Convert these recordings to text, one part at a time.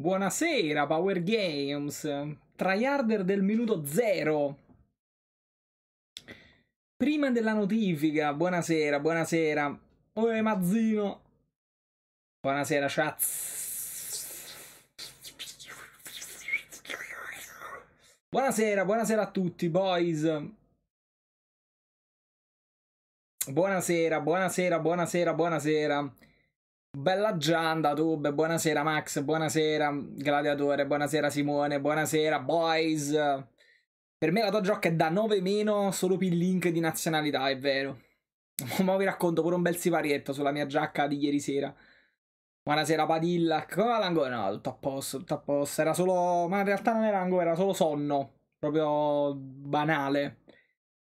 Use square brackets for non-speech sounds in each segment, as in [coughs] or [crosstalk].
Buonasera, Power Games, tryharder del minuto zero. Prima della notifica, buonasera, buonasera. Oi, Mazzino. Buonasera, chat. Buonasera, buonasera a tutti, boys. Buonasera, buonasera, buonasera, buonasera. Bella Gianda, Tube, buonasera Max, buonasera Gladiatore, buonasera Simone, buonasera boys. Per me la tua gioca è da 9 meno solo per il link di nazionalità, è vero. [laughs] Ma vi racconto pure un bel siparietto sulla mia giacca di ieri sera. Buonasera Padilla, come va l'angolo? No, tutto a posto, tutto a posto. Era solo... ma in realtà non era angolo, era solo sonno. Proprio banale.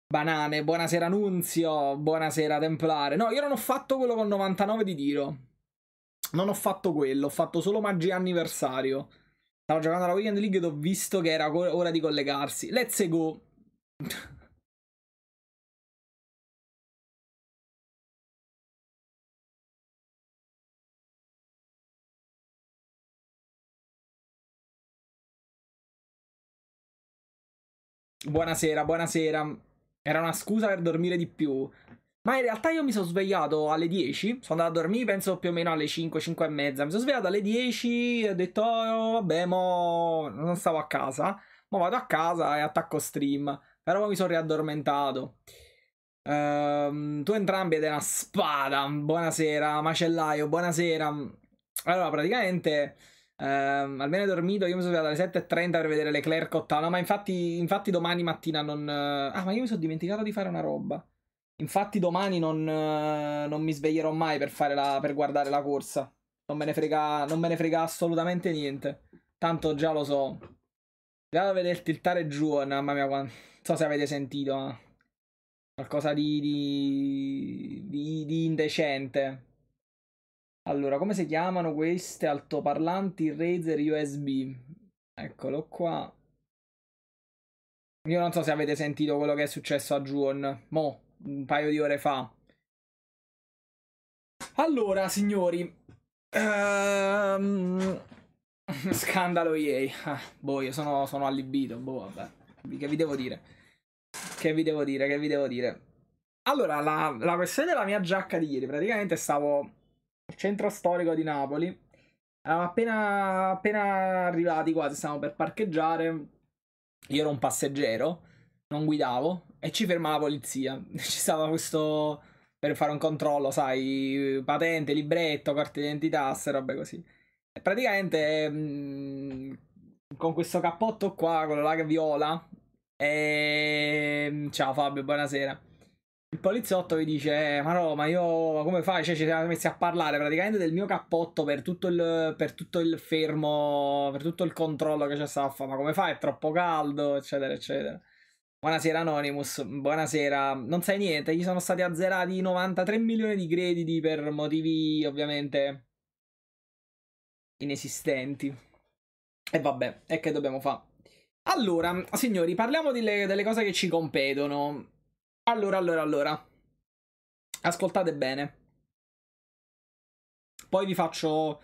Banane, buonasera Nunzio, buonasera Templare. No, io non ho fatto quello con 99 di tiro non ho fatto quello, ho fatto solo magia anniversario. Stavo giocando alla Weekend League ed ho visto che era ora di collegarsi. Let's go! [laughs] Buonasera, buonasera. Era una scusa per dormire di più. Ma in realtà io mi sono svegliato alle 10, sono andato a dormire penso più o meno alle 5, 5 e mezza. Mi sono svegliato alle 10 e ho detto oh, vabbè mo non stavo a casa, mo vado a casa e attacco stream. Però mi sono riaddormentato. Ehm, tu entrambi ed è una spada. Buonasera, macellaio, buonasera. Allora, praticamente... Um, ehm, almeno dormito, io mi sono svegliato alle 7.30 per vedere Leclerc Ottano, ma infatti, infatti domani mattina non... Ah, ma io mi sono dimenticato di fare una roba. Infatti domani non, eh, non mi sveglierò mai per, la, per guardare la corsa. Non me, frega, non me ne frega assolutamente niente. Tanto già lo so. Già da vedere il tiltare giù, oh, mamma mia, non so se avete sentito, ma... Qualcosa di, di, di, di indecente. Allora, come si chiamano queste altoparlanti Razer USB? Eccolo qua. Io non so se avete sentito quello che è successo a Juon. Mo un paio di ore fa. Allora, signori, um, [laughs] scandalo EA. Ah, boh, io sono, sono allibito. Boh, vabbè. Che vi devo dire? Che vi devo dire? Che vi devo dire? Allora, la, la questione della mia giacca di ieri, praticamente stavo al centro storico di Napoli. Eravamo appena, appena arrivati quasi, stavamo per parcheggiare. Io ero un passeggero, non guidavo, e ci ferma la polizia. [laughs] Ci stava questo per fare un controllo, sai, patente, libretto, carte d'identità, queste robe così. E praticamente mh, mm, con questo cappotto qua, quello là che viola, e... Ehm, ciao Fabio, buonasera. Il poliziotto vi dice, eh, ma no, ma io, come fai? Cioè, ci siamo messi a parlare praticamente del mio cappotto per tutto il, per tutto il fermo, per tutto il controllo che c'è stato a fare, ma come fai? È troppo caldo, eccetera, eccetera. Buonasera Anonymous, buonasera. Non sai niente, gli sono stati azzerati 93 milioni di crediti per motivi ovviamente inesistenti. E vabbè, e che dobbiamo fare? Allora, signori, parliamo delle, delle cose che ci competono. Allora, allora, allora. Ascoltate bene. Poi vi faccio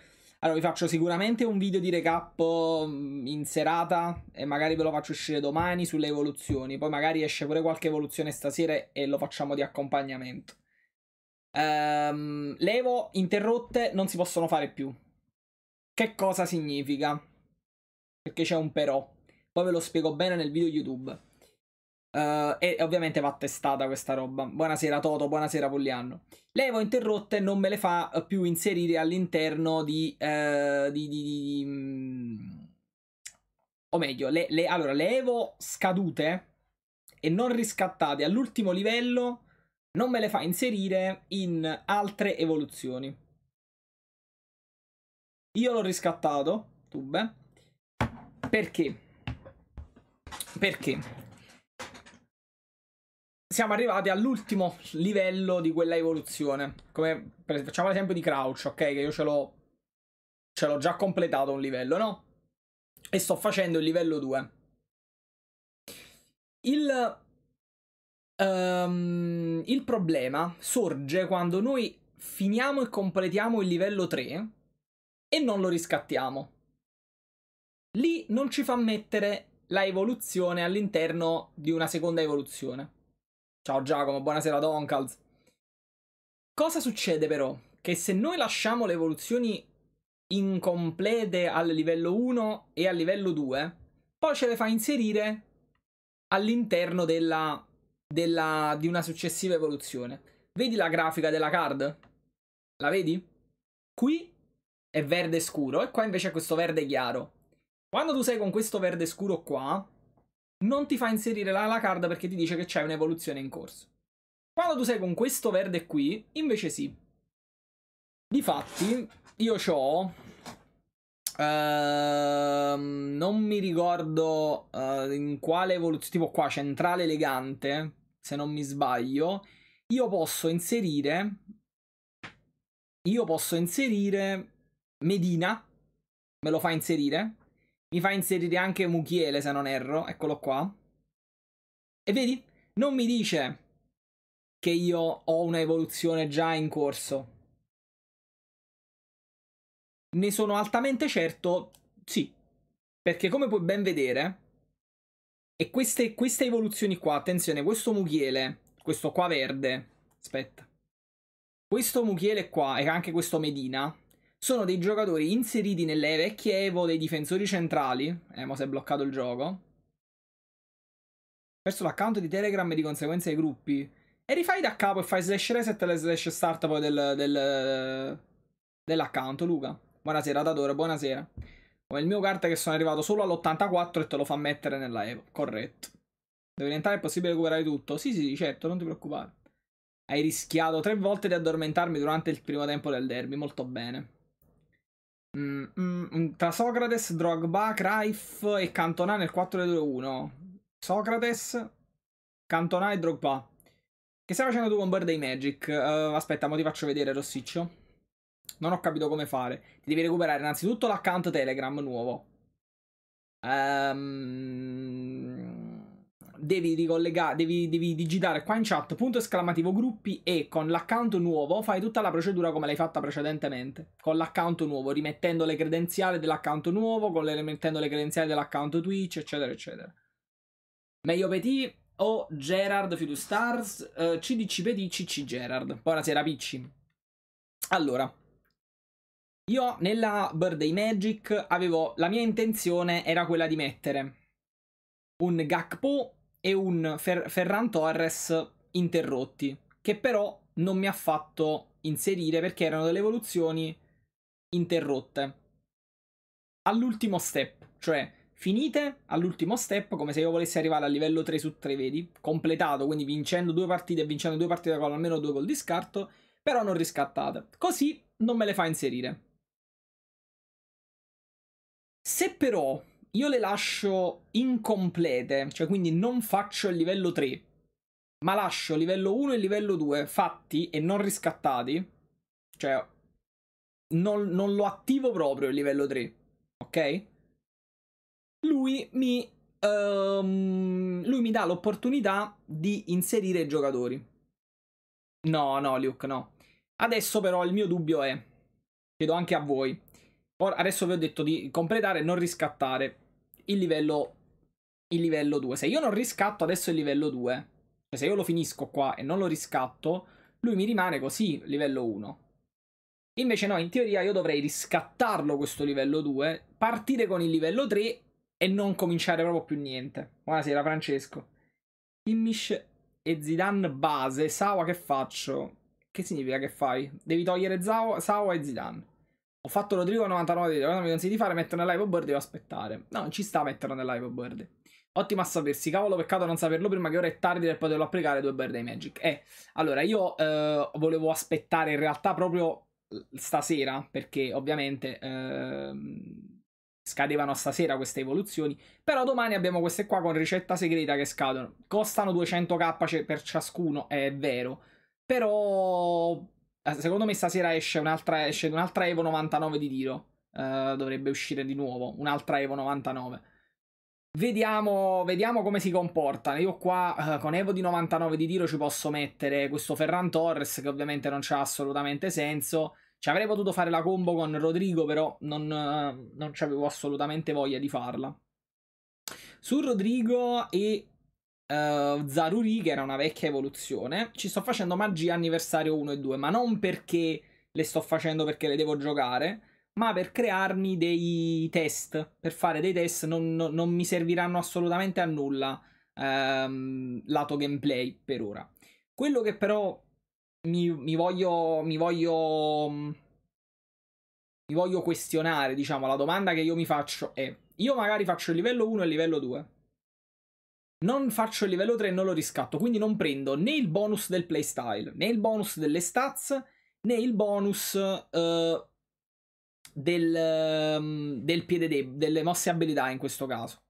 allora, vi faccio sicuramente un video di recap mm, in serata e magari ve lo faccio uscire domani sulle evoluzioni. Poi magari esce pure qualche evoluzione stasera e lo facciamo di accompagnamento. Um, levo interrotte non si possono fare più. Che cosa significa? Perché c'è un però. Poi ve lo spiego bene nel video YouTube. Uh, e ovviamente va testata questa roba. Buonasera Toto, buonasera Pugliano. Le Evo interrotte non me le fa eh, più inserire all'interno di, uh, di, di, di um... O meglio, le, le, allora, le Evo scadute e non riscattate all'ultimo livello non me le fa inserire in altre evoluzioni. Io l'ho riscattato, tube. Perché? Perché? siamo arrivati all'ultimo livello di quella evoluzione. Come, per, facciamo l'esempio di Crouch, ok? Che io ce l'ho, ce l'ho già completato un livello, no? E sto facendo il livello 2. Il, um, il problema sorge quando noi finiamo e completiamo il livello 3 e non lo riscattiamo. Lì non ci fa mettere la evoluzione all'interno di una seconda evoluzione. Ciao Giacomo, buonasera Doncals. Cosa succede però? Che se noi lasciamo le evoluzioni incomplete al livello 1 e al livello 2, poi ce le fa inserire all'interno della, della, di una successiva evoluzione. Vedi la grafica della card? La vedi? Qui è verde scuro e qua invece è questo verde chiaro. Quando tu sei con questo verde scuro qua, non ti fa inserire la, la card perché ti dice che c'è un'evoluzione in corso. Quando tu sei con questo verde qui, invece sì. Difatti, io ho... Uh, ehm, non mi ricordo uh, in quale evoluzione, tipo qua centrale elegante, se non mi sbaglio, io posso inserire io posso inserire Medina, me lo fa inserire mi fa inserire anche Mukiele, se non erro. Eccolo qua. E vedi? Non mi dice che io ho una evoluzione già in corso. Ne sono altamente certo, sì. Perché come puoi ben vedere, e queste, queste evoluzioni qua, attenzione, questo Mukiele, questo qua verde, aspetta. Questo Mukiele qua e anche questo Medina sono dei giocatori inseriti nelle vecchie Evo dei difensori centrali. Eh, ma si è bloccato il gioco. Verso l'account di Telegram e di conseguenza i gruppi. E rifai da capo e fai slash reset e slash start poi del, del, dell'account, Luca. Buonasera, Datore, buonasera. Come il mio carta che sono arrivato solo all'84 e te lo fa mettere nella Evo. Corretto. Devo diventare possibile recuperare tutto? Sì, sì, certo, non ti preoccupare. Hai rischiato tre volte di addormentarmi durante il primo tempo del derby. Molto bene. Mm, mm, mm, tra Socrates, Drogba, Cruyff e Cantona nel 4-2-1. Socrates, Cantona e Drogba. Che stai facendo tu con Birthday Magic? Uh, aspetta, ma ti faccio vedere, Rossiccio. Non ho capito come fare. Ti devi recuperare innanzitutto l'account Telegram nuovo. Ehm... Um devi ricollegare, devi, devi, digitare qua in chat punto esclamativo gruppi e con l'account nuovo fai tutta la procedura come l'hai fatta precedentemente. Con l'account nuovo, rimettendo le credenziali dell'account nuovo, con le, rimettendo le credenziali dell'account Twitch, eccetera, eccetera. Meglio Petit o Gerard Filustars, eh, CDC Petit, CC Gerard. Buonasera Picci. Allora, io nella Birthday Magic avevo, la mia intenzione era quella di mettere un Gakpo e un Fer- Ferran Torres interrotti, che però non mi ha fatto inserire perché erano delle evoluzioni interrotte. All'ultimo step, cioè finite all'ultimo step come se io volessi arrivare al livello 3 su 3, vedi? Completato, quindi vincendo due partite e vincendo due partite con almeno due gol di scarto, però non riscattate. Così non me le fa inserire. Se però io le lascio incomplete, cioè quindi non faccio il livello 3, ma lascio livello 1 e livello 2 fatti e non riscattati, cioè non, non lo attivo proprio il livello 3, ok? Lui mi, um, lui mi dà l'opportunità di inserire i giocatori. No, no, Luke, no. Adesso però il mio dubbio è, chiedo anche a voi, adesso vi ho detto di completare e non riscattare il livello, il livello 2. Se io non riscatto adesso il livello 2, cioè se io lo finisco qua e non lo riscatto, lui mi rimane così livello 1. Invece no, in teoria io dovrei riscattarlo questo livello 2, partire con il livello 3 e non cominciare proprio più niente. Buonasera Francesco. Kimmich e Zidane base, Sawa che faccio? Che significa che fai? Devi togliere Zawa, Sawa e Zidane. Ho fatto Rodrigo 99 non mi consigli di fare, metterlo nel live bird devo aspettare. No, non ci sta a metterlo nel live board. Ottimo a sapersi, cavolo, peccato non saperlo prima che ora è tardi per poterlo applicare due bird dai Magic. Eh, allora io eh, volevo aspettare in realtà proprio eh, stasera, perché ovviamente eh, scadevano stasera queste evoluzioni, però domani abbiamo queste qua con ricetta segreta che scadono. Costano 200k per ciascuno, è vero, però Ah, secondo me stasera esce un'altra, esce un'altra Evo 99 di tiro. Uh, dovrebbe uscire di nuovo un'altra Evo 99. Vediamo, vediamo, come si comportano. Io qua uh, con Evo di 99 di tiro ci posso mettere questo Ferran Torres che ovviamente non c'ha assolutamente senso. Ci avrei potuto fare la combo con Rodrigo, però non, uh, non avevo assolutamente voglia di farla. Su Rodrigo e Uh, Zaruri, che era una vecchia evoluzione. Ci sto facendo magia anniversario 1 e 2, ma non perché le sto facendo perché le devo giocare, ma per crearmi dei test. Per fare dei test non, non, non mi serviranno assolutamente a nulla um, lato gameplay per ora. Quello che però mi, mi voglio... Mi voglio... Mm, mi voglio questionare, diciamo, la domanda che io mi faccio è... Io magari faccio il livello 1 e il livello 2 non faccio il livello 3 e non lo riscatto, quindi non prendo né il bonus del playstyle, né il bonus delle stats, né il bonus uh, del, um, del piede debole, delle mosse abilità in questo caso.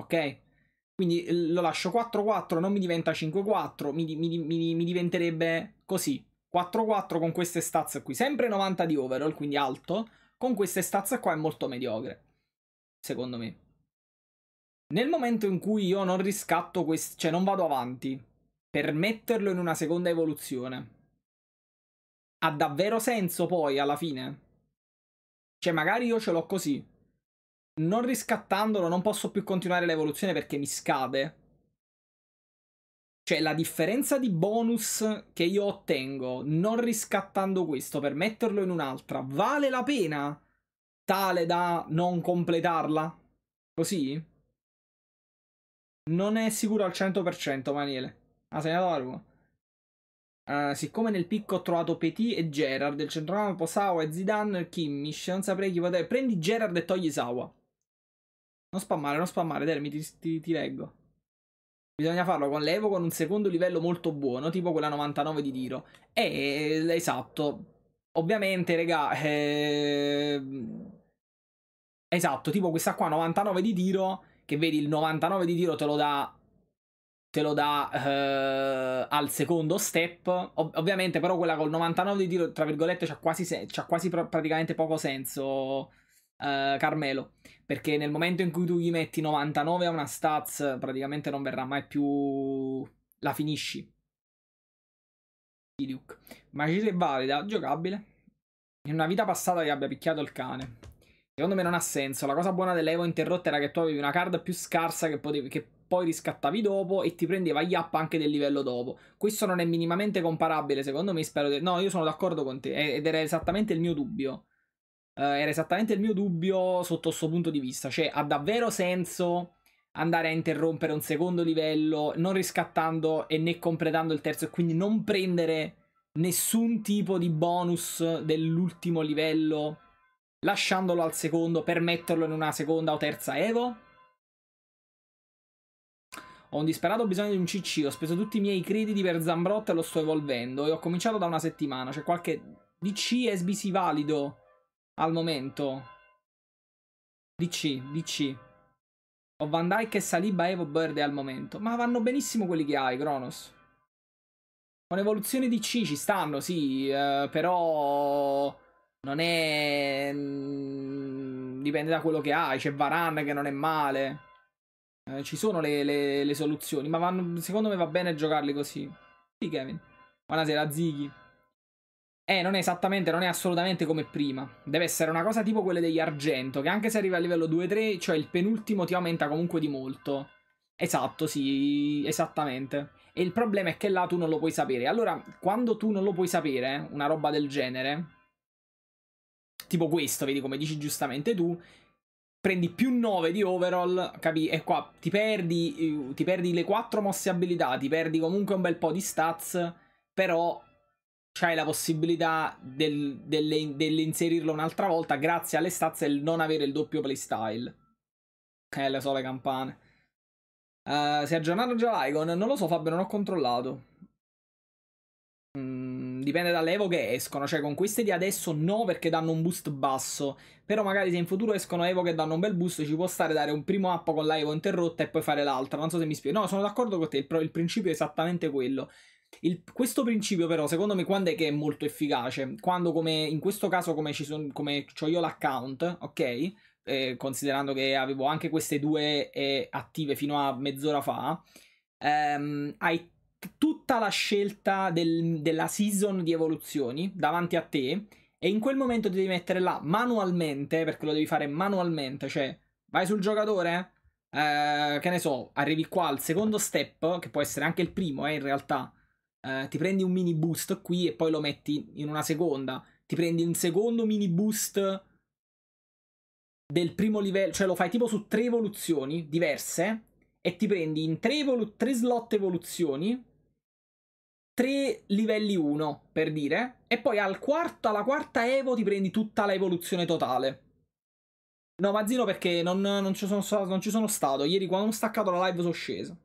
Ok? Quindi eh, lo lascio 4-4, non mi diventa 5-4, mi, mi, mi, mi, diventerebbe così. 4-4 con queste stats qui, sempre 90 di overall, quindi alto, con queste stats qua è molto mediocre, secondo me. Nel momento in cui io non riscatto questo, cioè non vado avanti, per metterlo in una seconda evoluzione, ha davvero senso poi alla fine? Cioè magari io ce l'ho così, non riscattandolo non posso più continuare l'evoluzione perché mi scade. Cioè la differenza di bonus che io ottengo non riscattando questo per metterlo in un'altra, vale la pena tale da non completarla? Così? Non è sicuro al 100% Maniele. Ha segnato Arugo. Uh, eh, siccome nel picco ho trovato Petit e Gerard, del centrocampo Sawa e Zidane, e Kimmich, non saprei chi poteva... Prendi Gerard e togli Sawa. Non spammare, non spammare, Dermi, ti, ti, ti leggo. Bisogna farlo con l'Evo con un secondo livello molto buono, tipo quella 99 di tiro. E eh, esatto. Ovviamente, regà, eh... esatto, tipo questa qua 99 di tiro che vedi il 99 di tiro te lo dà te lo dà eh, al secondo step Ov- ovviamente però quella col 99 di tiro tra virgolette c'ha quasi, se- quasi pr- praticamente poco senso eh, Carmelo perché nel momento in cui tu gli metti 99 a una stats praticamente non verrà mai più la finisci Luke. Ma valida, giocabile in una vita passata che abbia picchiato il cane Secondo me non ha senso. La cosa buona dell'Evo interrotta era che tu avevi una card più scarsa che, potevi, che poi riscattavi dopo e ti prendeva gli app anche del livello dopo. Questo non è minimamente comparabile, secondo me. Spero. De... No, io sono d'accordo con te. Ed era esattamente il mio dubbio. Uh, era esattamente il mio dubbio sotto questo punto di vista. Cioè, ha davvero senso andare a interrompere un secondo livello, non riscattando e né completando il terzo, e quindi non prendere nessun tipo di bonus dell'ultimo livello lasciandolo al secondo per metterlo in una seconda o terza Evo? Ho un disperato bisogno di un CC, ho speso tutti i miei crediti per Zambrotta e lo sto evolvendo e ho cominciato da una settimana, c'è qualche DC SBC valido al momento. DC, DC. Ho Van Dyke e Saliba Evo Bird al momento, ma vanno benissimo quelli che hai, Kronos. Con evoluzioni DC ci stanno, sì, eh, però non è... Mm, dipende da quello che hai. C'è Varan che non è male. Eh, ci sono le, le, le soluzioni. Ma vanno... secondo me va bene giocarli così. Sì, Kevin. Buonasera, Zighi. Eh, non è esattamente, non è assolutamente come prima. Deve essere una cosa tipo quelle degli Argento, che anche se arriva a livello 2-3, cioè il penultimo ti aumenta comunque di molto. Esatto, sì, esattamente. E il problema è che là tu non lo puoi sapere. Allora, quando tu non lo puoi sapere, una roba del genere, tipo questo, vedi come dici giustamente tu, prendi più 9 di overall, capi? E qua ti perdi, eh, ti perdi le 4 mosse abilità, ti perdi comunque un bel po' di stats, però c'hai la possibilità del, delle, dell'inserirlo un'altra volta grazie alle stats e non avere il doppio playstyle. Eh, le sole campane. Uh, si è aggiornato già l'icon? Non lo so Fabio, non ho controllato. Mm, dipende dalle evo che escono, cioè con queste di adesso no perché danno un boost basso, però magari se in futuro escono evo che danno un bel boost ci può stare dare un primo app con la evo interrotta e poi fare l'altra, non so se mi spiego, no sono d'accordo con te, però il principio è esattamente quello. Il, questo principio però secondo me quando è che è molto efficace? Quando come in questo caso come, ci son, come ho io l'account, ok? Eh, considerando che avevo anche queste due eh, attive fino a mezz'ora fa, ehm, hai tutta la scelta del, della season di evoluzioni davanti a te e in quel momento ti devi mettere là manualmente, perché lo devi fare manualmente, cioè vai sul giocatore, eh, che ne so, arrivi qua al secondo step, che può essere anche il primo eh, in realtà, eh, ti prendi un mini boost qui e poi lo metti in una seconda, ti prendi un secondo mini boost del primo livello, cioè lo fai tipo su tre evoluzioni diverse e ti prendi in tre, evolu- tre slot evoluzioni tre livelli 1, per dire, e poi al quarto, alla quarta Evo ti prendi tutta l'evoluzione totale. No, ma zino perché non, non, ci sono, non, ci sono, stato. Ieri quando ho staccato la live sono sceso.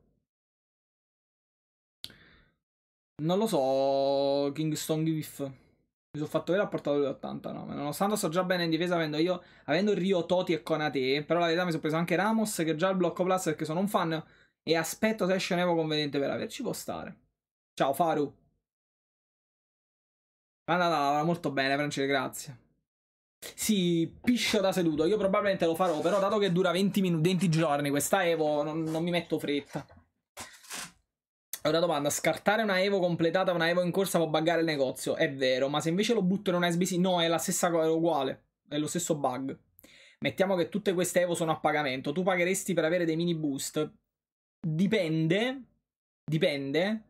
Non lo so, Kingston Gif. Mi sono fatto vedere a portato dell'89. Nonostante sto già bene in difesa, avendo io, avendo Rio, Toti e Conate, però la verità mi sono preso anche Ramos, che è già il blocco plus perché sono un fan, e aspetto se esce un Evo conveniente per averci può stare. Ciao Faru. Ma no, no, molto bene, Francesco, grazie. Sì, piscio da seduto. Io probabilmente lo farò, però dato che dura 20, minuti, 20 giorni questa Evo, non, non mi metto fretta. Una domanda, scartare una Evo completata una Evo in corsa può buggare il negozio? È vero, ma se invece lo butto in una SBC? No, è la stessa cosa, è uguale. È lo stesso bug. Mettiamo che tutte queste Evo sono a pagamento. Tu pagheresti per avere dei mini boost? Dipende. Dipende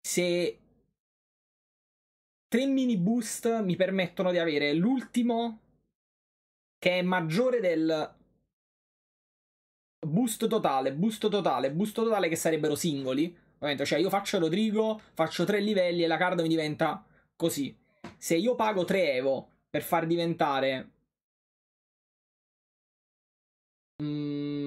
se tre mini boost mi permettono di avere l'ultimo che è maggiore del boost totale, boost totale, boost totale che sarebbero singoli. Ovviamente, cioè io faccio Rodrigo, faccio tre livelli e la card mi diventa così. Se io pago 3 Evo per far diventare... Mm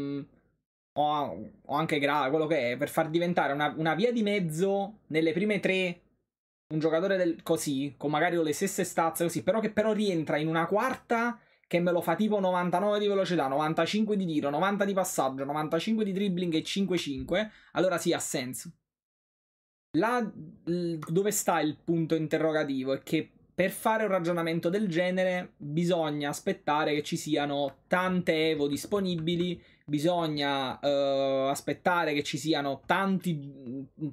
o, o anche grave, quello che è, per far diventare una, una, via di mezzo nelle prime tre un giocatore del, così, con magari le stesse stazze così, però che però rientra in una quarta che me lo fa tipo 99 di velocità, 95 di tiro, 90 di passaggio, 95 di dribbling e 5-5, allora sì, ha senso. Là dove sta il punto interrogativo è che per fare un ragionamento del genere bisogna aspettare che ci siano tante Evo disponibili, bisogna uh, aspettare che ci siano tanti... Mm,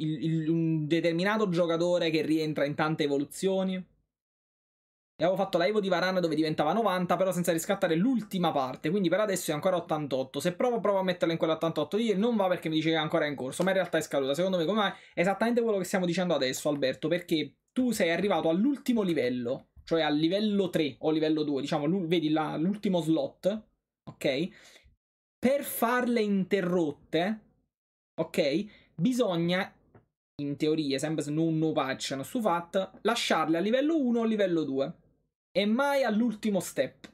il, il, un determinato giocatore che rientra in tante evoluzioni. E avevo fatto la Evo di Varane dove diventava 90, però senza riscattare l'ultima parte, quindi per adesso è ancora 88. Se provo, provo a metterla in quella 88 lì, non va perché mi dice che è ancora in corso, ma in realtà è scaduta. Secondo me, come è esattamente quello che stiamo dicendo adesso, Alberto, perché tu sei arrivato all'ultimo livello, cioè al livello 3 o livello 2, diciamo, vedi là, l'ultimo slot, ok? Per farle interrotte, ok? Bisogna, in teoria, sempre se non no patch, non su fat, lasciarle a livello 1 o livello 2 e mai all'ultimo step.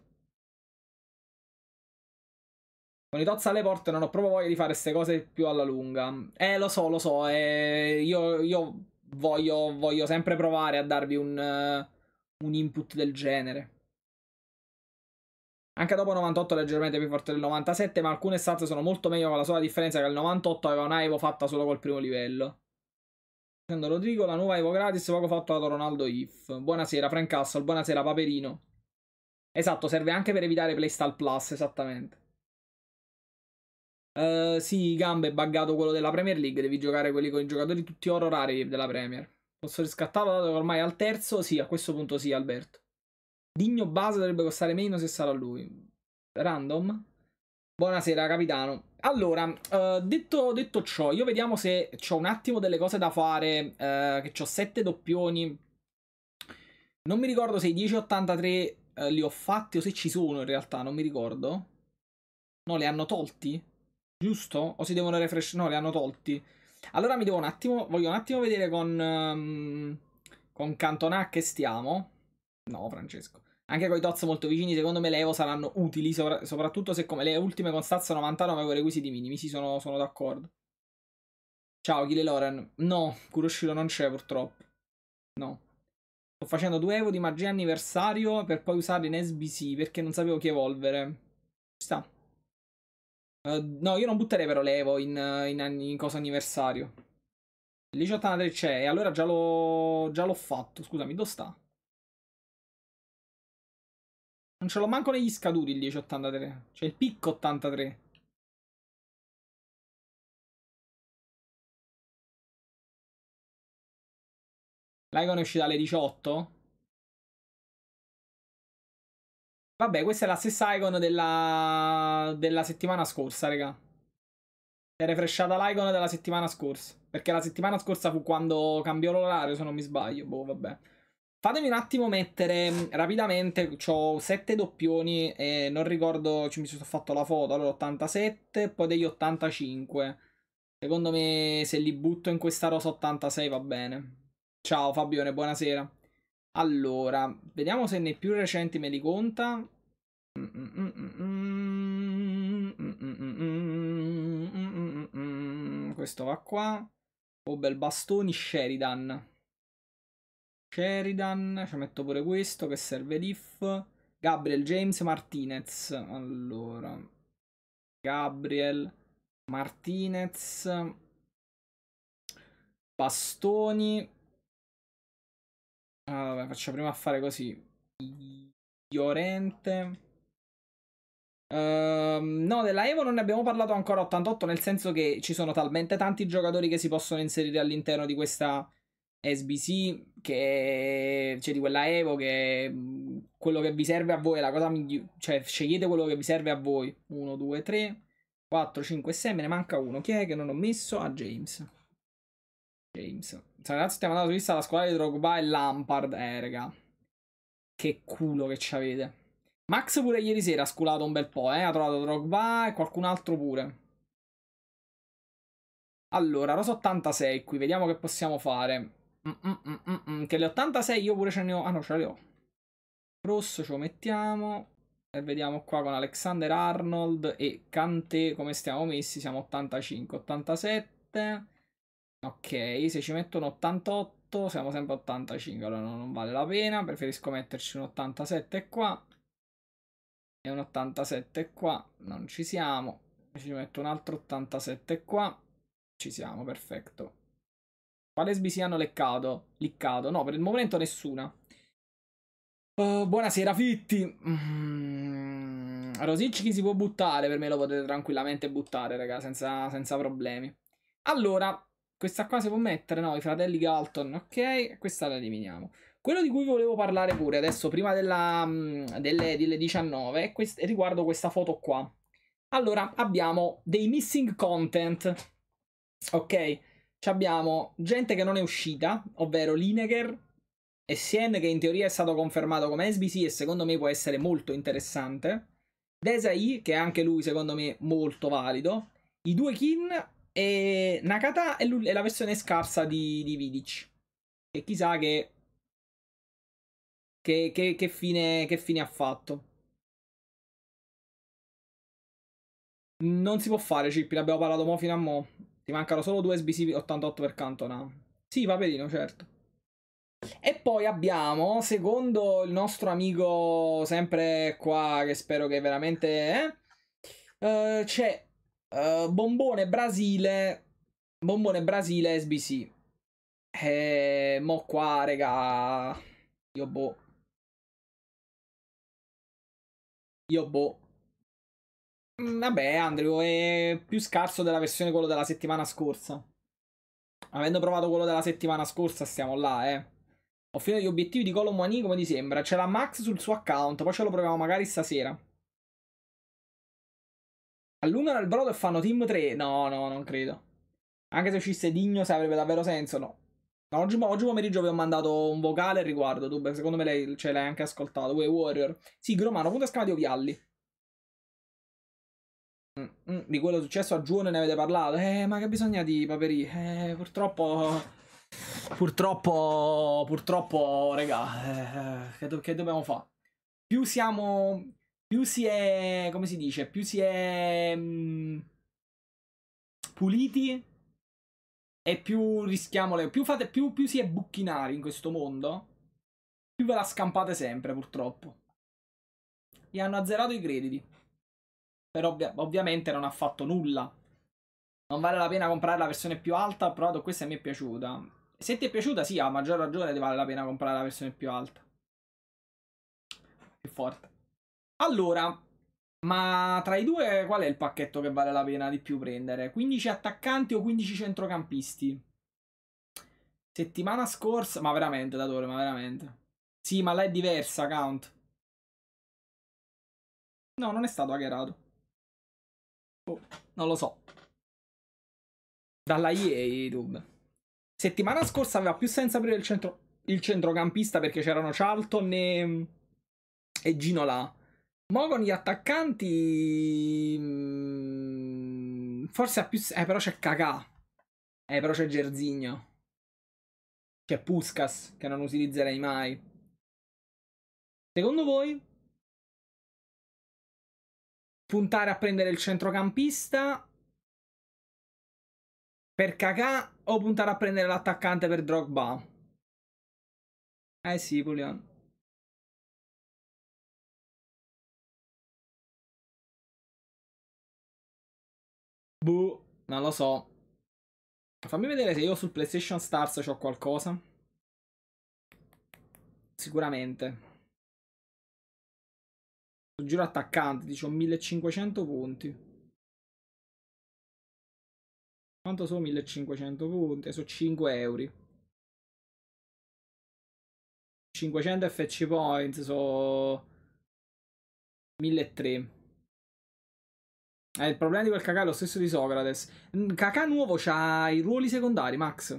Con i tozza alle porte non ho proprio voglia di fare queste cose più alla lunga. Eh, lo so, lo so, eh, io, io voglio, voglio sempre provare a darvi un, uh, un input del genere. Anche dopo 98 è leggermente più forte del 97, ma alcune stanze sono molto meglio con la sola differenza che il 98 aveva una Evo fatta solo col primo livello. Dicendo Rodrigo, la nuova Evo gratis poco fatto da Ronaldo If. Buonasera Frank Castle, buonasera Paperino. Esatto, serve anche per evitare Playstyle Plus, esattamente. Eh, sì, Gambe buggato quello della Premier League. Devi giocare quelli con i giocatori tutti oro rari della Premier. Posso riscattarlo dato che ormai è al terzo? Sì, a questo punto sì, Alberto. Digno base dovrebbe costare meno se sarà lui. Random? Buonasera, capitano. Allora, uh, detto, detto, ciò, io vediamo se ho un attimo delle cose da fare. Uh, che ho sette doppioni. Non mi ricordo se i 1083 li ho fatti o se ci sono in realtà, non mi ricordo. No, li hanno tolti? giusto? O si devono refresh? No, li hanno tolti. Allora mi devo un attimo, voglio un attimo vedere con, um, con Cantonà che stiamo. No, Francesco. Anche con i tozzi molto vicini, secondo me le Evo saranno utili, sopra soprattutto se come le ultime con Stazza 99 con requisiti minimi. Sì, sono, sono d'accordo. Ciao, Kile Loren. No, Kuroshiro non c'è purtroppo. No. Sto facendo due Evo di magia anniversario per poi usarli in SBC perché non sapevo chi evolvere. Ci sta. Eh, no, io non butterei però l'Evo in, in, in cosa anniversario. Lì 83 c'è, e allora già l'ho, già l'ho fatto. Scusami, dove sta? Non ce l'ho manco negli scaduti il 1083. C'è cioè, il picco 83. L'Icon è uscita alle 18? Vabbè, questa è la stessa icon della, della settimana scorsa, raga. Si è refreshata l'icon della settimana scorsa. Perché la settimana scorsa fu quando cambiò l'orario, se non mi sbaglio. Boh, vabbè. Fatemi un attimo mettere mm, rapidamente, ho 7 doppioni e non ricordo, ci mi sono fatto la foto, allora 87, poi degli 85. Secondo me se li butto in questa rosa 86 va bene. Ciao Fabione, buonasera. Allora, vediamo se nei più recenti me li conta. Questo va qua. Oh, bel bastoni Sheridan. Sheridan, ci metto pure questo che serve diff. Gabriel James Martinez. Allora, Gabriel Martinez. Bastoni, allora, ah, faccio prima a fare così. Llorente. Uh, ehm, no, della Evo non ne abbiamo parlato ancora 88, nel senso che ci sono talmente tanti giocatori che si possono inserire all'interno di questa SBC, che, cioè di quella Evo, che quello che vi serve a voi è la cosa migliore, cioè scegliete quello che vi serve a voi. 1, 2, 3, 4, 5, 6, me ne manca uno. Chi è che non ho messo? A ah, James. James. Cioè, ragazzi, stiamo andando su vista la squadra di Drogba e Lampard. Eh, raga. Che culo che ci avete. Max pure ieri sera ha sculato un bel po', eh. Ha trovato Drogba e qualcun altro pure. Allora, rosa 86 qui, vediamo che possiamo fare. Mm, mm, mm, mm, mm. che le 86 io pure ce ne ho. Ah no, ce le ho. Rosso ce lo mettiamo. E vediamo qua con Alexander Arnold e Kante come stiamo messi. Siamo 85, 87. Ok, se ci metto un 88 siamo sempre 85, allora non vale la pena, preferisco metterci un 87 qua e un 87 qua, non ci siamo, ci metto un altro 87 qua, ci siamo, perfetto. Quale sbisi hanno leccato? Liccato? No, per il momento nessuna. Uh, buonasera Fitti. Mm, Rosicchi si può buttare, per me lo potete tranquillamente buttare, raga, senza, senza problemi. Allora, questa qua si può mettere? No, i fratelli Galton, ok. Questa la eliminiamo. Quello di cui volevo parlare pure adesso, prima della, mm, delle, delle 19, è quest riguardo questa foto qua. Allora, abbiamo dei missing content, ok? Ci abbiamo gente che non è uscita, ovvero Lineker, Sien, che in teoria è stato confermato come SBC e secondo me può essere molto interessante. Desai, che è anche lui secondo me molto valido. I due Kin e Nakata è, la versione scarsa di, di Vidic. E chissà che che, che, che, fine, che fine ha fatto. Non si può fare, Cippi, l'abbiamo parlato mo fino a mo. Ti mancano solo due SBC 88 per Cantona. No? Sì, Paperino, certo. E poi abbiamo, secondo il nostro amico sempre qua, che spero che veramente... Eh, eh c'è Ehm, bombone Brasile. Bombone Brasile SBC. E eh, mo qua, raga. Io boh. Io boh. Mm, vabbè, Andrew è più scarso della versione quello della settimana scorsa. Avendo provato quello della settimana scorsa, stiamo là, eh. Ho finito gli obiettivi di Colomwani come ti sembra. C'è la Max sul suo account, poi ce lo proviamo magari stasera. Allungano il brodo e fanno team 3. No, no, non credo. Anche se uscisse Digno, se avrebbe davvero senso, no. no oggi, oggi, pomeriggio vi ho mandato un vocale al riguardo, Tu, secondo me lei ce l'hai anche ascoltato. Way Warrior. Sì, Gromano, punto esclamativo Vialli. Mm, mm, di quello successo a Giuone ne avete parlato. Eh, ma che bisogna di Paperì? Eh, purtroppo... Purtroppo, purtroppo, regà, eh, eh, che, do che dobbiamo fare? Più siamo più si è, come si dice, più si è mh, mm, puliti e più rischiamo le... Più, fate, più, più si è bucchinari in questo mondo, più ve la scampate sempre, purtroppo. Gli hanno azzerato i crediti. Però ovvia, ovviamente non ha fatto nulla. Non vale la pena comprare la versione più alta, ho provato questa e mi è piaciuta. Se ti è piaciuta, sì, a maggior ragione vale la pena comprare la versione più alta. Più forte. Allora, ma tra i due qual è il pacchetto che vale la pena di più prendere? 15 attaccanti o 15 centrocampisti? Settimana scorsa... Ma veramente, Datore, ma veramente. Sì, ma lei è diversa, Count. No, non è stato hackerato. Oh, non lo so. Dalla IE YouTube. Settimana scorsa aveva più senso aprire il, centro... il centrocampista perché c'erano Charlton e... e Gino là. Mogon gli attaccanti. Mm, forse ha più. Eh, però c'è Kakà. Eh, però c'è Gerzigno. C'è Puskas, che non utilizzerei mai. Secondo voi? Puntare a prendere il centrocampista per Kakà o puntare a prendere l'attaccante per Drogba? Eh sì, Pulion. Boh, non lo so. Fammi vedere se io sul PlayStation Stars ho qualcosa. Sicuramente. Sul giro attaccante, dice 1500 punti. Quanto sono 1500 punti? Sono 5 euro. 500 FC points sono 1300. Eh, il problema di quel Kakà è lo stesso di Socrates. Kakà nuovo c'ha i ruoli secondari, Max.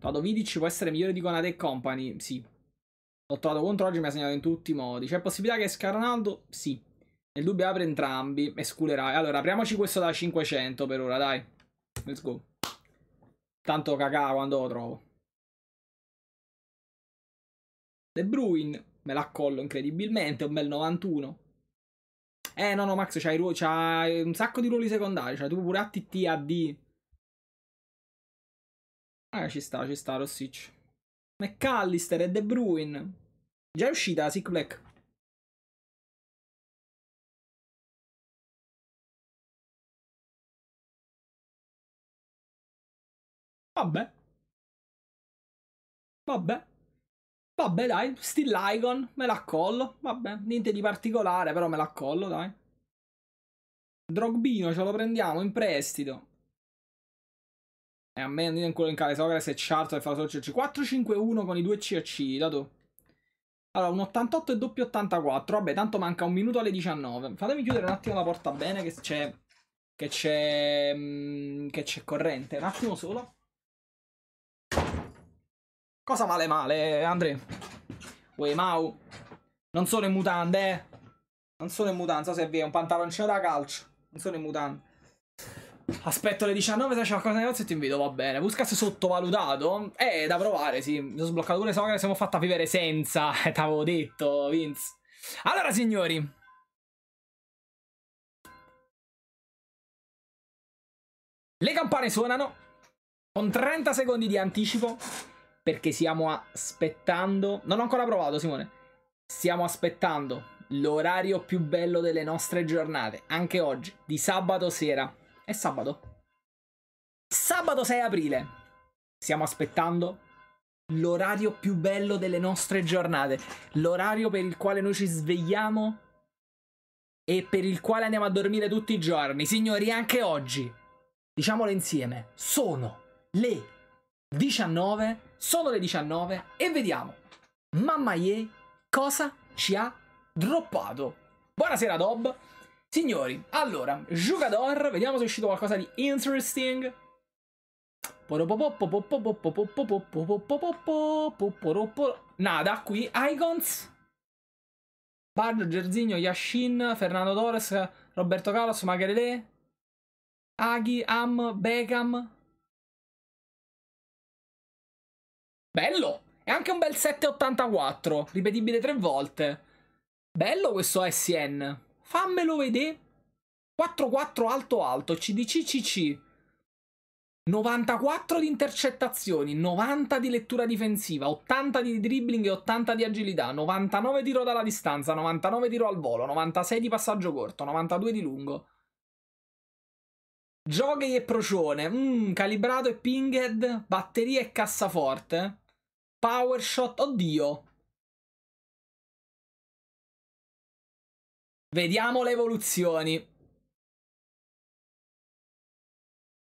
Vado Vidic può essere migliore di Conate e Company? Sì. L'ho trovato contro oggi, mi ha segnato in tutti i modi. C'è possibilità che Scarnaldo? Sì. Nel dubbio apre entrambi e sculerai. Allora, apriamoci questo da 500 per ora, dai. Let's go. Tanto cacà quando lo trovo. De Bruin, me l'accollo incredibilmente, un bel 91. Eh, no, no, Max, c'hai, ru- c'hai un sacco di ruoli secondari. Cioè, tu pure ATT, AD. Eh ci sta, ci sta, Rossic. McAllister e De Bruin Già è uscita Sick Black. Vabbè. Vabbè. Vabbè dai, still icon, me la collo. Vabbè, niente di particolare, però me la collo, dai. Drogbino ce lo prendiamo in prestito. E eh, a me non quello in casa, cale Socrates e Charter fa solo CC. 4-5-1 con i due CC, dato. Allora, un 88 e doppio 84. Vabbè, tanto manca un minuto alle 19. Fatemi chiudere un attimo la porta bene che c'è... Che c'è... Mm, che c'è corrente. Un attimo solo. Cosa male male, Andre? Uè, Mau. Non sono in mutande, eh. Non sono in mutande, so se è Un pantaloncino da calcio. Non sono in mutande. Aspetto le 19, se c'è qualcosa di negozio ti invito, va bene. Buscas sottovalutato? Eh, da provare, sì. Mi sono sbloccato pure Socrate, siamo fatta vivere senza. [laughs] Eh, t'avevo detto, Vince. Allora, signori. Le campane suonano con 30 secondi di anticipo perché stiamo aspettando. Non ho ancora provato, Simone. Stiamo aspettando l'orario più bello delle nostre giornate, anche oggi, di sabato sera. È sabato? Sabato 6 aprile. Stiamo aspettando l'orario più bello delle nostre giornate, l'orario per il quale noi ci svegliamo e per il quale andiamo a dormire tutti i giorni. Signori, anche oggi, diciamolo insieme, sono le 19 sono le 19 e vediamo Mamma Ye cosa ci ha droppato. Buonasera Dob. Signori, allora, Jugador, vediamo se è uscito qualcosa di interesting. Nada qui, Icons. Bardo, Gerzinho, Yashin, Fernando Torres, Roberto Carlos, Magrelé, Aghi, Am, Beckham, Bello! È anche un bel 784, ripetibile tre volte. Bello questo SN. Fammelo vedere. 4-4 alto alto, CDC CC. 94 di intercettazioni, 90 di lettura difensiva, 80 di dribbling e 80 di agilità, 99 tiro dalla distanza, 99 tiro al volo, 96 di passaggio corto, 92 di lungo. Giochi e procione, mm, calibrato e pinged, batteria e cassaforte. Power shot, oddio. Vediamo le evoluzioni.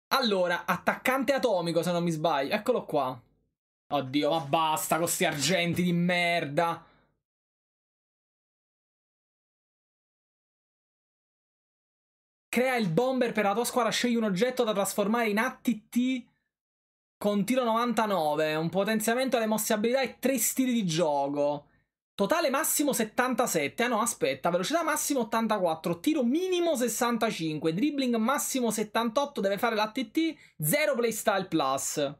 Allora, attaccante atomico se non mi sbaglio. Eccolo qua. Oddio, ma basta con questi argenti di merda. Crea il bomber per la tua squadra, scegli un oggetto da trasformare in ATT con tiro 99, un potenziamento alle mosse abilità e tre stili di gioco. Totale massimo 77, ah no aspetta, velocità massimo 84, tiro minimo 65, dribbling massimo 78, deve fare l'ATT, 0 playstyle plus.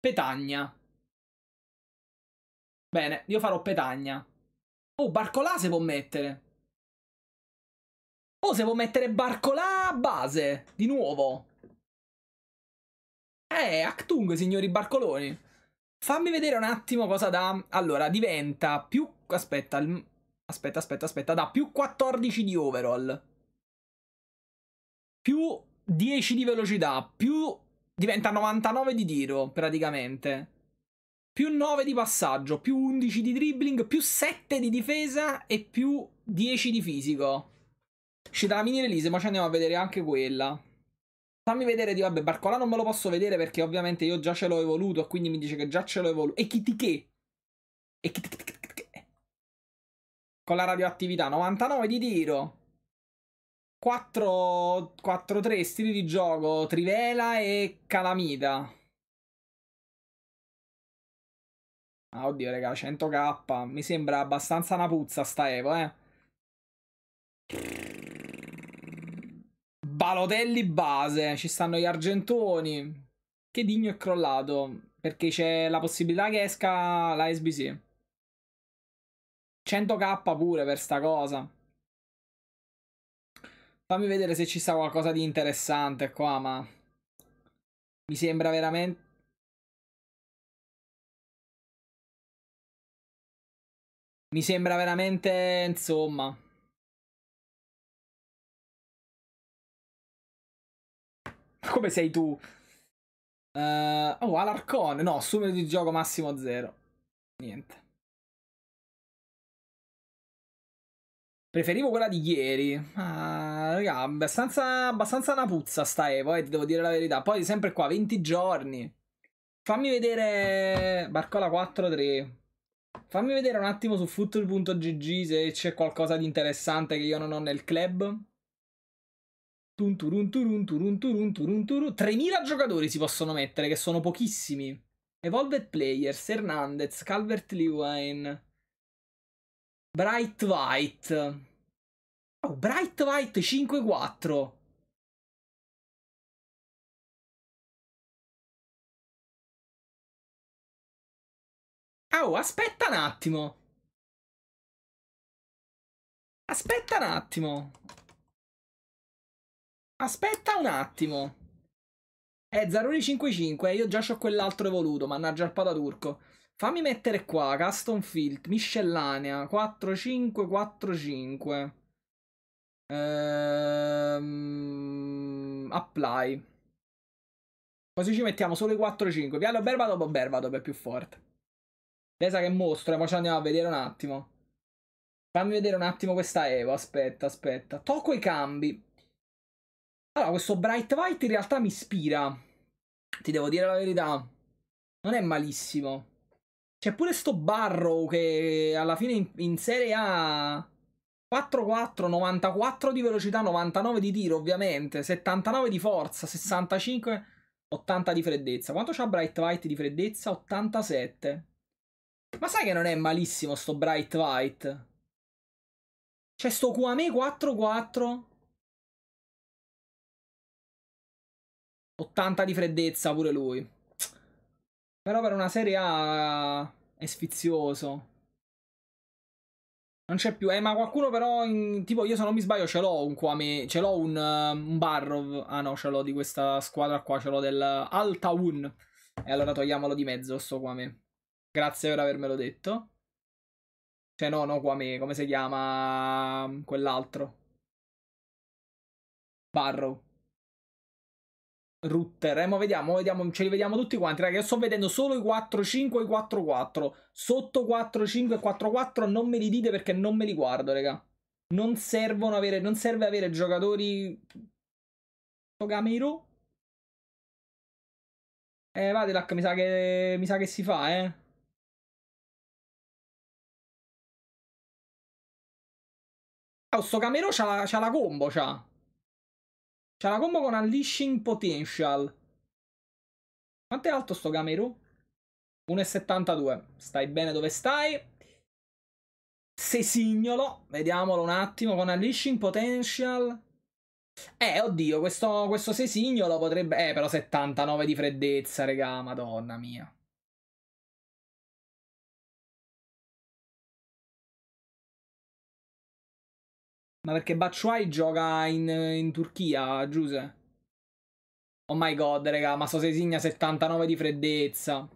Petagna. Bene, io farò Petagna. Oh, Barcolà si può mettere. Oh, se vuoi mettere Barcolà a base, di nuovo. Eh, Actung, signori Barcoloni. Fammi vedere un attimo cosa dà. Allora, diventa più... Aspetta, aspetta, aspetta, aspetta. Dà più 14 di overall. Più 10 di velocità. Più... Diventa 99 di tiro, praticamente. Più 9 di passaggio. Più 11 di dribbling. Più 7 di difesa. E più 10 di fisico. Uscita la mini release, ma ci andiamo a vedere anche quella. Fammi vedere di vabbè, Barcola non me lo posso vedere perché ovviamente io già ce l'ho evoluto, quindi mi dice che già ce l'ho evoluto. E Kitty che? E Kitty che? Con la radioattività, 99 di tiro. 4-3 stili di gioco, Trivela e Calamita. Ah, oddio, raga, 100k. Mi sembra abbastanza una puzza sta Evo, eh. Balotelli base, ci stanno gli argentoni. Che digno è crollato. Perché c'è la possibilità che esca la SBC. 100k pure per sta cosa. Fammi vedere se ci sta qualcosa di interessante qua, ma... Mi sembra veramente... Mi sembra veramente, insomma... Come sei tu? Uh, oh, Alarcone. No, assumere di gioco massimo zero. Niente. Preferivo quella di ieri. Ah, raga, abbastanza, abbastanza una puzza sta Evo, eh, devo dire la verità. Poi sempre qua, 20 giorni. Fammi vedere Barcola 4-3. Fammi vedere un attimo su football.gg se c'è qualcosa di interessante che io non ho nel club. Turun turun turun turun turun turun 3000 giocatori si possono mettere, che sono pochissimi. Evolved Players, Hernandez, Calvert-Lewin, Bright White. Oh, Bright White 5-4. Oh, aspetta un attimo. Aspetta un attimo. Aspetta un attimo. È eh, 0155, io già ho quell'altro evoluto, mannaggia il pataturco. Fammi mettere qua, custom field, miscellanea, 4 5 4545. Ehm, apply. Così ci mettiamo solo i 4-5. Piano Berbato o Berbato per più forte. Desa che mostro, eh, ma ci andiamo a vedere un attimo. Fammi vedere un attimo questa Evo, aspetta, aspetta. Tocco i cambi. Allora, questo Bright White in realtà mi ispira. Ti devo dire la verità. Non è malissimo. C'è pure sto Barrow che alla fine in, in Serie A 4-4, 94 di velocità, 99 di tiro ovviamente, 79 di forza, 65, 80 di freddezza. Quanto c'ha Bright White di freddezza? 87. Ma sai che non è malissimo sto Bright White? C'è sto Kwame 4-4 80 di freddezza pure lui. Però per una Serie A è sfizioso. Non c'è più. Eh, ma qualcuno però. In... tipo, io se non mi sbaglio, ce l'ho un Kwame. Ce l'ho un, uh, un Barrov. Ah no, ce l'ho di questa squadra qua. Ce l'ho del Altaun. E allora togliamolo di mezzo, sto Kwame. Grazie per avermelo detto. Cioè, no, no, Kwame. Come si chiama quell'altro? Barrow. Rutter, eh, ma vediamo, vediamo, ce li vediamo tutti quanti, raga, io sto vedendo solo i 4-5 e i 4-4, sotto 4-5 e 4-4 non me li dite perché non me li guardo, raga, non servono avere, non serve avere giocatori... Togamiro? Eh, Vadelac mi sa che, mi sa che si fa, eh. Oh, sto Camero c'ha, c'ha la combo, c'ha. C'è una combo con Unleashing Potential. Quanto è alto sto Gameru? 1,72. Stai bene dove stai. Sesignolo. Vediamolo un attimo con Unleashing Potential. Eh, oddio, questo, questo sesignolo potrebbe... Eh, però 79 di freddezza, regà, madonna mia. Ma perché Batshuayi gioca in, in Turchia, Giuse? Oh my god, raga, ma so se Sesigna 79 di freddezza.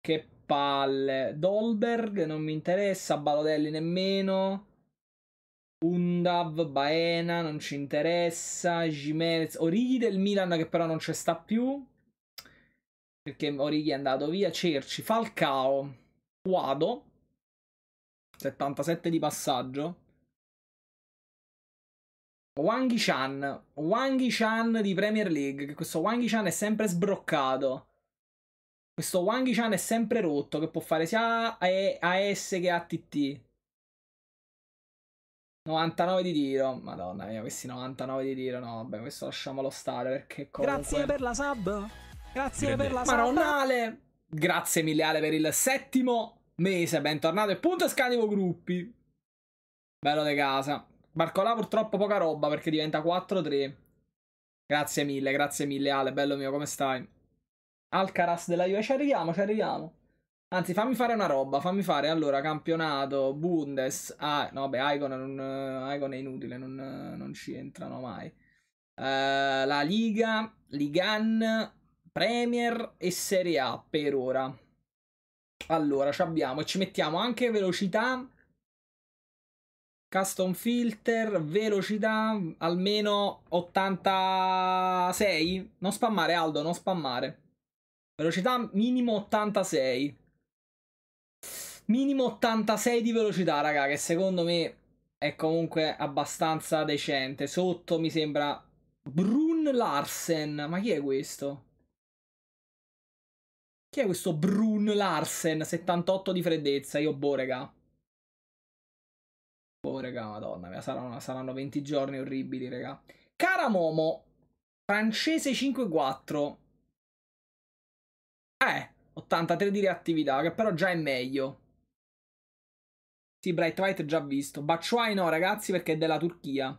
Che palle. Dolberg non mi interessa, Balotelli nemmeno. Undav, Baena non ci interessa. Jimenez, Origi del Milan che però non c'è sta più. Perché Origi è andato via. Cerci, Falcao, Guado. 77 di passaggio. Wang Chan, Wang Chan di Premier League, che questo Wang Chan è sempre sbroccato. Questo Wang Chan è sempre rotto, che può fare sia AS che ATT. 99 di tiro, madonna mia, questi 99 di tiro, no, vabbè, questo lasciamolo stare perché comunque... Grazie per la sub. Grazie Grande. per la sub. Maronale. Grazie mille Ale per il settimo mese, bentornato e punto scandivo gruppi. Bello di casa. Marco là purtroppo poca roba perché diventa 4-3. Grazie mille, grazie mille Ale, bello mio, come stai? Alcaraz della Juve, ci arriviamo, ci arriviamo. Anzi, fammi fare una roba, fammi fare allora campionato, Bundes, ah, no vabbè, Icon, non, Icon è inutile, non, non ci entrano mai. Uh, la Liga, Ligan, Premier e Serie A per ora. Allora, ci abbiamo e ci mettiamo anche velocità Custom filter, velocità almeno 86. Non spammare Aldo, non spammare. Velocità minimo 86. Minimo 86 di velocità, raga, che secondo me è comunque abbastanza decente. Sotto mi sembra Brun Larsen. Ma chi è questo? Chi è questo Brun Larsen? 78 di freddezza, io boh, raga. Oh, raga, madonna, saranno, saranno 20 giorni orribili, raga. Cara Momo, francese 5-4. Eh, 83 di reattività, che però già è meglio. Sì, Bright White già visto. Baciuai no, ragazzi, perché è della Turchia.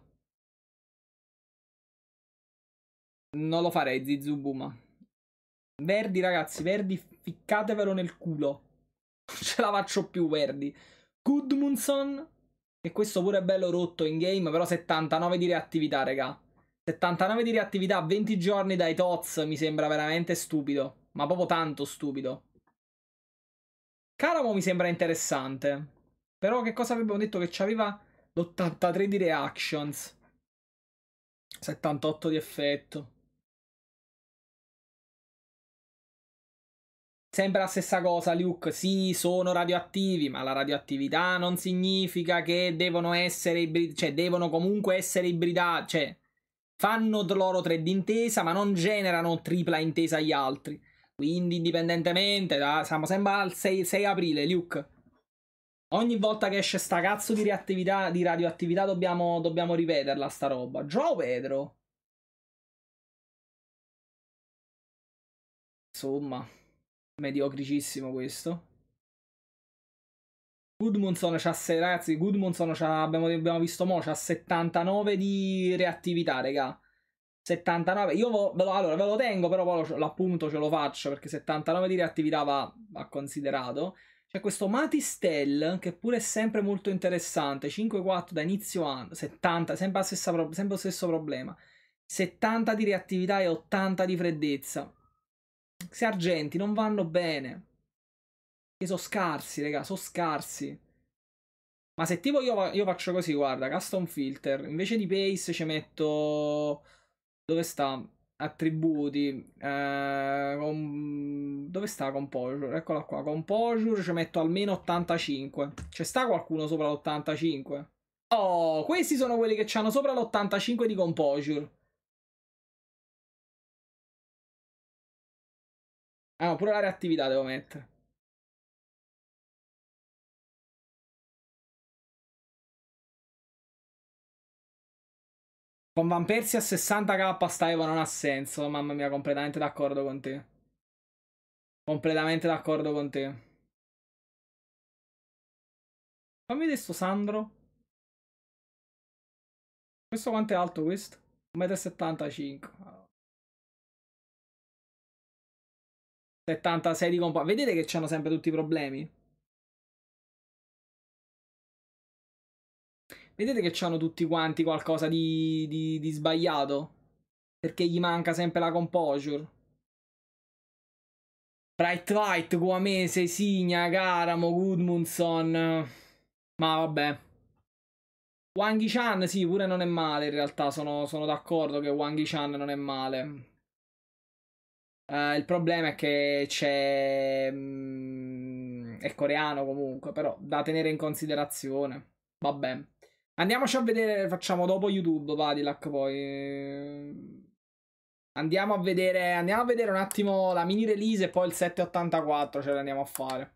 Non lo farei, Zizubuma. Verdi, ragazzi, Verdi, ficcatevelo nel culo. [laughs] Non ce la faccio più, Verdi. Goodmunson, e questo pure è bello rotto in game, però 79 di reattività, raga. 79 di reattività a 20 giorni dai TOTS mi sembra veramente stupido. Ma proprio tanto stupido. Caramo mi sembra interessante. Però che cosa avevamo detto? Che c'aveva l'83 di reactions. 78 di effetto. Sempre la stessa cosa, Luke. Sì, sono radioattivi, ma la radioattività non significa che devono essere ibridati, cioè devono comunque essere ibridati, cioè fanno loro tre d'intesa, ma non generano tripla intesa agli altri. Quindi, indipendentemente, da, siamo sempre al 6, 6 aprile, Luke. Ogni volta che esce sta cazzo di, reattività, di radioattività dobbiamo, dobbiamo ripeterla sta roba. Ciao Pedro. Insomma. Mediocricissimo questo. Goodmanson c'ha, ragazzi, Goodmanson c'ha, abbiamo, abbiamo, visto mo, c'ha 79 di reattività, raga. 79, io ve lo, allora, ve lo tengo, però poi l'appunto ce lo faccio, perché 79 di reattività va, va considerato. C'è questo Matistel, che pure è sempre molto interessante, 5-4 da inizio anno, 70, sempre, stessa, sempre lo stesso problema. 70 di reattività e 80 di freddezza se argenti non vanno bene. Che sono scarsi, raga, sono scarsi. Ma se tipo io, io, faccio così, guarda, custom filter, invece di pace ci metto... Dove sta? Attributi. Eh, con... Dove sta composure? Eccola qua, composure ci metto almeno 85. C'è sta qualcuno sopra l'85? Oh, questi sono quelli che hanno sopra l'85 di composure. Ah, pure la reattività devo mettere. Con Van Persie a 60k Stavo non ha senso, mamma mia, completamente d'accordo con te. Completamente d'accordo con te. Fammi vedere sto Sandro. Questo quanto è alto questo? 1,75 m. 76 di compa. Vedete che c'hanno sempre tutti i problemi? Vedete che c'hanno tutti quanti qualcosa di, di, di sbagliato? Perché gli manca sempre la composure. Bright White, Guamese, Signa, Caramo, Goodmunson. Ma vabbè. Wanghi Chan, sì, pure non è male in realtà. Sono, sono d'accordo che Wanghi Chan non è male. Uh, il problema è che c'è. Mh, mm, è coreano comunque, però da tenere in considerazione. Vabbè. Andiamoci a vedere, facciamo dopo YouTube, Vadilac poi. Andiamo a vedere, andiamo a vedere un attimo la mini release e poi il 784 ce l'andiamo a fare.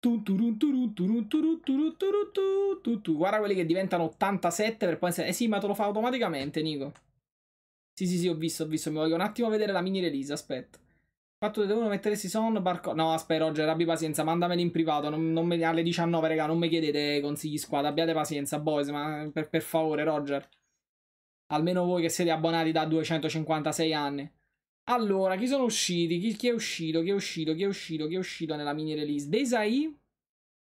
Guarda quelli che diventano 87 per poi essere... Eh sì, ma te lo fa automaticamente, Nico. Sì, sì, sì, ho visto, ho visto. Mi voglio un attimo vedere la mini release, aspetta. Fatto che devono mettere son barco... No, aspetta, Roger, abbi pazienza, mandameli in privato. Non, non me... Alle 19, raga, non mi chiedete consigli squadra. Abbiate pazienza, boys, ma per, per favore, Roger. Almeno voi che siete abbonati da 256 anni. Allora, chi sono usciti? Chi, chi, è uscito? Chi è uscito? Chi è uscito? Chi è uscito nella mini release? Desai?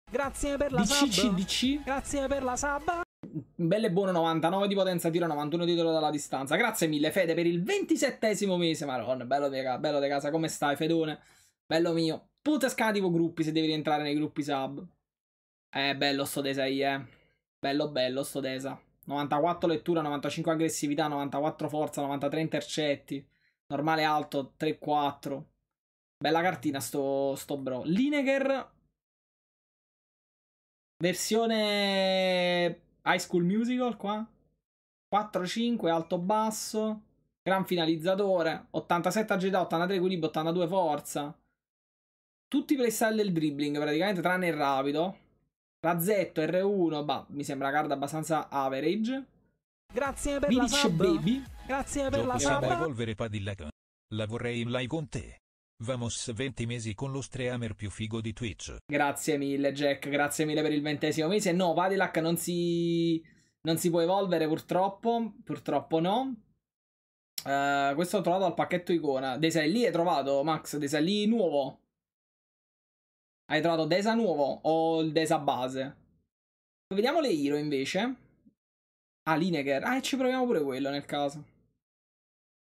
Grazie per la DC, sub. Grazie per la sub. Belle e buono 99 di potenza tiro, 91 di tiro dalla distanza. Grazie mille, Fede, per il ventisettesimo mese. Maronna, bello di, ca- bello di casa, come stai, Fedone? Bello mio. Punta scativo gruppi se devi rientrare nei gruppi sub. Eh, bello sto Desai, eh. Bello, bello sto Desa. 94 lettura, 95 aggressività, 94 forza, 93 intercetti. Normale alto, 3-4. Bella cartina sto, sto bro. Lineker. Versione High School Musical qua. 4-5, alto basso. Gran finalizzatore. 87 agilità, 83 equilibrio, 82 forza. Tutti i playstyle del dribbling praticamente, tranne il rapido. Razzetto, R1, bah, mi sembra una carta abbastanza average. Grazie per Vidic la sub. Baby. Grazie per Giochi la sub. La vorrei in live con te. Vamos 20 mesi con lo streamer più figo di Twitch. Grazie mille Jack, grazie mille per il ventesimo mese. No, Vadilak non si... non si può evolvere purtroppo, purtroppo no. Uh, questo l'ho trovato al pacchetto icona. Desa lì hai trovato, Max? Desa lì nuovo? Hai trovato Desa nuovo o il Desa base? Vediamo le Hero invece. Ah, Lineker. Ah, ci proviamo pure quello nel caso.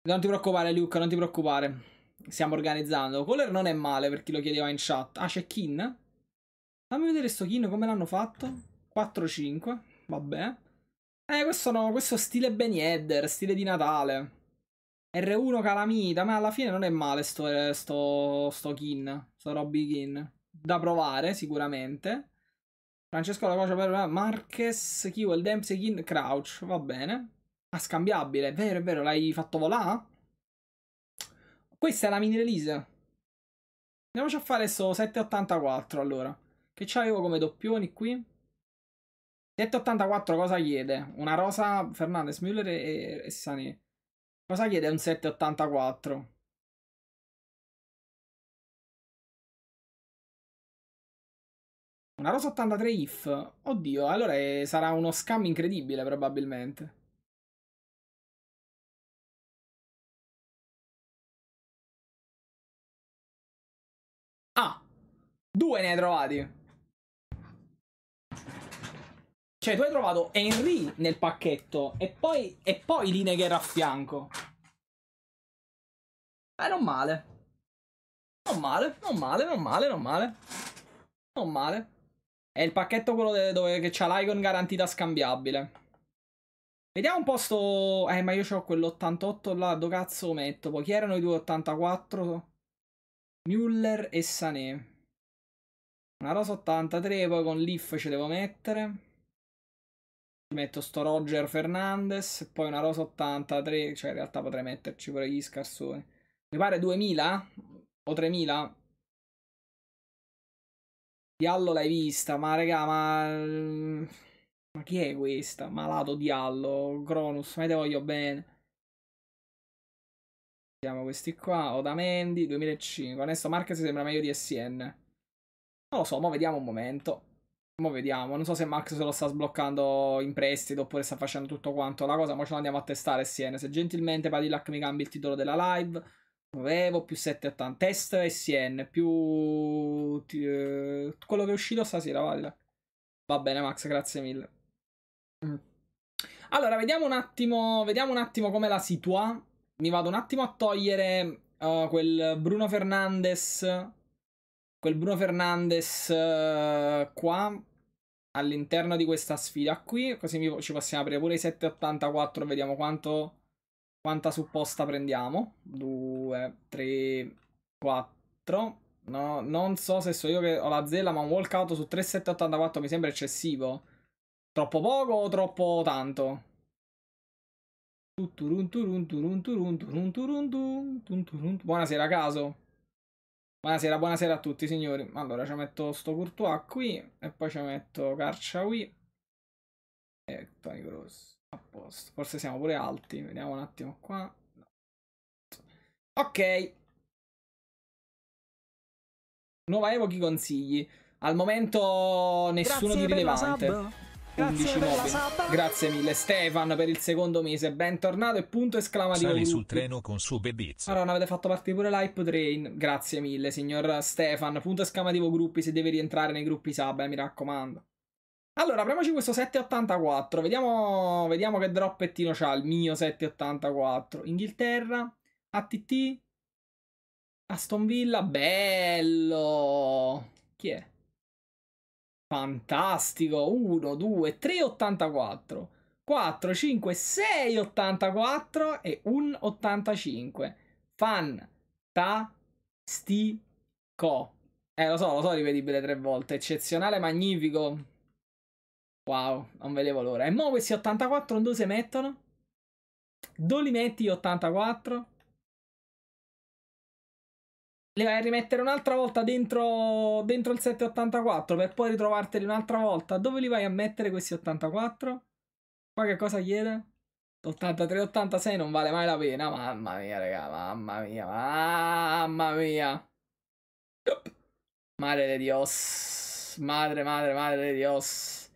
Non ti preoccupare, Luke, non ti preoccupare stiamo organizzando. Color non è male per chi lo chiedeva in chat. Ah, c'è Kin? Fammi vedere sto Kin come l'hanno fatto. 4-5, vabbè. Eh, questo no, questo stile Benny Edder, stile di Natale. R1 calamita, ma alla fine non è male sto, sto, sto Kin, sto Robby Kin. Da provare, sicuramente. Francesco la cosa per Marques, Kiwell, Dempsey, Kin, Crouch, va bene. Ah, scambiabile, è vero, è vero, l'hai fatto volare? Questa è la mini release. Andiamoci a fare adesso 784 allora. Che c'avevo come doppioni qui? 784 cosa chiede? Una rosa Fernandez, Müller e, e Sané. Cosa chiede un 784? Una rosa 83 if. Oddio, allora eh, sarà uno scam incredibile probabilmente. Ah, due ne hai trovati. Cioè, tu hai trovato Henry nel pacchetto e poi, e poi Lineker a fianco. Eh, non male. Non male, non male, non male, non male. Non male. È il pacchetto quello de- dove che c'ha l'icon garantita scambiabile. Vediamo un po' sto... Eh, ma io ho quell'88 là, dove cazzo lo metto? Poi chi erano i 284? Müller e Sané. Una rosa 83, poi con Leaf ci devo mettere. Ci metto sto Roger Fernandez, poi una rosa 83, cioè in realtà potrei metterci pure gli scarsoni. Mi pare 2000 o 3000. Diallo l'hai vista, ma raga, ma... Ma chi è questa? Malato Diallo, Cronus, ma te voglio bene. Vediamo questi qua, Odamendi, 2005. Onesto Marquez sembra meglio di SN. Non lo so, ma vediamo un momento. Mo vediamo, non so se Max se lo sta sbloccando in prestito oppure sta facendo tutto quanto la cosa, ma ce l'andiamo a testare SN. Se gentilmente Padillac mi cambia il titolo della live, Revo più 780, test SN, più eh, quello che è uscito stasera, Padillac. Va bene Max, grazie mille. Mm. Allora, vediamo un attimo, vediamo un attimo come la situa mi vado un attimo a togliere uh, quel Bruno Fernandes. Quel Bruno Fernandes uh, qua all'interno di questa sfida qui. Così mi, ci possiamo aprire pure i 784. Vediamo quanto, quanta supposta prendiamo. 2, 3, 4. No, non so se so io che ho la zella, ma un walkout su 3784 mi sembra eccessivo. Troppo poco o troppo tanto? Buonasera caso. Buonasera, buonasera a tutti signori. Allora ci metto sto Courtois qui e poi ci metto Carcia qui e Tony Cross. A posto. Forse siamo pure alti. Vediamo un attimo qua. No. Ok. Nuova Evo chi consigli? Al momento nessuno Grazie di rilevante. 11 Grazie mille Stefan per il secondo mese, bentornato e punto esclamativo. Sali sul treno con suo bebizzo. Allora, non avete fatto partire pure l'hype train. Grazie mille, signor Stefan. Punto esclamativo gruppi, se devi rientrare nei gruppi sub, eh, mi raccomando. Allora, apriamoci questo 784. Vediamo, vediamo che droppettino c'ha il mio 784. Inghilterra, ATT, Aston Villa, bello. Chi è? Fantastico, 1, 2, 3, 84, 4, 5, 6, 84 e un 85. Fantastico. Eh, lo so, lo so, ripetibile tre volte. Eccezionale, magnifico. Wow, non vedevo l'ora. E mo questi 84 dove si mettono? Dove li metti gli 84? le vai a rimettere un'altra volta dentro, dentro, il 784 per poi ritrovarteli un'altra volta. Dove li vai a mettere questi 84? Qua che cosa chiede? 83-86 non vale mai la pena. Mamma mia, raga, mamma mia, mamma mia. Madre di Dios. Madre, madre, madre di Dios.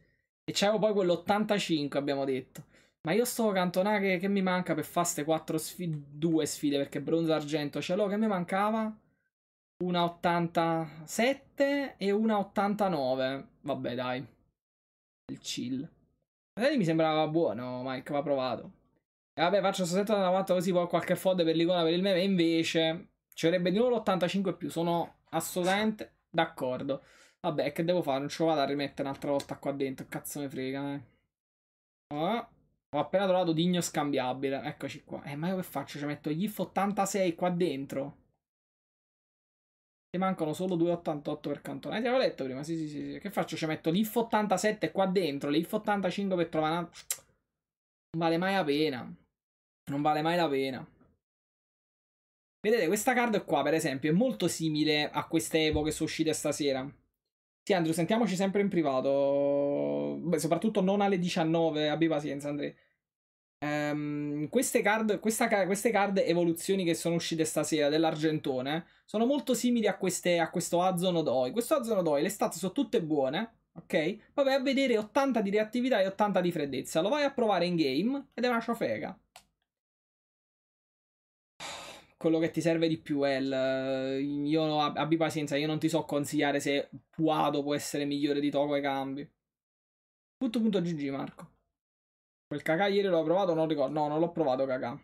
E c'avevo poi quell'85, abbiamo detto. Ma io sto cantonà che, che mi manca per fare queste 4 sfide, 2 sfide, perché bronzo argento ce l'ho, che mi mancava? Una 87 e una 89. Vabbè, dai. Il chill. Magari mi sembrava buono, Mike, va provato. E vabbè, faccio 60 90 così poi qualche foto per l'icona per il meme. E Invece, ci vorrebbe di nuovo l'85 più. Sono assolutamente d'accordo. Vabbè, che devo fare? Non ce lo vado a rimettere un'altra volta qua dentro. Cazzo mi frega, eh. Oh, ho appena trovato digno scambiabile. Eccoci qua. Eh, ma io che faccio? Ci metto gli IF 86 qua dentro. Ti mancano solo 2,88 per cantone. Eh, ti avevo letto prima. Sì, sì, sì. Che faccio? Ci metto l'IF 87 qua dentro. L'IF 85 per trovare una... Non vale mai la pena. Non vale mai la pena. Vedete, questa card qua, per esempio, è molto simile a queste Evo che sono uscite stasera. Sì, Andrew, sentiamoci sempre in privato. Beh, soprattutto non alle 19. Abbi pazienza, Andrea. Um, queste, card, questa, queste card evoluzioni che sono uscite stasera dell'argentone sono molto simili a, queste, a questo Azzonod Doi. Questo Azzonod Doi, le stat sono tutte buone, ok? Poi vai a vedere 80 di reattività e 80 di freddezza. Lo vai a provare in game ed è una ciofega. Quello che ti serve di più è il... Io abbi pazienza, io non ti so consigliare se Puado può essere migliore di Togo e Cambi. Tutto.gg Marco. Quel cacà ieri l'ho provato, non ricordo. No, non l'ho provato cacà.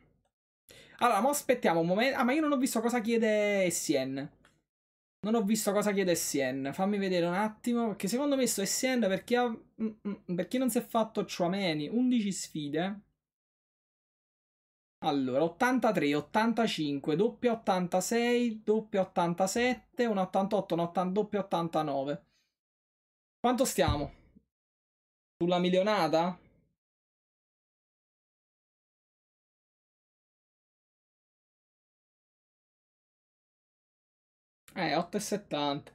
Allora, mo aspettiamo un momento. Ah, ma io non ho visto cosa chiede Sien. Non ho visto cosa chiede Sien. Fammi vedere un attimo. Perché secondo me sto SN per chi, ha... Mm, mm, per chi non si è fatto Chuameni. 11 sfide. Allora, 83, 85, doppia 86, doppia 87, un 88, un 80, doppia 89. Quanto stiamo? Sulla milionata? Eh, 8,70.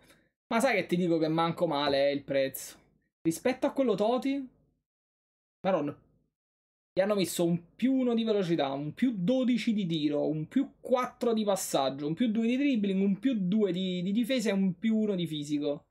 Ma sai che ti dico che manco male è il prezzo. Rispetto a quello Toti, Maron, gli hanno messo un più 1 di velocità, un più 12 di tiro, un più 4 di passaggio, un più 2 di dribbling, un più 2 di, di difesa e un più 1 di fisico.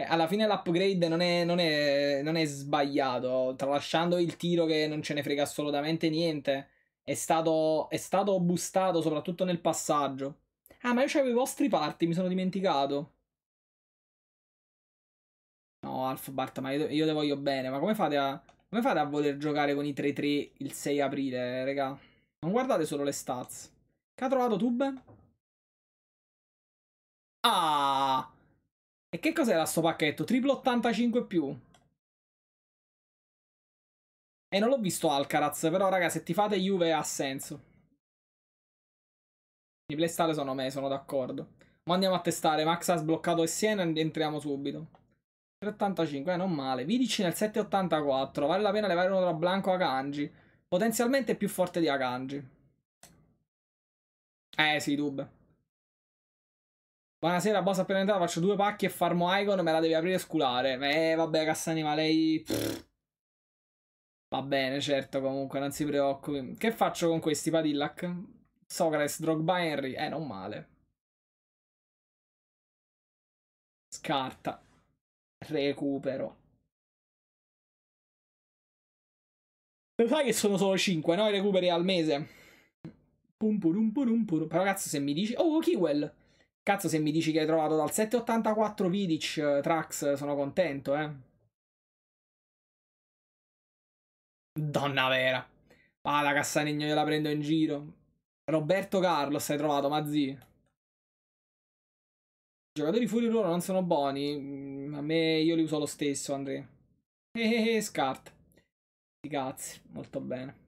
Eh, alla fine l'upgrade non è, non, è, non è, sbagliato, tralasciando il tiro che non ce ne frega assolutamente niente. È stato, è stato boostato soprattutto nel passaggio. Ah, ma io c'avevo i vostri parti, mi sono dimenticato. No, Alf Bart, ma io, io le voglio bene. Ma come fate, a, come fate a voler giocare con i 3-3 il 6 aprile, raga? Non guardate solo le stats. Che ha trovato Tube? Ah! E che cos'era sto pacchetto? Triplo 85 più. E non l'ho visto Alcaraz, però raga, se ti fate Juve ha senso. I playstyle sono me, sono d'accordo. Ma andiamo a testare, Max ha sbloccato il Siena e entriamo subito. 385, eh, non male. Vidic nel 784, vale la pena levare uno tra Blanco e Akanji. Potenzialmente più forte di Akanji. Eh sì, dub. Buonasera, boss appena entrato, faccio due pacchi e farmo Icon, me la devi aprire e sculare. Eh, vabbè, Cassanima, lei... Pff. Va bene, certo, comunque, non si preoccupi. Che faccio con questi, Padillac? Socrates, Drogba, Henry. Eh, non male. Scarta. Recupero. Lo sai che sono solo 5, no? I recuperi al mese. Pum purum purum purum. Però cazzo, se mi dici... Oh, Kiwell! Cazzo, se mi dici che hai trovato dal 784 Vidic eh, Trax, sono contento, eh. Donna vera. Ah, la io la prendo in giro. Roberto Carlos hai trovato, ma zii. Giocatori fuori loro non sono buoni. Mm, a me io li uso lo stesso, Andrea. E eh, eh, eh scart. Di cazzi, molto bene.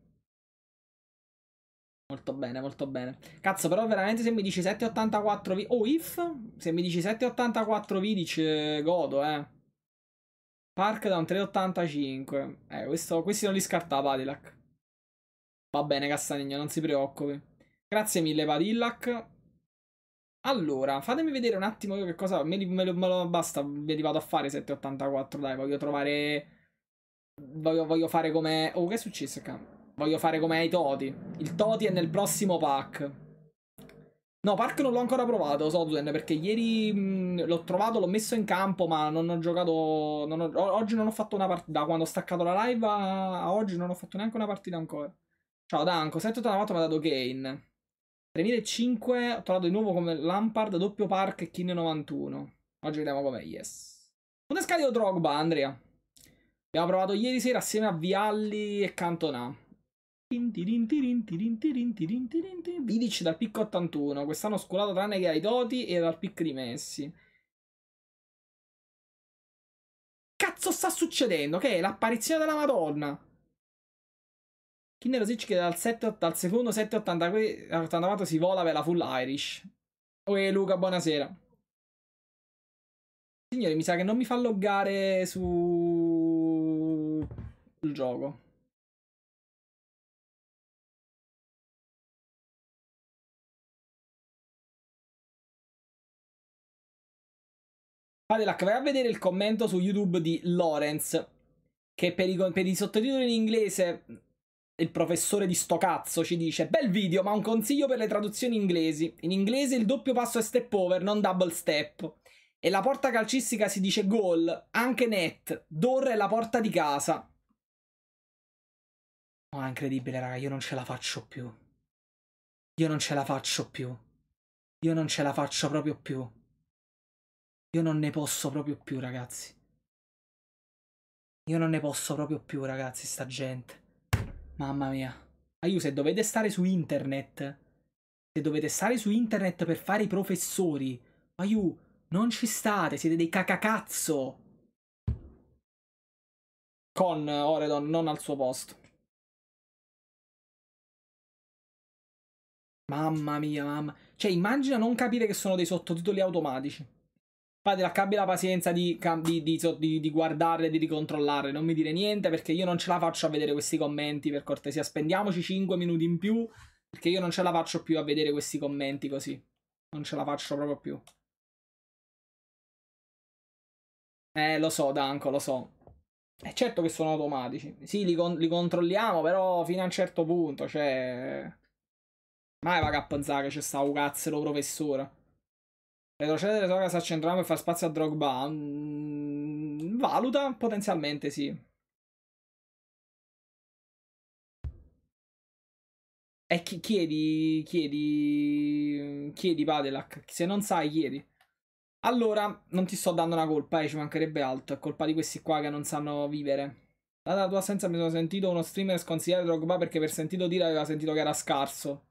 Molto bene, molto bene. Cazzo, però veramente se mi dici 784V oh, if, se mi dici 784V eh, godo, eh. Park da un 385. Eh, questo, questi non li scartava Padilac. Va bene, Castagno, non si preoccupi. Grazie mille, Padillac. Allora, fatemi vedere un attimo io che cosa... Me, me, me lo basta, ve li vado a fare 784, dai, voglio trovare... Voglio, voglio fare come... Oh, che è successo, cavolo? Voglio fare come ai Toti. Il Toti è nel prossimo pack. No, Park non l'ho ancora provato, Sozuen, perché ieri l'ho trovato, l'ho messo in campo, ma non ho giocato... Non ho, oggi non ho fatto una partita, da quando ho staccato la live a, a, oggi non ho fatto neanche una partita ancora. Ciao Danco, 789 mi ha dato gain. 3005, ho trovato di nuovo come Lampard, doppio Park e Kin 91. Oggi vediamo com'è, yes. Una scaglia Drogba, Andrea. Abbiamo provato ieri sera assieme a Vialli e Cantona. Vidic dal pick 81. Quest'anno scolato tranne che ai doti e dal pick di Messi. Cazzo sta succedendo? Che è l'apparizione della Madonna. Kinder Switch che dal, 7, dal secondo 784 si vola per la full Irish. Oe Luca, buonasera. Signori, mi sa che non mi fa loggare su... sul gioco. Padelac, vai a vedere il commento su YouTube di Lorenz, che per i, per i sottotitoli in inglese, il professore di sto cazzo ci dice Bel video, ma un consiglio per le traduzioni inglesi. In inglese il doppio passo è step over, non double step. E la porta calcistica si dice goal, anche net, door è la porta di casa. Ma oh, è incredibile, raga, io non ce la faccio più. Io non ce la faccio più. Io non ce la faccio proprio più. Io non ne posso proprio più, ragazzi. Io non ne posso proprio più, ragazzi, sta gente. Mamma mia. Ma se dovete stare su internet, se dovete stare su internet per fare i professori, ma non ci state, siete dei cacacazzo. Con Oredon non al suo posto. Mamma mia, mamma. Cioè, immagina non capire che sono dei sottotitoli automatici. Padre, abbia la pazienza di, di, di, di guardarle, di ricontrollare, non mi dire niente perché io non ce la faccio a vedere questi commenti, per cortesia. Spendiamoci 5 minuti in più perché io non ce la faccio più a vedere questi commenti così. Non ce la faccio proprio più. Eh, lo so, Danco, lo so. È certo che sono automatici. Sì, li, con li controlliamo, però fino a un certo punto, cioè... Mai va a pensare che c'è stato un cazzero professore. Retrocedere Sogas a centrampo e far spazio a Drogba? Mm, valuta? Potenzialmente sì. E chi, chiedi, chiedi, chiedi Padelac, se non sai chiedi. Allora, non ti sto dando una colpa, eh, ci mancherebbe altro, è colpa di questi qua che non sanno vivere. Data la tua assenza mi sono sentito uno streamer sconsigliare Drogba perché per sentito dire aveva sentito che era scarso.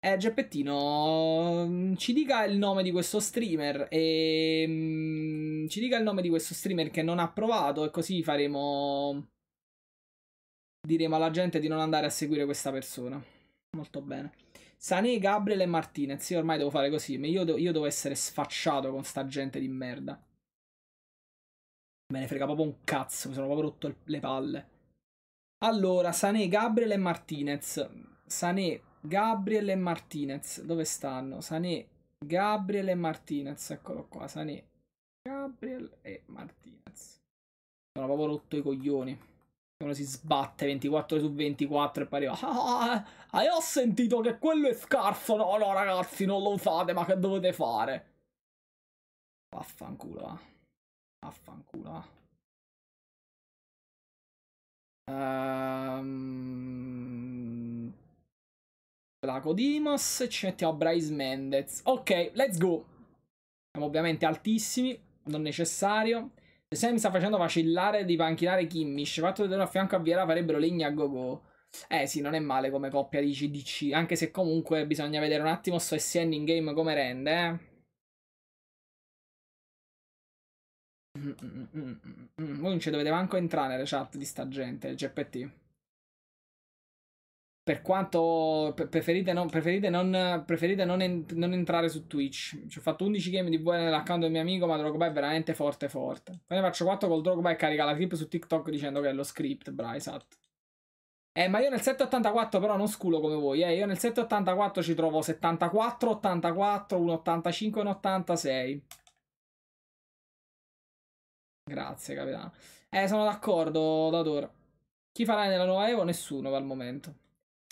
Eh, Geppettino, mm, ci dica il nome di questo streamer e mm, ci dica il nome di questo streamer che non ha provato e così faremo diremo alla gente di non andare a seguire questa persona. Molto bene. Sané, Gabriel e Martinez, io ormai devo fare così, ma io, devo, io devo essere sfacciato con sta gente di merda. Me ne frega proprio un cazzo, mi sono proprio rotto le palle. Allora, Sané, Gabriel e Martinez. Sané, Gabriel e Martinez, dove stanno? Sané, Gabriel e Martinez, eccolo qua, Sané, Gabriel e Martinez. Sono proprio rotto i coglioni. Uno si sbatte 24 su 24 e poi arriva. Ah, ah, io ah, ah, ho sentito che quello è scarso. No, no, ragazzi, non lo usate, ma che dovete fare? Vaffanculo, ah. Vaffanculo, va. Ehm... Lacodimos e ci mettiamo Bryce Mendez. Ok, let's go. Siamo ovviamente altissimi, non necessario. Se Sam sta facendo vacillare di panchinare Kimmich, Fatto vedere a fianco a Viera farebbero legna a go-go. Eh sì, non è male come coppia di CDC, anche se comunque bisogna vedere un attimo sto SN in game come rende, eh. Mm, mm, mm, Voi non ci dovete manco entrare nelle chat di sta gente, il GPT per quanto preferite, non, preferite, non, preferite non, en- non, entrare su Twitch. Ci ho fatto 11 game di buone nell'account del mio amico, ma Drogba è veramente forte forte. Poi ne faccio 4 col Drogba e carica la clip su TikTok dicendo che è lo script, bravo, esatto. Eh, ma io nel 784 però non sculo come voi, eh. Io nel 784 ci trovo 74, 84, 185 e 86. Grazie, capitano. Eh, sono d'accordo, Dador. Chi farà nella nuova Evo? Nessuno per il momento.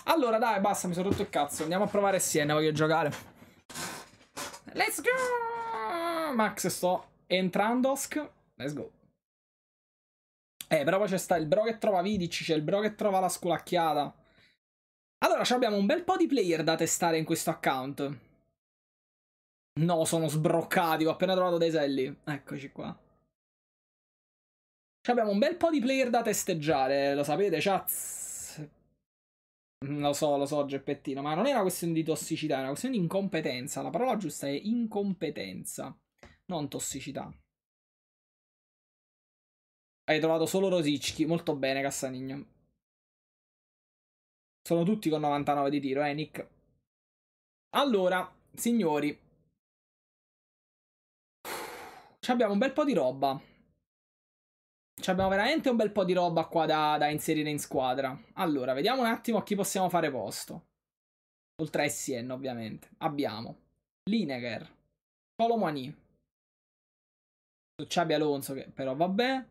Allora, dai, basta, mi sono rotto il cazzo. Andiamo a provare Siena, voglio giocare. Let's go! Max, sto entrando. Let's go. Eh, però poi c'è sta il bro che trova Vidic, c'è il bro che trova la sculacchiata. Allora, abbiamo un bel po' di player da testare in questo account. No, sono sbroccati, ho appena trovato dei selli. Eccoci qua. Abbiamo un bel po' di player da testeggiare, lo sapete, chats. Mm, lo so, lo so, Geppettino, ma non è una questione di tossicità, è una questione di incompetenza. La parola giusta è incompetenza, non tossicità. Hai trovato solo Rosicchi, molto bene Cassanigno. Sono tutti con 99 di tiro, eh Nick? Allora, signori. Abbiamo un bel po' di roba. Ci abbiamo veramente un bel po' di roba qua da, da inserire in squadra. Allora, vediamo un attimo a chi possiamo fare posto. Oltre a Sien, ovviamente. Abbiamo Lineker, Colomani, Ciabi Alonso, che però vabbè.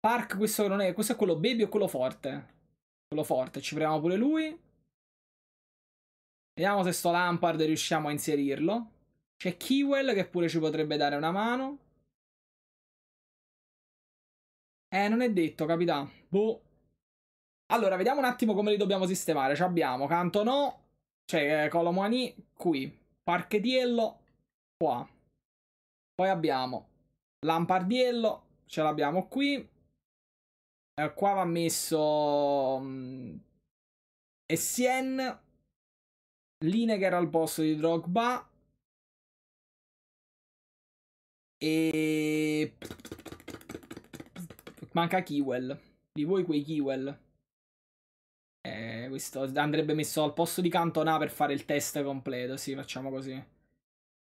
Park, questo non è, questo è quello baby o quello forte. Quello forte, ci proviamo pure lui. Vediamo se sto Lampard riusciamo a inserirlo. C'è Kiwell che pure ci potrebbe dare una mano. Eh, non è detto, capità. Boh. Allora, vediamo un attimo come li dobbiamo sistemare. Ci abbiamo no, cioè eh, Colomoani qui, Parchetiello qua. Poi abbiamo Lampardiello, ce l'abbiamo qui. Eh, qua va messo mh, mm, Essien, Lineker al posto di Drogba. E... Manca Kiwell. Di voi quei Kiwell. Eh, questo andrebbe messo al posto di Cantona per fare il test completo. Sì, facciamo così.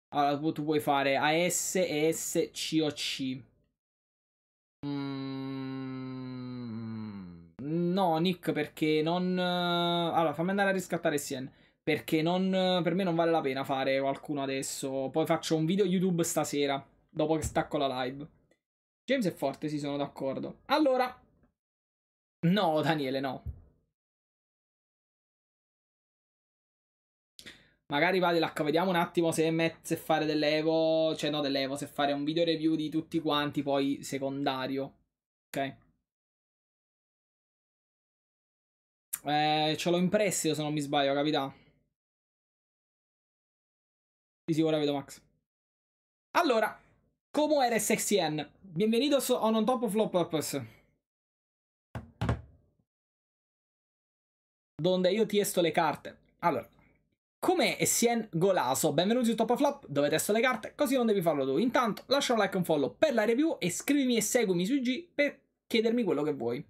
Allora, tu puoi fare AS, ES, COC. Mm... No, Nick, perché non... Eh, allora, fammi andare a riscattare Sien. Perché non... Eh, per me non vale la pena fare qualcuno adesso. Poi faccio un video YouTube stasera, dopo che stacco la live. James è forte, sì, sono d'accordo. Allora... No, Daniele, no. Magari Padelac, vediamo un attimo se Metz fare dell'Evo, cioè no dell'Evo, se fare un video review di tutti quanti, poi secondario. Ok. Eh, ce l'ho in se non mi sbaglio, capità. sì, sicuro vedo Max. Allora, ¿Cómo eres, Sexien? Bienvenidos a On Top of Low Purpose. Donde io tiesto le carte. Allora. Come Essien Golaso, benvenuti su Top of Flop, dove testo le carte, così non devi farlo tu. Intanto lascia un like e un follow per la review e scrivimi e seguimi su G per chiedermi quello che vuoi.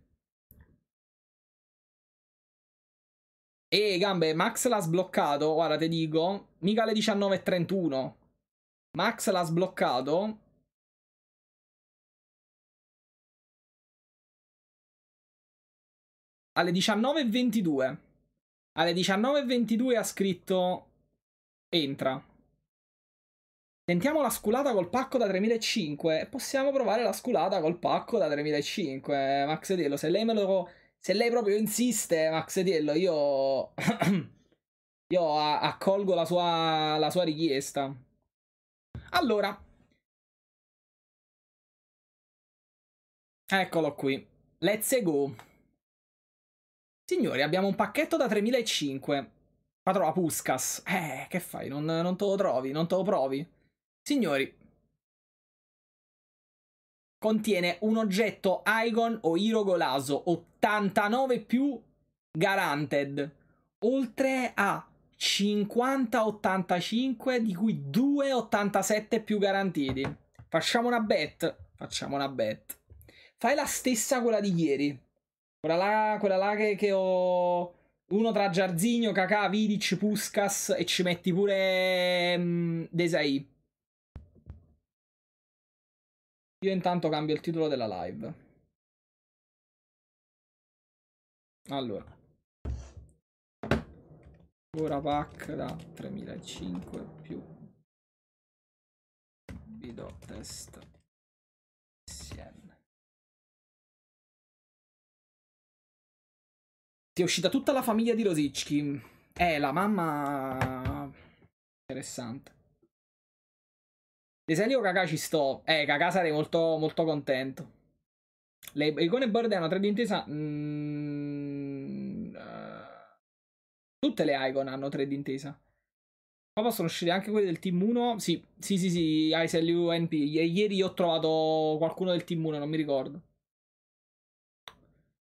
E gambe, Max l'ha sbloccato, guarda te dico, mica le 19.31. Max l'ha sbloccato alle 19.22. Alle 19.22 ha scritto entra. Tentiamo la sculata col pacco da 3005. Possiamo provare la sculata col pacco da 3005, Max Diello. Se lei me lo... Se lei proprio insiste, Max Diello, io... [clears throat] io accolgo la sua, la sua richiesta. Allora. Eccolo qui. Let's go. Signori, abbiamo un pacchetto da 3005. Ma trova Puscas. Eh, che fai? Non, non te lo trovi, non te lo provi. Signori. Contiene un oggetto Igon o Irogolaso 89 più Garanted. Oltre a 50-85 di cui 2-87 più garantiti. Facciamo una bet. Facciamo una bet. Fai la stessa quella di ieri. Quella là, quella là che, che, ho... Uno tra Giarzinho, Kakà, Vidic, Puskas e ci metti pure um, Desai. Io intanto cambio il titolo della live. Allora. Ora pack da 3005 più vi do test insieme. Ti è uscita tutta la famiglia di Rosicchi. Eh, la mamma... Interessante. Deselio Kakà ci sto. Eh, Kakà sarei molto, molto contento. Le icone board hanno trade intesa... Mm... Eh, tutte le icon hanno trade intesa. Qua possono uscire anche quelle del Team 1. Sì, sì, sì, sì, ISLU NP. Ieri ho trovato qualcuno del Team 1, non mi ricordo.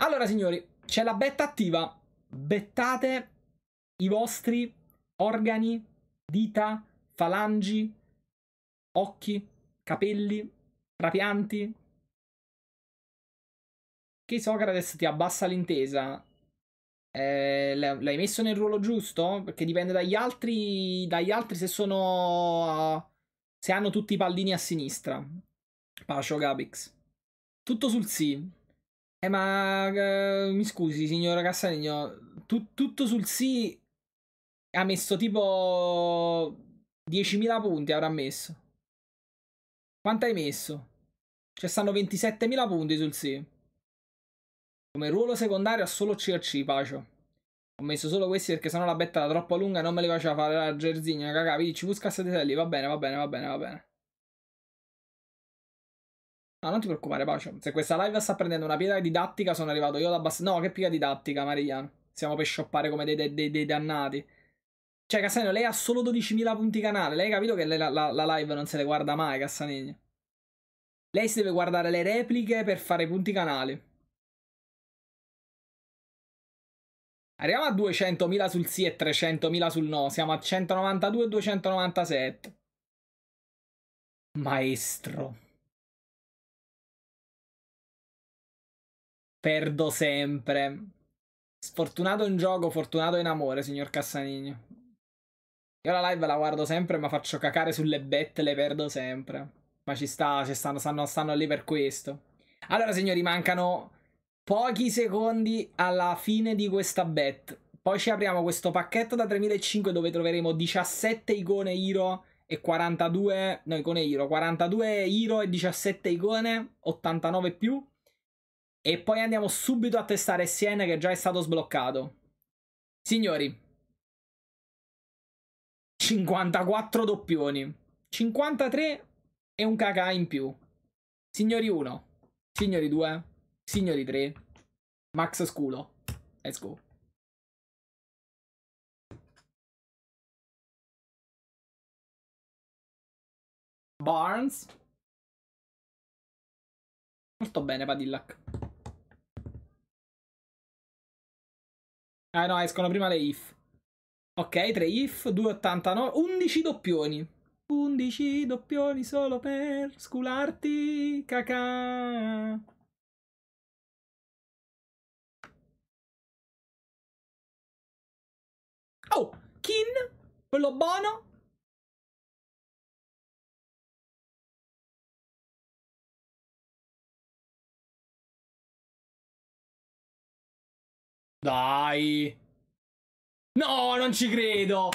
Allora, signori, c'è la betta attiva. Bettate i vostri organi, dita, falangi, occhi, capelli, trapianti. Che Socrates ti abbassa l'intesa. Eh, l'hai messo nel ruolo giusto? Perché dipende dagli altri, dagli altri se sono... Se hanno tutti i pallini a sinistra. Pacio Gabix. Tutto sul sì. Eh, ma eh, mi scusi, signora Cassarigno, tu, tutto sul sì ha messo tipo 10.000 punti avrà messo. Quanto hai messo? Ci cioè, stanno 27.000 punti sul sì. Come ruolo secondario ha solo CRC, Pacio. Ho messo solo questi perché sennò la betta era troppo lunga e non me li faceva fare la Gersigna, cagà, vedi, ci busca a sali, va bene, va bene, va bene, va bene. Ah, non ti preoccupare, Bacio. Se questa live sta prendendo una piega didattica, sono arrivato io da basso. No, che piega didattica, Marigliano. Siamo per shoppare come dei, dei, dei, dei dannati. Cioè, Cassano, lei ha solo 12.000 punti canale. Lei ha capito che la, la, la, live non se le guarda mai, Cassanegna. Lei si deve guardare le repliche per fare i punti canale. Arriviamo a 200.000 sul sì e 300.000 sul no. Siamo a 192 e 297. Maestro. Perdo sempre. Sfortunato in gioco, fortunato in amore, signor Cassanigno. Io la live la guardo sempre, ma faccio cacare sulle bette, le perdo sempre. Ma ci sta, ci stanno, stanno, stanno lì per questo. Allora, signori, mancano pochi secondi alla fine di questa bet. Poi ci apriamo questo pacchetto da 3005 dove troveremo 17 icone Hiro e 42, no icone Hiro, 42 Hiro e 17 icone, 89 più. E poi andiamo subito a testare Siena che già è stato sbloccato. Signori, 54 doppioni, 53 e un cacà in più. Signori 1, signori 2, signori 3, max sculo. Let's go. Barnes. Molto bene, Padillac. Ah no, escono prima le if. Ok, 3 if, 2,89, 11 doppioni. 11 doppioni solo per scularti, cacà. Oh, Kin, quello buono, Dai. No, non ci credo.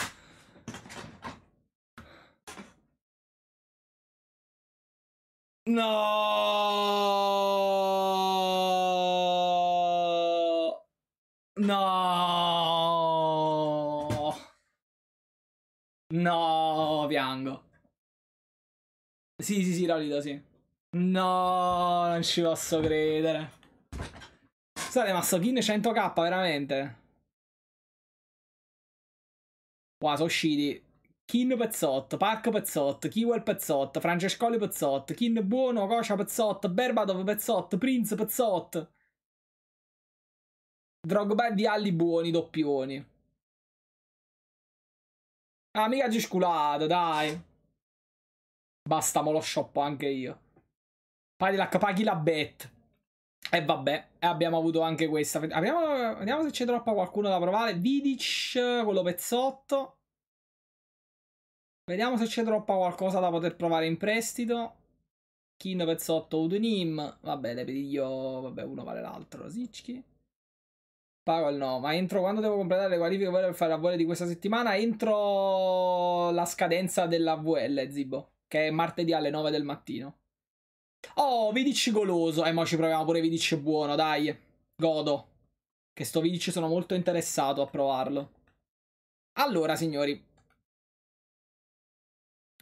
No. No. No, piango. Sì, sì, sì, Lolito, sì. No, non ci posso credere. Cazzate, ma sto kin 100k veramente. Wow, sono usciti. Kin Pezzotto, Park Pezzotto, Kiwel Pezzotto, Francescoli Pezzotto, Kin Buono, Cocia Pezzotto, Berbatov Pezzotto, Prince Pezzotto. Drogba di Alli Buoni, doppioni. Ah, mica gisculato, dai. Basta, mo lo shoppo anche io. Fai la paghi la bet. E vabbè, abbiamo avuto anche questa. Abbiamo, vediamo se c'è troppa qualcuno da provare. Vidic, quello pezzotto. Vediamo se c'è troppa qualcosa da poter provare in prestito. Kin, pezzotto, Udunim. Vabbè, le pediglio. Vabbè, uno vale l'altro. Pago Pavel no, ma entro quando devo completare le qualifiche per fare la VL di questa settimana? Entro la scadenza della VL, Zibo, che è martedì alle 9 del mattino. Oh, Vidic goloso. E eh, mo ci proviamo pure Vidic buono, dai. Godo. Che sto Vidic sono molto interessato a provarlo. Allora, signori.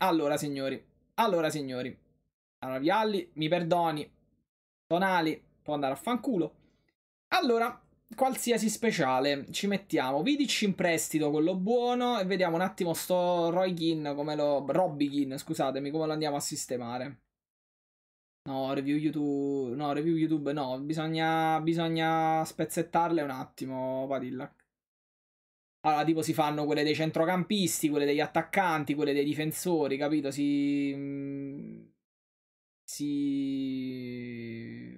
Allora, signori. Allora, signori. Allora, Vialli, mi perdoni. Tonali, può andare a fanculo. Allora, qualsiasi speciale. Ci mettiamo Vidic in prestito, quello buono. E vediamo un attimo sto Roy Ginn, come lo... Robby Ginn, scusatemi, come lo andiamo a sistemare. No, review YouTube. No, review YouTube. No, bisogna, bisogna spezzettarle un attimo, Padilla. Allora, tipo, si fanno quelle dei centrocampisti, quelle degli attaccanti, quelle dei difensori, capito? Si. Mm, si.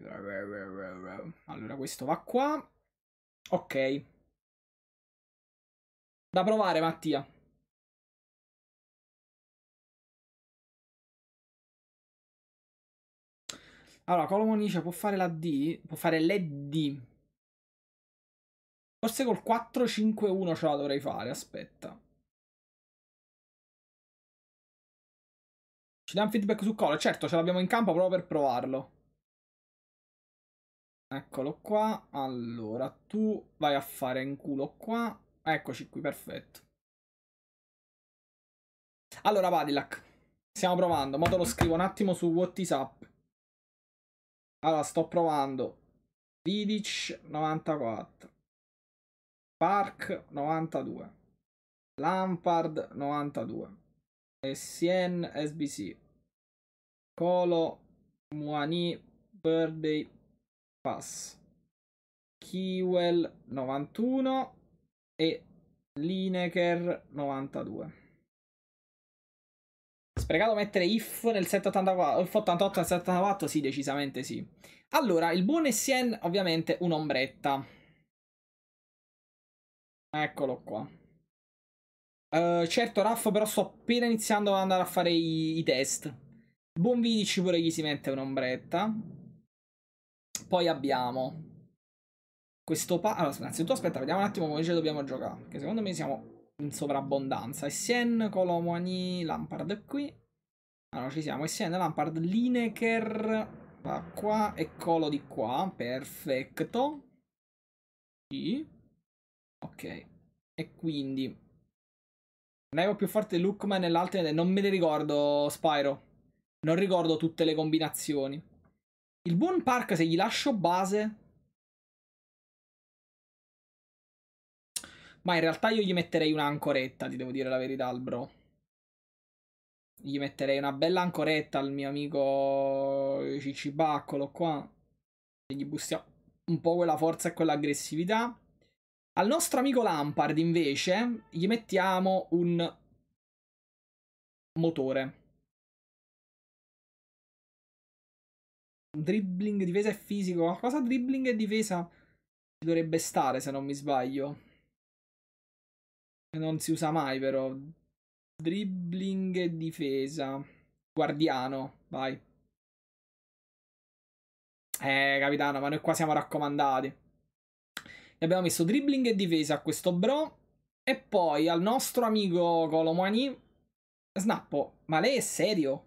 Allora, questo va qua. Ok. Da provare, Mattia. Allora, Colomonice può fare la D, può fare l'ED. Forse col 4-5-1 ce la dovrei fare, aspetta. Ci dà un feedback su Colo, certo ce l'abbiamo in campo proprio per provarlo. Eccolo qua, allora tu vai a fare in culo qua, eccoci qui, perfetto. Allora Padilak, stiamo provando, mo te lo scrivo un attimo su WhatsApp. Allora, sto provando. Vidic 94. Park 92. Lampard 92. Essien SBC. Colo Muani Birthday Pass. Kiwell 91 e Lineker 92 sprecato mettere if nel 784, if 88 nel 784, sì, decisamente sì. Allora, il buon Essien, ovviamente, un'ombretta. Eccolo qua. Uh, certo, Raff, però sto appena iniziando ad andare a fare i, i test. Buon ci vuole gli si mette un'ombretta. Poi abbiamo questo pa... Allora, innanzitutto aspetta, vediamo un attimo come ce dobbiamo giocare. Che secondo me siamo in sovrabbondanza. Essien, Colomani, Lampard qui. Allora ah, ci siamo. Essien, Lampard, Lineker va qua e Colo di qua. Perfetto. Sì. Ok. E quindi... L'avevo più forte di Lookman e l'altra... Non me le ricordo, Spyro. Non ricordo tutte le combinazioni. Il buon Park se gli lascio base Ma in realtà io gli metterei un'ancoretta, ti devo dire la verità al bro. Gli metterei una bella ancoretta al mio amico Ciccibaccolo qua. E gli bustiamo un po' quella forza e quell'aggressività. Al nostro amico Lampard invece gli mettiamo un motore. Dribbling, difesa e fisico. Cosa dribbling e difesa ci dovrebbe stare se non mi sbaglio. Non si usa mai però. Dribbling e difesa. Guardiano, vai. Eh, capitano, ma noi qua siamo raccomandati. Ne abbiamo messo dribbling e difesa a questo bro. E poi al nostro amico Colomani. Snappo, ma lei è serio?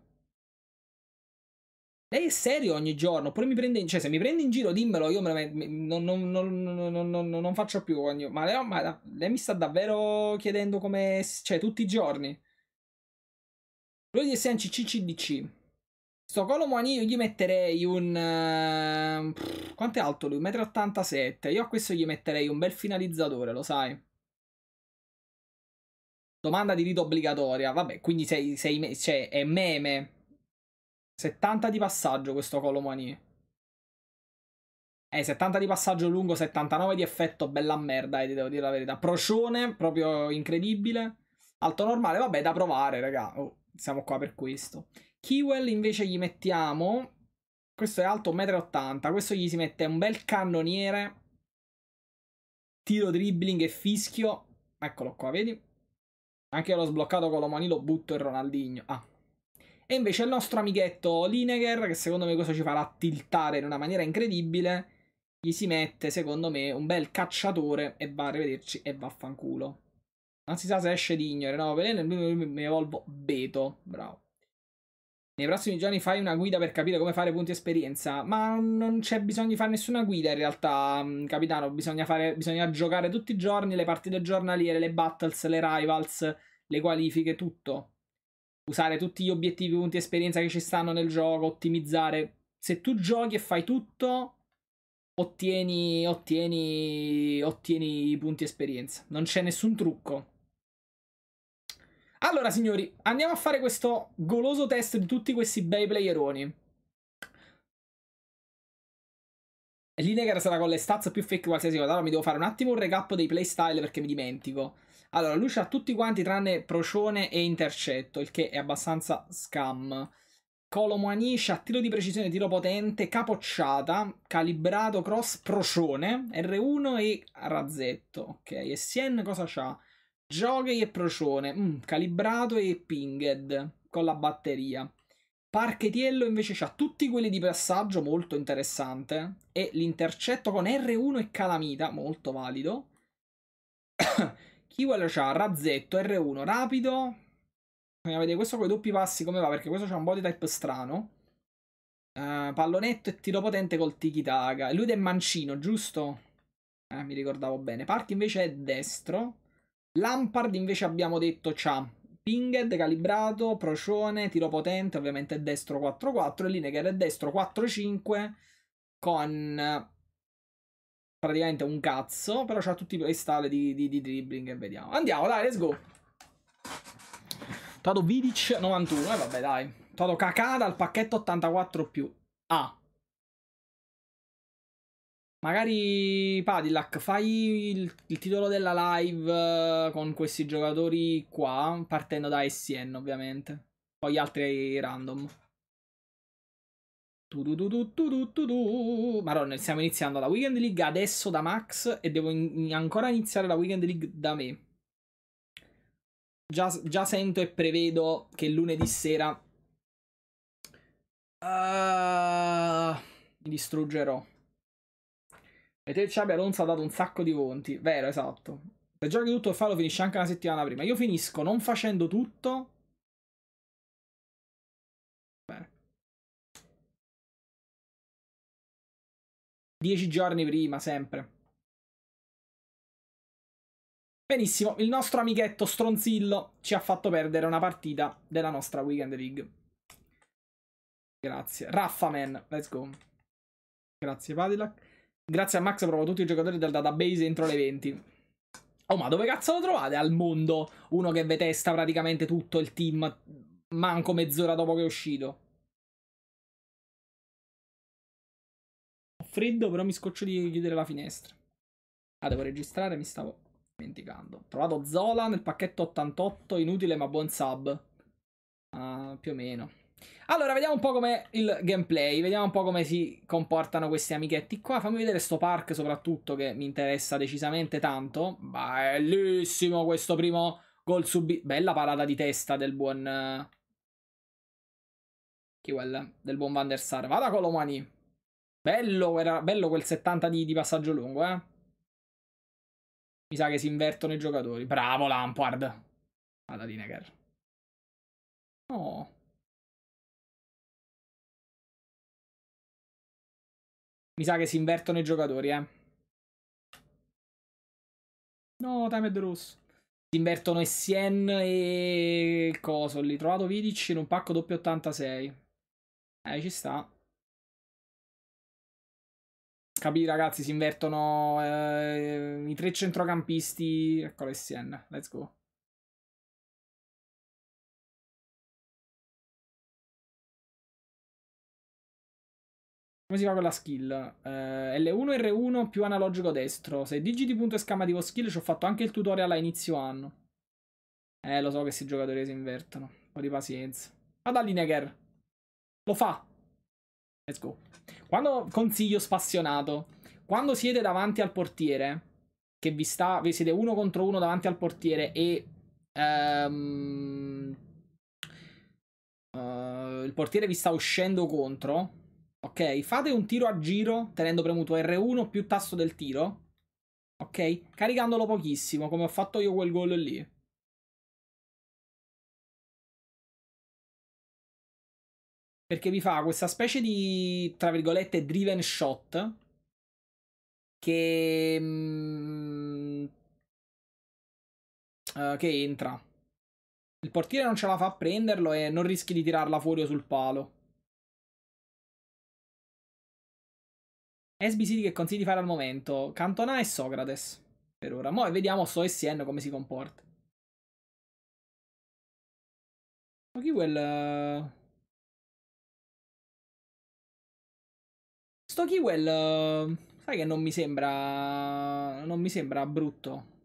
Lei è serio ogni giorno, oppure mi prende in giro, cioè se mi prende in giro dimmelo, io me, me, non, non, non, non, faccio più ogni... Ma lei, ma lei mi sta davvero chiedendo come... cioè tutti i giorni. Lui di Senci CCDC. Sto Colomani io gli metterei un... Uh, quanto è alto lui? 1,87 m. Io a questo gli metterei un bel finalizzatore, lo sai. Domanda di rito obbligatoria. Vabbè, quindi sei, sei, cioè, è meme. 70 di passaggio questo Colomani. Eh, 70 di passaggio lungo, 79 di effetto, bella merda, eh, ti devo dire la verità. Procione, proprio incredibile. Alto normale, vabbè, da provare, raga. Oh, siamo qua per questo. Kiwell invece gli mettiamo... Questo è alto 1,80 m, questo gli si mette un bel cannoniere. Tiro, dribbling e fischio. Eccolo qua, vedi? Anche io l'ho sbloccato con lo mani, lo butto il Ronaldinho. Ah, e invece il nostro amichetto Lineker, che secondo me cosa ci farà tiltare in una maniera incredibile, gli si mette, secondo me, un bel cacciatore e va a rivederci e vaffanculo. Non si sa se esce di Ignore, no, veleno, mi evolvo Beto, bravo. Nei prossimi giorni fai una guida per capire come fare punti esperienza, ma non c'è bisogno di fare nessuna guida in realtà, mm, capitano, bisogna, fare, bisogna giocare tutti i giorni le partite giornaliere, le battles, le rivals, le qualifiche, tutto usare tutti gli obiettivi, punti esperienza che ci stanno nel gioco, ottimizzare. Se tu giochi e fai tutto, ottieni, ottieni, ottieni punti esperienza. Non c'è nessun trucco. Allora, signori, andiamo a fare questo goloso test di tutti questi bei playeroni. Linegar sarà con le stats più fake qualsiasi cosa. Allora mi devo fare un attimo un recap dei playstyle perché mi dimentico. Allora, lui ha tutti quanti tranne Procione e Intercetto, il che è abbastanza scam. Colomo Anisha, tiro di precisione, tiro potente, capocciata, calibrato, cross, procione, R1 e razzetto. Ok, e Sien cosa c'ha? Jockey e procione, mm, calibrato e pinged con la batteria. Parchetiello invece ha tutti quelli di passaggio, molto interessante, e l'intercetto con R1 e calamita, molto valido. [coughs] Kiwell c'ha razzetto, R1 rapido. Andiamo a vedere questo con i doppi passi come va, perché questo c'ha un body type strano. Uh, pallonetto e tiro potente col tiki taka. Lui è mancino, giusto? Eh, mi ricordavo bene. Park invece è destro. Lampard invece abbiamo detto c'ha pinged, calibrato, procione, tiro potente, ovviamente è destro 4-4 e Lineker è destro 4-5 con praticamente un cazzo, però c'ha tutti i playstyle di, di, di, dribbling e vediamo. Andiamo, dai, let's go. Toto Vidic 91, e eh, vabbè dai. Toto Kakada dal pacchetto 84 più. Ah. Magari Padillac, fai il, il titolo della live uh, con questi giocatori qua, partendo da SN ovviamente. Poi altri random. Madonna, stiamo iniziando la Weekend League adesso da Max e devo in ancora iniziare la Weekend League da me. Già, già sento e prevedo che lunedì sera uh, mi distruggerò. E te Ciabi Alonso ha dato un sacco di conti. Vero, esatto. Se giochi tutto il fallo finisce anche una settimana prima. Io finisco non facendo tutto Dieci giorni prima, sempre. Benissimo, il nostro amichetto stronzillo ci ha fatto perdere una partita della nostra Weekend League. Grazie. Raffaman, let's go. Grazie Padilac. Grazie a Max provo tutti i giocatori del database entro le 20. Oh ma dove cazzo lo trovate al mondo uno che vetesta praticamente tutto il team manco mezz'ora dopo che è uscito? freddo, però mi scoccio di chiudere la finestra. Ah, devo registrare, mi stavo dimenticando. Ho trovato Zola nel pacchetto 88, inutile ma buon sub. Ah, più o meno. Allora, vediamo un po' come il gameplay, vediamo un po' come si comportano questi amichetti qua. Fammi vedere sto park soprattutto che mi interessa decisamente tanto. Bellissimo questo primo gol subito. Bella parata di testa del buon... Eh, chi quella? Del buon Van der Sar. Vada Colomani. Bello, era bello quel 70 di, di passaggio lungo, eh. Mi sa che si invertono i giocatori. Bravo Lampard. Alla Lineker. No. Oh. Mi sa che si invertono i giocatori, eh. No, Time Ross. Si invertono Essien e... Coso, li trovato Vidic in un pacco doppio 86. Eh, ci sta. Capì ragazzi, si invertono eh, i tre centrocampisti. Eccolo SN, let's go. Come si fa con la skill? Uh, L1 R1 più analogico destro. Se digiti punto e scamativo skill ci ho fatto anche il tutorial a inizio anno. Eh, lo so che questi giocatori si invertono. Un po' di pazienza. Vada Lineker. Lo fa. Let's go. Quando consiglio spassionato, quando siete davanti al portiere, che vi sta, vi siete uno contro uno davanti al portiere e um, uh, il portiere vi sta uscendo contro, ok? Fate un tiro a giro tenendo premuto R1 più tasto del tiro, ok? Caricandolo pochissimo, come ho fatto io quel gol lì. Perché vi fa questa specie di, tra virgolette, driven shot. Che... Mm, uh, che entra. Il portiere non ce la fa a prenderlo e non rischi di tirarla fuori o sul palo. SBCD che consigli di fare al momento? Cantona e Socrates. Per ora. Mo' vediamo So e SN come si comporta. Ma chi quel... Eh, sto Keywell, eh, sai che non mi sembra... non mi sembra brutto.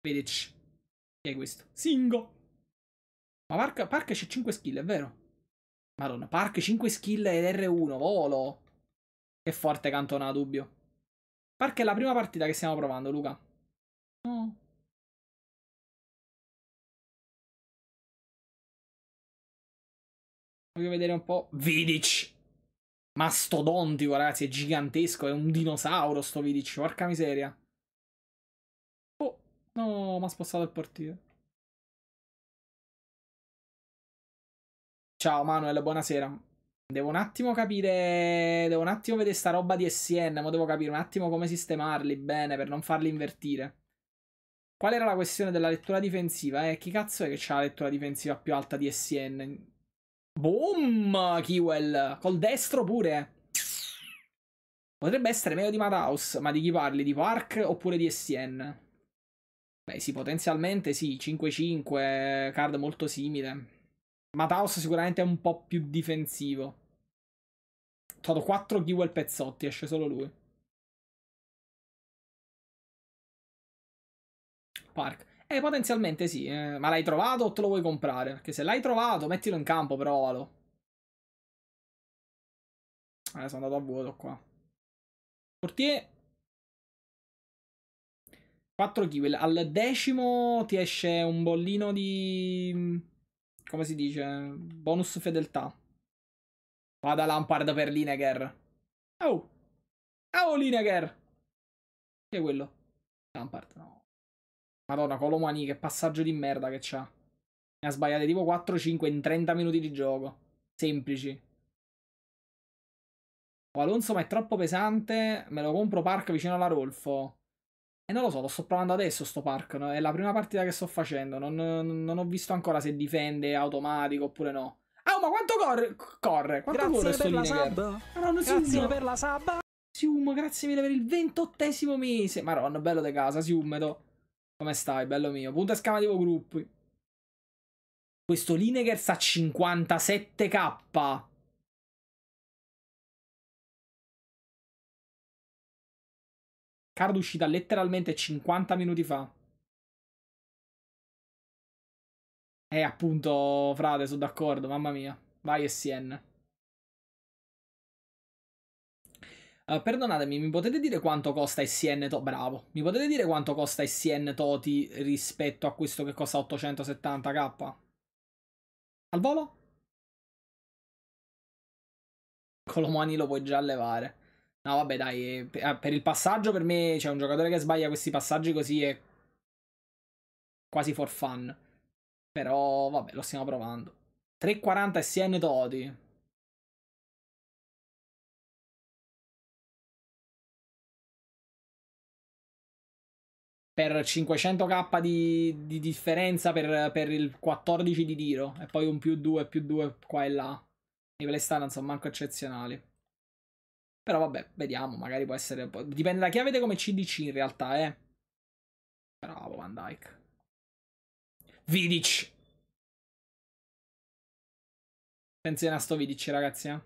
Vedici. Chi è questo? Singo! Ma Park, Park c'è 5 skill, è vero? Madonna, Park 5 skill ed R1, volo! Che forte cantona, dubbio. Park è la prima partita che stiamo provando, Luca. No. Voglio vedere un po'. Vidic. Mastodontico, ragazzi. È gigantesco. È un dinosauro sto Vidic. Porca miseria. Oh, no, mi ha spostato il portiere. Ciao Manuel, buonasera. Devo un attimo capire... Devo un attimo vedere sta roba di SN. Ma devo capire un attimo come sistemarli bene per non farli invertire. Qual era la questione della lettura difensiva? Eh, chi cazzo è che ha la lettura difensiva più alta di SN? Boom, Kiwell. Col destro pure. Potrebbe essere meglio di Madhouse, ma di chi parli? Di Park oppure di Essien? Beh sì, potenzialmente sì, 5-5, card molto simile. Madhouse sicuramente è un po' più difensivo. trovato 4 Giwell Pezzotti, esce solo lui. Park. Eh, potenzialmente sì. Eh, ma l'hai trovato o te lo vuoi comprare? Perché se l'hai trovato, mettilo in campo, provalo. Eh, sono andato a vuoto qua. Portier. 4 kill. Al decimo ti esce un bollino di... Come si dice? Bonus fedeltà. Vada Lampard per Lineker. Oh! Oh, Lineker! Che è quello? Lampard, no. Madonna, Colomani, che passaggio di merda che c'ha. Ne ha sbagliate tipo 4-5 in 30 minuti di gioco. Semplici. O oh, Alonso, ma è troppo pesante. Me lo compro Park vicino alla Rolfo. E non lo so, lo sto provando adesso sto Park. No? È la prima partita che sto facendo. Non, non, ho visto ancora se difende automatico oppure no. Ah, oh, ma quanto corre? Corre. Quanto grazie corre sto Lineker? Maron, grazie per la sub. Sium, grazie mille per il ventottesimo mese. Maron, bello di casa, Sium. Do. Come stai, bello mio? Punto esclamativo gruppi. Questo Linegers a 57k. Card uscita letteralmente 50 minuti fa. E eh, appunto, frate, sono d'accordo, mamma mia. Vai SN. Eh, perdonatemi, mi potete dire quanto costa SN Toti? Bravo, mi potete dire quanto costa SN Toti rispetto a questo che costa 870k? Al volo? Colomani lo puoi già levare. No, vabbè, dai, eh, ah, per il passaggio per me c'è cioè, un giocatore che sbaglia questi passaggi così è quasi for fun. Però, vabbè, lo stiamo provando. 340 SN Toti. per 500k di, di differenza per, per, il 14 di tiro e poi un più 2 più 2 qua e là. I playstyle non sono manco eccezionali. Però vabbè, vediamo, magari può essere... Dipende da chi avete come CDC in realtà, eh. Bravo Van Dyke. Vidic. Attenzione a sto Vidic, ragazzi, eh.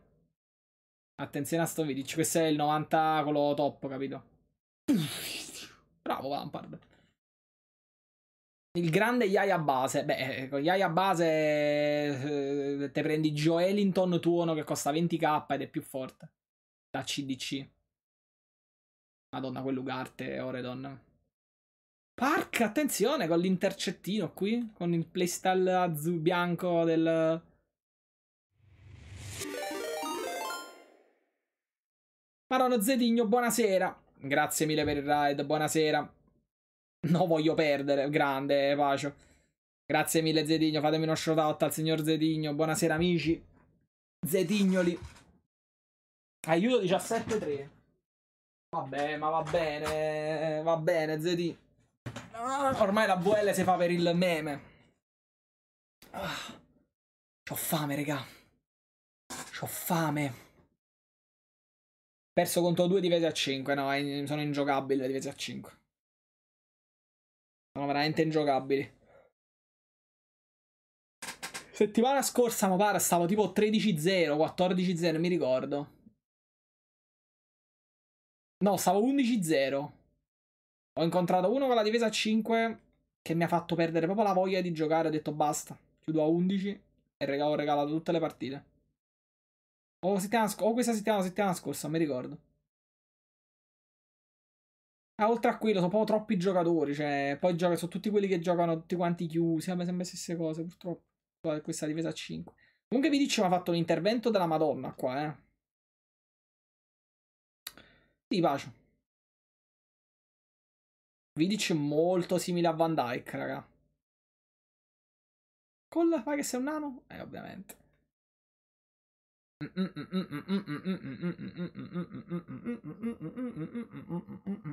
Attenzione a sto Vidic, questo è il 90 quello top, capito? Puff. Bravo Vampard. Il grande Yaya base. Beh, con ecco, Yaya base eh, te prendi Joelinton tuono che costa 20k ed è più forte. Da CDC. Madonna, quell'Ugarte, Oredon. Park, attenzione, con l'intercettino qui. Con il playstyle azzurro bianco del... Marano Zedigno, buonasera. Grazie mille per il ride, buonasera. No, voglio perdere, grande, Pacio. Eh, Grazie mille Zedigno, fatemi uno shoutout al signor Zedigno. Buonasera amici. Zedignoli. Aiuto 17-3. Vabbè, ma va bene, va bene Zedi. Ormai la VL si fa per il meme. Ah, c'ho fame, raga. C'ho fame. Perso contro due difese a 5. No, sono ingiocabili le difese a 5. Sono veramente ingiocabili. Settimana scorsa, mi pare, stavo tipo 13-0, 14-0, mi ricordo. No, stavo 11-0. Ho incontrato uno con la difesa a 5 che mi ha fatto perdere proprio la voglia di giocare. Ho detto basta, chiudo a 11 e ho regalato tutte le partite. O settimana o questa settimana, settimana scorsa, non mi ricordo. Ah, oltre a quello, sono proprio troppi giocatori. Cioè, poi gioca, sono tutti quelli che giocano tutti quanti chiusi. A me sembra le stesse cose, purtroppo. Questa difesa a 5. Comunque mi dice, mi ha fatto un intervento della Madonna qua, eh. Sì, bacio. Vidic è molto simile a Van Dyke, raga. Colla, fa che sei un nano? Eh, ovviamente.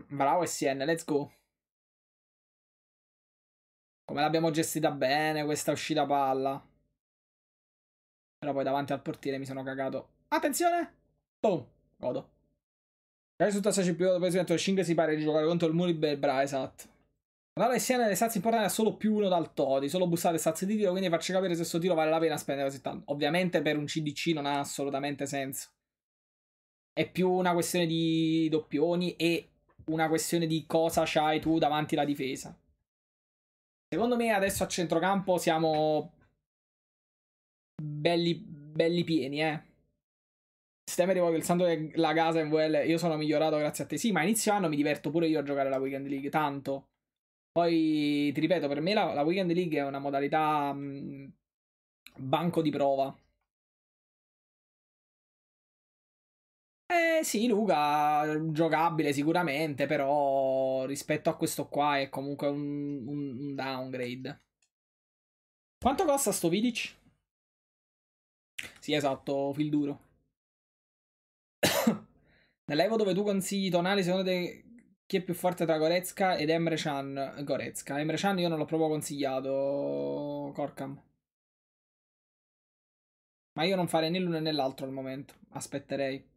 Bravo SN, let's go. Come l'abbiamo gestita bene questa uscita palla. Però poi davanti al portiere mi sono cagato. Attenzione! Boom! Godo. su risultata c'è più preso 5 si pare di giocare contro il Muribel Bra, esatto. La Vessiana nelle sazi importanti ha solo più uno dal Todi, solo bussate sazi di tiro, quindi farci capire se sto tiro vale la pena spendere così tanto. Ovviamente per un CDC non ha assolutamente senso. È più una questione di doppioni e una questione di cosa c'hai tu davanti alla difesa. Secondo me adesso a centrocampo siamo belli, belli pieni, eh. Stem arrivò pensando che la casa in VL io sono migliorato grazie a te. Sì, ma inizio anno mi diverto pure io a giocare la Weekend League, tanto. Poi ti ripeto, per me la, la Weekend League è una modalità mh, mm, banco di prova. Eh sì, Luca, giocabile sicuramente, però rispetto a questo qua è comunque un, un, un downgrade. Quanto costa sto Vidic? Sì, esatto, fil duro. [coughs] Nell'Evo dove tu consigli tonali secondo te chi è più forte tra Goretzka ed Emre Chan? Goretzka. Emre Chan io non l'ho proprio consigliato, Corcam. Ma io non farei né l'uno né l'altro al momento. Aspetterei.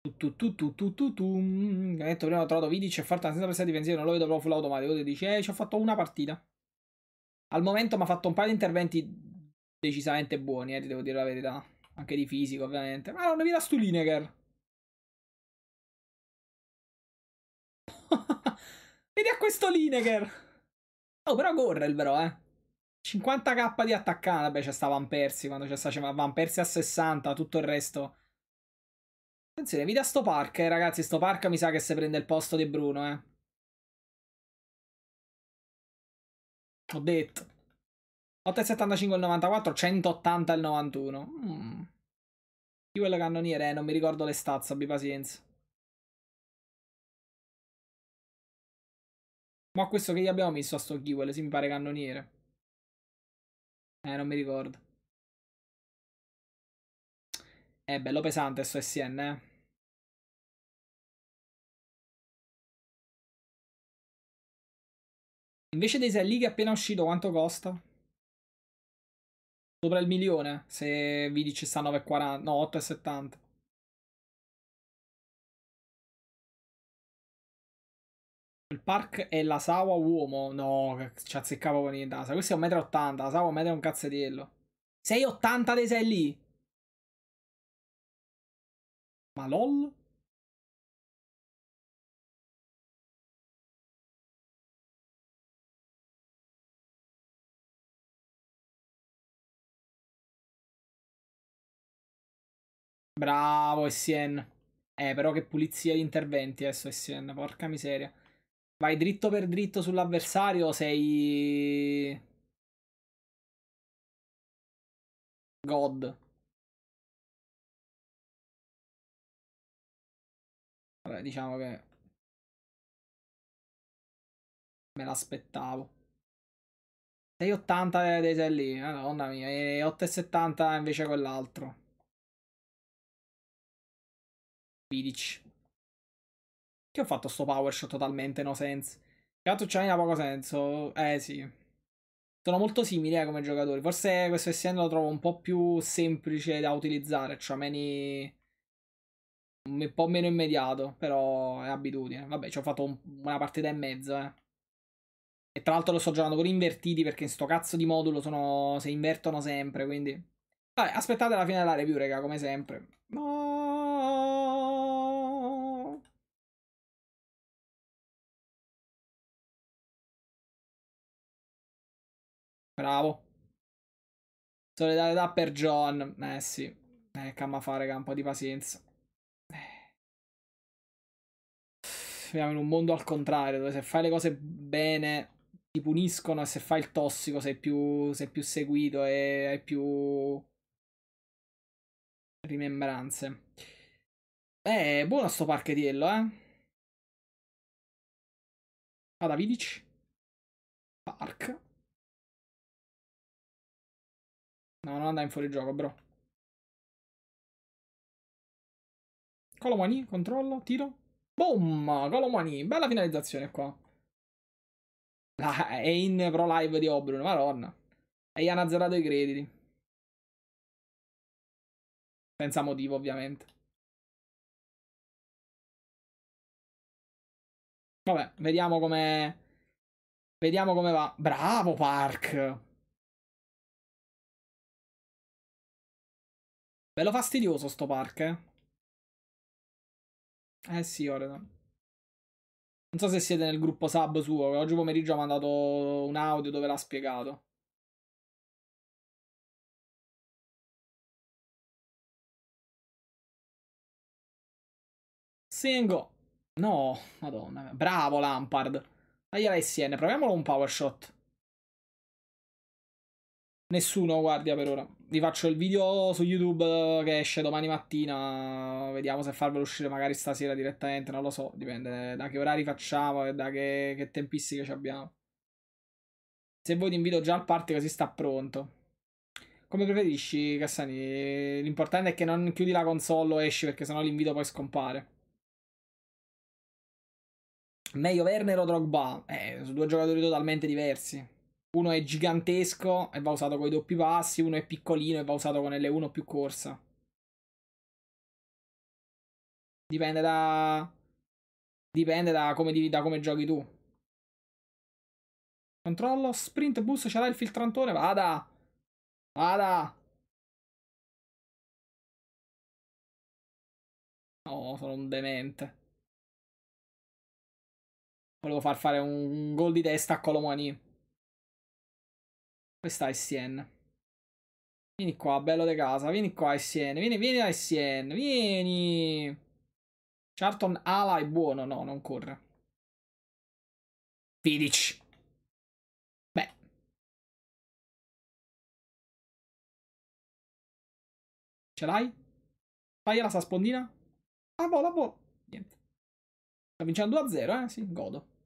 Tu, tu, tu, tu, tu, tu. Come detto prima ho trovato Vidic e fatto una senza pressione difensiva, non lo vedo proprio full automatico. Tu dici, eh, ci ho fatto una partita. Al momento mi ha fatto un paio di interventi decisamente buoni, eh, ti devo dire la verità. Anche di fisico, ovviamente. Ma non mi da Stuliniger. [laughs] Vedi a questo Lineker. Oh, però Gorrel, però, eh. 50k di attaccata. Vabbè, c'è sta Van Persi quando c'è sta Van Persi a 60, tutto il resto. Attenzione, vita sto park, eh, ragazzi. Sto park mi sa che se prende il posto di Bruno, eh. Ho detto. 8,75 il 94, 180 il 91. Mm. Di quello cannoniere, eh, non mi ricordo le stazze, abbi pazienza. Ma questo che gli abbiamo messo a sto Kewell, Se mi pare cannoniere. Eh, non mi ricordo. È eh, bello pesante sto SN, eh. Invece dei che è appena uscito, quanto costa? Sopra il milione, se vi dice sta 9,40, no, 8,70. Il park è la Sawa uomo. No, ci azzeccavo con niente. Questo è un metro m. La Sawa è un cazzetiello. 6,80 dei sei lì. Ma lol? Bravo Essien. Eh, però che pulizia di interventi adesso Essien, porca miseria vai dritto per dritto sull'avversario, sei... God. Vabbè, diciamo che... Me l'aspettavo. 6,80 dei sei lì, eh, madonna mia, e 8,70 invece quell'altro. Vidic. Che ho fatto sto power shot totalmente no sense. Gatto China poco senso. Eh sì. Sono molto simili eh, come giocatori. Forse questo essendo lo trovo un po' più semplice da utilizzare. Cioè meni... Un po' meno immediato. Però è abitudine. Vabbè, ci ho fatto un... una partita e mezzo, eh. E tra l'altro lo sto giocando con invertiti perché in sto cazzo di modulo sono... se invertono sempre, quindi... Vabbè, aspettate la fine della review, raga, come sempre. No, Bravo. Solidarietà per John. Eh sì. Eh, camma fare, un po' di pazienza. Eh. Viviamo in un mondo al contrario, dove se fai le cose bene ti puniscono e se fai il tossico sei più, sei più seguito e hai più rimembranze. Eh, buono sto parchetiello, eh. Vada Vidic. Park. No, non andare in fuori gioco, bro. Colomani, controllo, tiro. Boom! Colomani, bella finalizzazione qua. La, è in pro live di Obrun, madonna. E gli hanno azzerato i crediti. Senza motivo, ovviamente. Vabbè, vediamo come... Vediamo come va. Bravo, Park! Bello fastidioso sto park, eh. Eh sì, Oregon. Non so se siete nel gruppo sub suo, oggi pomeriggio ha mandato un audio dove l'ha spiegato. Singo. No, madonna. Bravo Lampard. Dagli l'SN, proviamolo un power shot. Nessuno guardia per ora. Vi faccio il video su YouTube eh, che esce domani mattina. Vediamo se farvelo uscire magari stasera direttamente. Non lo so, dipende da che orari facciamo e da che, che tempistiche abbiamo. Se vuoi ti invito già al party così sta pronto. Come preferisci, Cassani. L'importante è che non chiudi la console o esci perché sennò l'invito poi scompare. Meglio Werner o Drogba? Eh, sono due giocatori totalmente diversi. Uno è gigantesco e va usato con i doppi passi, uno è piccolino e va usato con L1 più corsa. Dipende da... Dipende da come, da come giochi tu. Controllo, sprint, boost, ce l'ha il filtrantone? vada! Vada! No, sono un demente. Volevo far fare un gol di testa a Colomani. Questa SN. Vieni qua, bello di casa. Vieni qua, SN. Vieni, vieni da SN. Vieni. Charlton ala è buono. No, non corre. Vidic. Beh. Ce l'hai? Fai la spondina. Ah, boh, boh. Niente. Sta vincendo 2-0, eh? Sì, godo.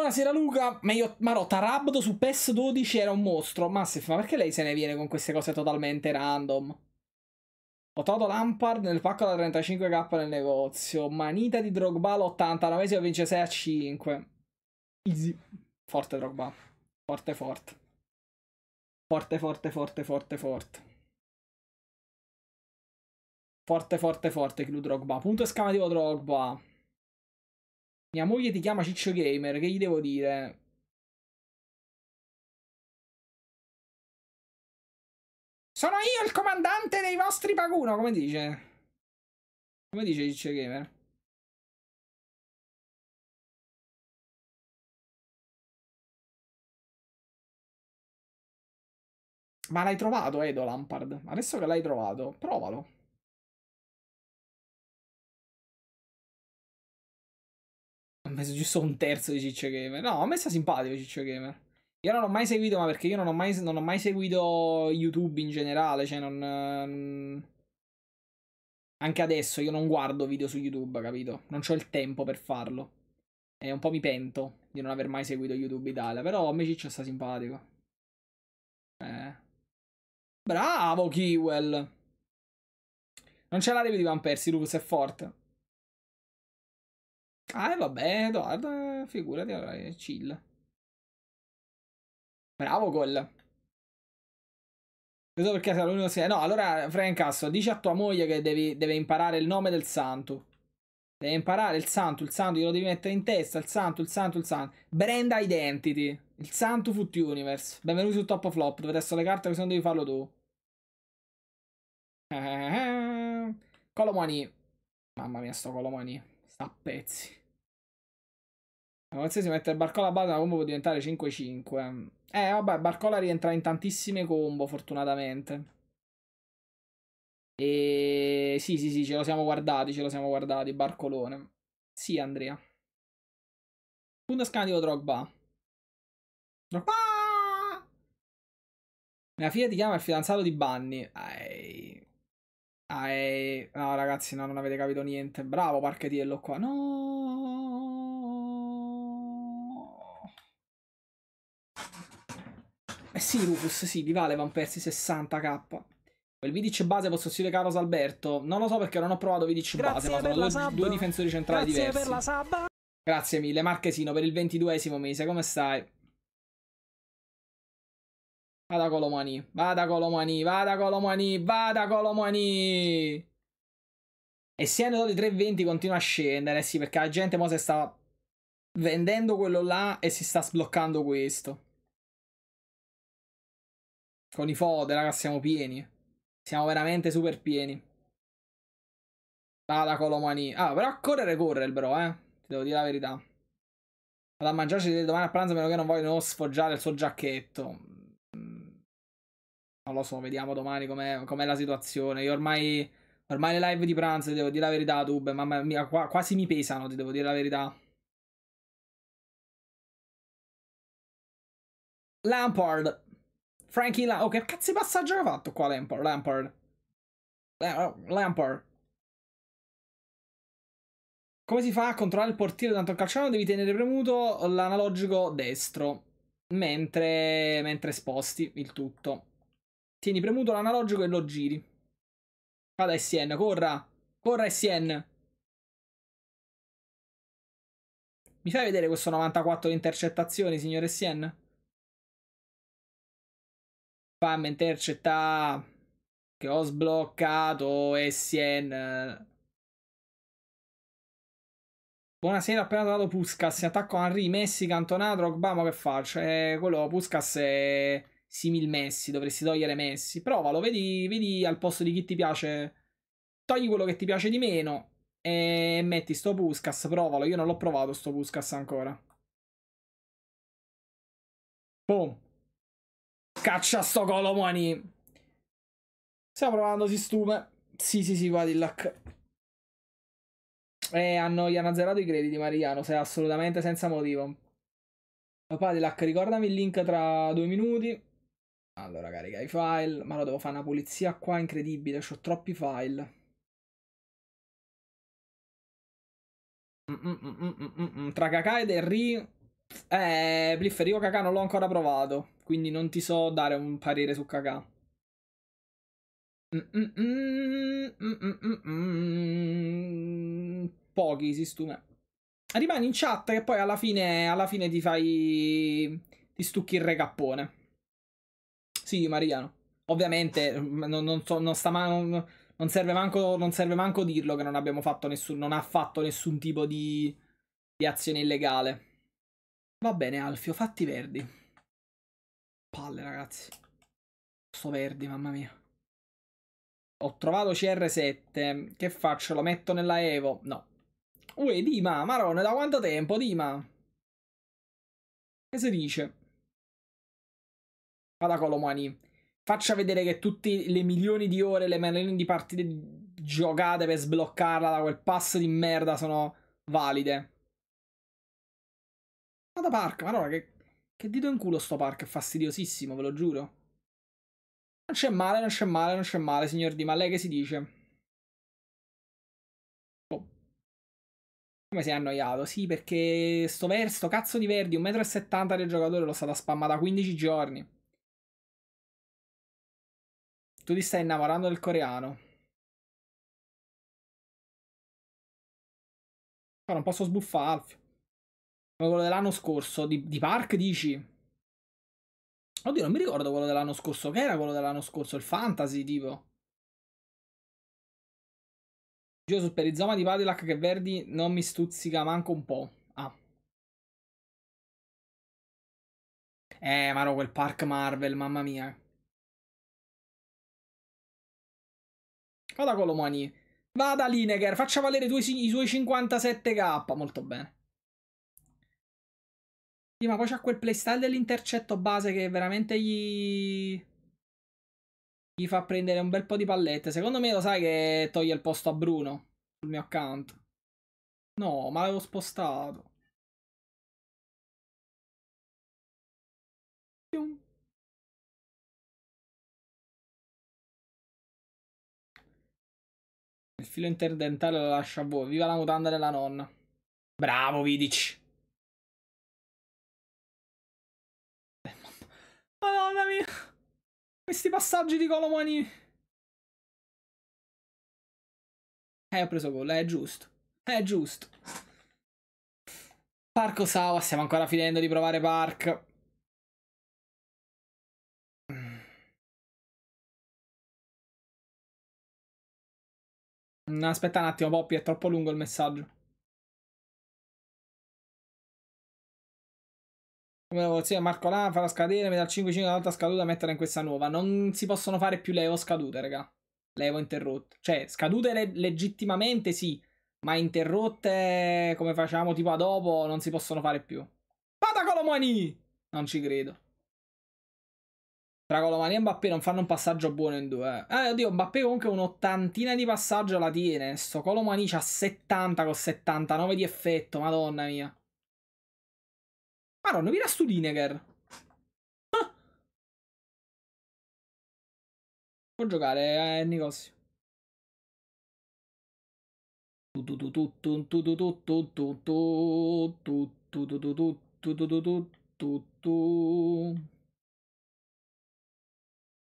Buonasera Luca, Marotta Rabdo su PS12 era un mostro. Massif, ma perché lei se ne viene con queste cose totalmente random? Ho trovato Lampard nel pacco da 35k nel negozio. Manita di Drogba l'89esimo vince 6 a 5. Easy. Forte Drogba. Forte forte. Forte forte forte forte forte. Forte forte forte Clue Drogba. Punto esclamativo Drogba. Mia moglie ti chiama Ciccio Gamer, che gli devo dire? Sono io il comandante dei vostri paguno, come dice? Come dice Ciccio Gamer? Ma l'hai trovato, Edo Lampard? Adesso che l'hai trovato, provalo. Ha messo giusto un terzo di Ciccio Gamer. No, a messo simpatico Ciccio Gamer. Io non l'ho mai seguito, ma perché io non ho mai, non ho mai seguito YouTube in generale, cioè non... Anche adesso io non guardo video su YouTube, capito? Non ho il tempo per farlo. E un po' mi pento di non aver mai seguito YouTube Italia, però a me Ciccio sta simpatico. Eh. Bravo Kiwell! Non c'è la review di Van Persie, Lucas è forte. Ah, vabbè, Edoardo, eh, figurati, allora, chill. Bravo, gol. Vedo perché sarà l'unico sia... No, allora, Francasso, dici a tua moglie che devi, deve imparare il nome del santo. Deve imparare il santo, il santo glielo devi mettere in testa, il santo, il santo, il santo. Brand Identity, il santo Foot Universe. Benvenuti su Top Flop, dove adesso le carte che se non devi farlo tu. Eh, eh, Colomani. Mamma mia, sto Colomani a pezzi. Qualsiasi mette Barcola base, la combo può diventare 5-5. Eh, vabbè, Barcola rientra in tantissime combo, fortunatamente. E sì, sì, sì, ce lo siamo guardati, ce lo siamo guardati, Barcolone. Sì, Andrea. Punto scandido Drogba. Drogba! Mia figlia ti chiama il fidanzato di Bunny. Ehi. Ah, è... No, ragazzi, no, non avete capito niente. Bravo, parchetiello qua. No. Eh sì, Rufus, sì, di Vale vanno persi 60k. Quel Vidic base può sostituire Carlos Alberto? Non lo so perché non ho provato Vidic base, ma sono due, due, difensori centrali Grazie diversi. Grazie mille, Marchesino, per il ventiduesimo mese. Come stai? Vada Colomani, vada Colomani, vada Colomani, vada Colomani! E se hanno dato i 3,20 continua a scendere, sì, perché la gente mo se sta vendendo quello là e si sta sbloccando questo. Con i fode, raga, siamo pieni. Siamo veramente super pieni. Vada Colomani. Ah, però correre corre il bro, eh. Ti devo dire la verità. Vado a mangiarci domani a pranzo, a meno che non voglio sfoggiare il suo giacchetto non lo so, vediamo domani com'è, com'è la situazione. Io ormai, ormai le live di pranzo, ti devo dire la verità, Tube, mamma mia, qua, quasi mi pesano, ti devo dire la verità. Lampard. Frankie Lampard. Oh, che cazzo di passaggio ha fatto qua Lampard? Lampard. Eh, oh, Lampard. Come si fa a controllare il portiere tanto il calciano? Devi tenere premuto l'analogico destro mentre, mentre sposti il tutto. Tieni premuto l'analogico e lo giri. Vada Essien, corra! Corra Essien! Mi fai vedere questo 94 di intercettazioni, signore Essien? Fammi intercettare. che ho sbloccato Essien. Buonasera, appena dato Puskas. Attacco Henry, Messi, Cantonato, Drogba, ma che faccio? Eh, quello Puskas è simil Messi, dovresti togliere Messi. Provalo, vedi, vedi al posto di chi ti piace. Togli quello che ti piace di meno e metti sto Puskas, provalo. Io non l'ho provato sto Puskas ancora. Boom. Caccia sto Colomoni. Stiamo provando si stume. Sì, sì, sì, Vadillac. Eh, hanno, gli hanno azzerato i crediti, Mariano. Sei assolutamente senza motivo. Vadillac, ricordami il link tra due minuti. Allora carica i file, ma lo devo fare una pulizia qua incredibile, ho troppi file. Tra cacà e Ri... Eh, Bliffer, io cacà non l'ho ancora provato, quindi non ti so dare un parere su cacà. Pochi si stume. Rimani in chat che poi alla fine, alla fine ti fai... ti stucchi il recappone. Sì, Mariano. Ovviamente mm, non, non, so, non sta man- non serve, manco, non serve manco dirlo che non abbiamo fatto nessun non ha fatto nessun tipo di, di azione illegale. Va bene, Alfio, fatti verdi. Palle, ragazzi. Sto verdi, mamma mia. Ho trovato CR7. Che faccio? Lo metto nella Evo? No. Uè, Dima, Marone, da quanto tempo, Dima? Che si dice? vada Colomani, faccia vedere che tutte le milioni di ore, le milioni di partite giocate per sbloccarla da quel pass di merda sono valide. Vada Park, ma allora che, che dito in culo sto Park, è fastidiosissimo, ve lo giuro. Non c'è male, non c'è male, non c'è male, signor Di, ma lei che si dice? Boh. Come si è annoiato? Sì, perché sto, ver- sto cazzo di Verdi, 1,70 m del giocatore, l'ho stata spammata 15 giorni. Tu ti stai innamorando del coreano. Ma non posso sbuffare Come quello dell'anno scorso. Di, di Park dici? Oddio, non mi ricordo quello dell'anno scorso. Che era quello dell'anno scorso? Il fantasy, tipo. Giro sul perizoma di Padilac che Verdi non mi stuzzica manco un po'. Ah. Eh, Maro, quel Park Marvel, mamma mia. Vada Colomani. Vada Lineker, faccia valere i, tuoi, i suoi 57k. Molto bene. Sì, ma poi c'ha quel playstyle dell'intercetto base che veramente gli... Gli fa prendere un bel po' di pallette. Secondo me lo sai che toglie il posto a Bruno sul mio account. No, ma l'avevo spostato. Pium. Il filo interdentale lo lascia a voi. Viva la mutanda della nonna. Bravo, Vidic. Madonna mia. Questi passaggi di Colomani. Eh, ho preso gol, eh, è giusto. È giusto. Parco Sawa, stiamo ancora finendo di provare Park. Mm, aspetta un attimo, Poppy, è troppo lungo il messaggio. Come lo sì, Marco là, farà scadere, il 5-5 una volta scaduta, metterla in questa nuova. Non si possono fare più levo scadute, raga. Levo interrotte. Cioè, scadute le- legittimamente sì, ma interrotte come facciamo tipo a dopo non si possono fare più. Pata Colomani! Non ci credo tra Colomani e Mbappé non fanno un passaggio buono in due. Eh, oddio, Mbappé comunque un'ottantina di passaggio la tiene. Sto Colomani c'ha 70 con 79 di effetto, madonna mia. Maronna, non stu Dineger. Ah. Può giocare, eh, Nicosio. Tutto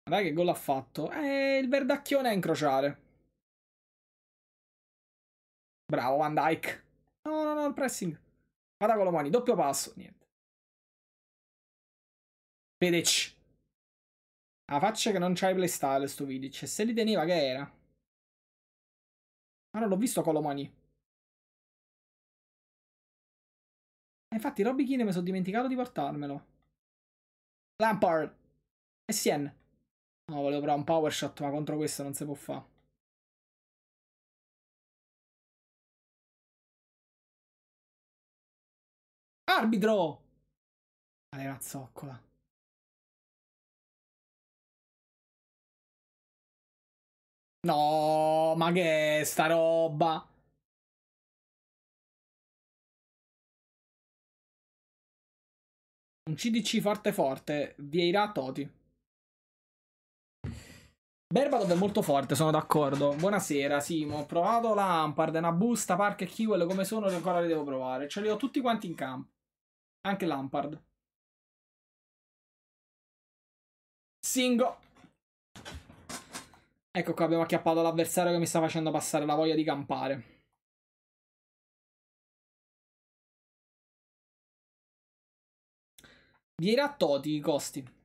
dai che gol ha fatto. Eh, il verdacchione a incrociare. Bravo Van Dyke. No, no, no, il pressing. Guarda con le doppio passo. Niente. Vedeci. La faccia che non c'ha i playstyle sto Vidic. E se li teneva che era? Ma non l'ho visto con le eh, infatti Robby Kine mi sono dimenticato di portarmelo. Lampard. E Sien. No, volevo provare un power shot, ma contro questo non si può fare. Arbitro! Vale la zoccola. No, ma che è sta roba? Un CDC forte forte, Vieira Toti. Berbatov è molto forte, sono d'accordo. Buonasera, Simo. Ho provato Lampard, una busta, Park e Kiwell come sono e ancora li devo provare. Ce li ho tutti quanti in campo. Anche Lampard. Singo. Ecco qua abbiamo acchiappato l'avversario che mi sta facendo passare la voglia di campare. a Toti i costi.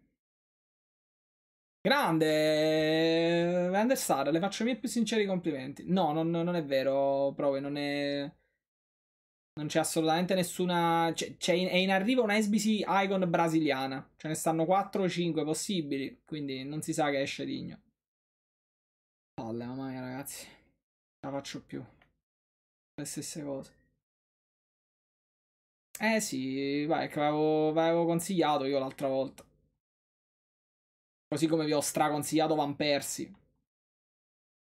Grande, Understar, eh, le faccio i miei più sinceri complimenti. No, non, non è vero, Prove, non è... Non c'è assolutamente nessuna... C'è, cioè, c'è in, è in arrivo una SBC Icon brasiliana. Ce ne stanno 4 o 5 possibili, quindi non si sa che esce Digno. Palle, mamma mia, ragazzi. Non la faccio più. Le stesse cose. Eh sì, vai, che avevo, avevo consigliato io l'altra volta. Così come vi ho straconsigliato Van Persi.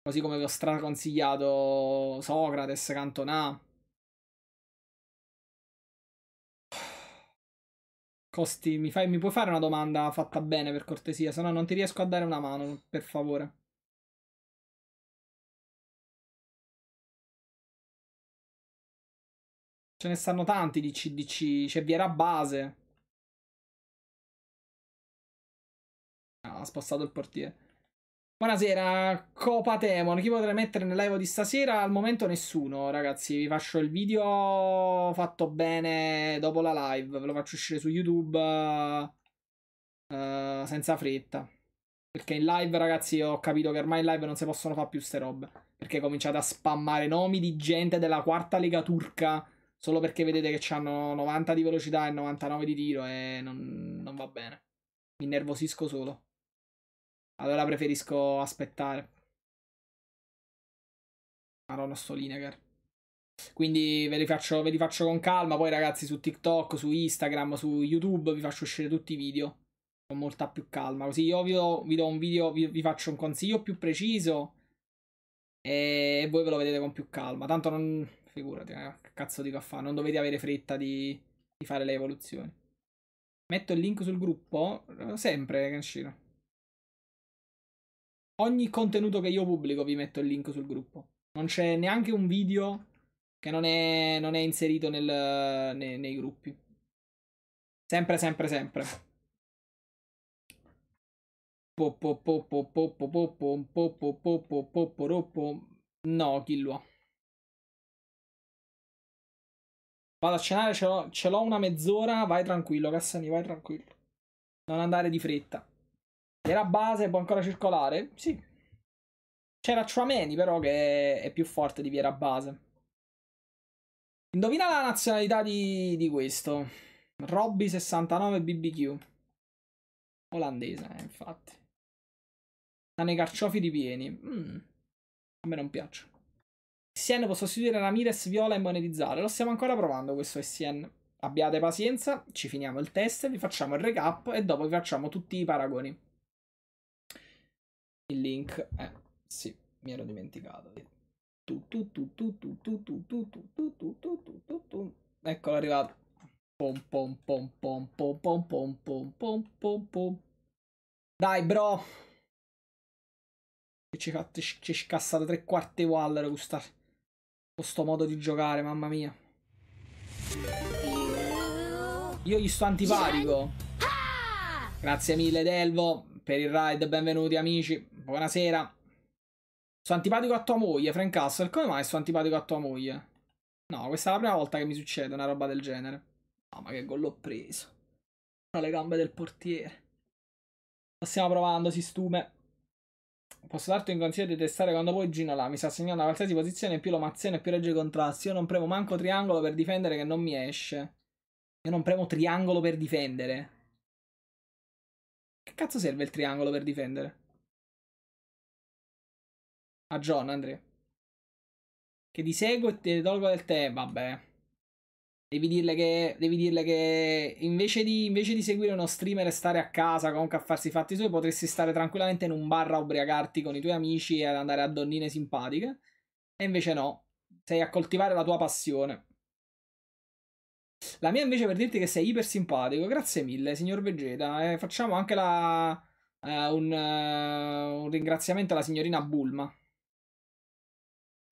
Così come vi ho straconsigliato Socrates, Cantona. Costi, mi, fai, mi puoi fare una domanda fatta bene per cortesia? Se no non ti riesco a dare una mano, per favore. Ce ne stanno tanti di CDC. C'è Viera Base. ha spostato il portiere. Buonasera, Copa Temon. Chi potrei mettere nel live di stasera? Al momento nessuno, ragazzi. Vi faccio il video fatto bene dopo la live. Ve lo faccio uscire su YouTube uh, senza fretta. Perché in live, ragazzi, ho capito che ormai in live non si possono fare più ste robe. Perché cominciate a spammare nomi di gente della quarta lega turca solo perché vedete che hanno 90 di velocità e 99 di tiro e non, non va bene. Mi innervosisco solo. Allora preferisco aspettare. Madonna, sto Lineker. Quindi ve li, faccio, ve li faccio con calma. Poi, ragazzi, su TikTok, su Instagram, su YouTube vi faccio uscire tutti i video con molta più calma. Così io vi do, vi do un video, vi, vi, faccio un consiglio più preciso. E voi ve lo vedete con più calma. Tanto non. Figurati, eh, che cazzo dico a fare? Non dovete avere fretta di, di fare le evoluzioni. Metto il link sul gruppo? Eh, sempre, Canshiro. Ogni contenuto che io pubblico vi metto il link sul gruppo. Non c'è neanche un video che non è, non è inserito nel, nei, nei gruppi. Sempre, sempre, sempre. No, Killua. Vado a cenare, ce l'ho, una mezz'ora. Vai tranquillo, Cassani, vai tranquillo. Non andare di fretta. Della base può ancora circolare? Sì. C'era Trameni però che è più forte di Viera base. Indovina la nazionalità di, di questo. Robby69 BBQ. Olandese, eh, infatti. Hanno i carciofi ripieni. Mm. A me non piacciono. SN può sostituire Ramirez Viola e monetizzare. Lo stiamo ancora provando questo SN. Abbiate pazienza, ci finiamo il test, vi facciamo il recap e dopo vi facciamo tutti i paragoni il link, eh, sì, mi ero dimenticato. Eccolo arrivato. Pom pom pom pom pom pom pom pom pom pom pom. Dai, bro. Che ci ha scassata tre quarti Waller questa questo modo di giocare, mamma mia. Io gli sto antipatico. Grazie mille Delvo per il ride, benvenuti amici. Buonasera. Sono antipatico a tua moglie, Frank Castle. Come mai sono antipatico a tua moglie? No, questa è la prima volta che mi succede una roba del genere. No, ma che gol l'ho preso. Sono le gambe del portiere. stiamo provando, si stume. Posso darti un consiglio di testare quando poi Gino là. Mi sta segnando a qualsiasi posizione, più lo mazzino e più regge i contrasti. Io non premo manco triangolo per difendere che non mi esce. Io non premo triangolo per difendere. Che cazzo serve il triangolo per difendere? A John, Andrea. Che ti seguo e ti tolgo del te. Vabbè. Devi dirle che, devi dirle che invece, di, invece di seguire uno streamer e stare a casa comunque a farsi i fatti suoi, potresti stare tranquillamente in un bar a ubriacarti con i tuoi amici e andare a donnine simpatiche. E invece no. Sei a coltivare la tua passione. La mia invece per dirti che sei iper simpatico. Grazie mille, signor Vegeta. Eh, facciamo anche la, eh, un, eh, un ringraziamento alla signorina Bulma.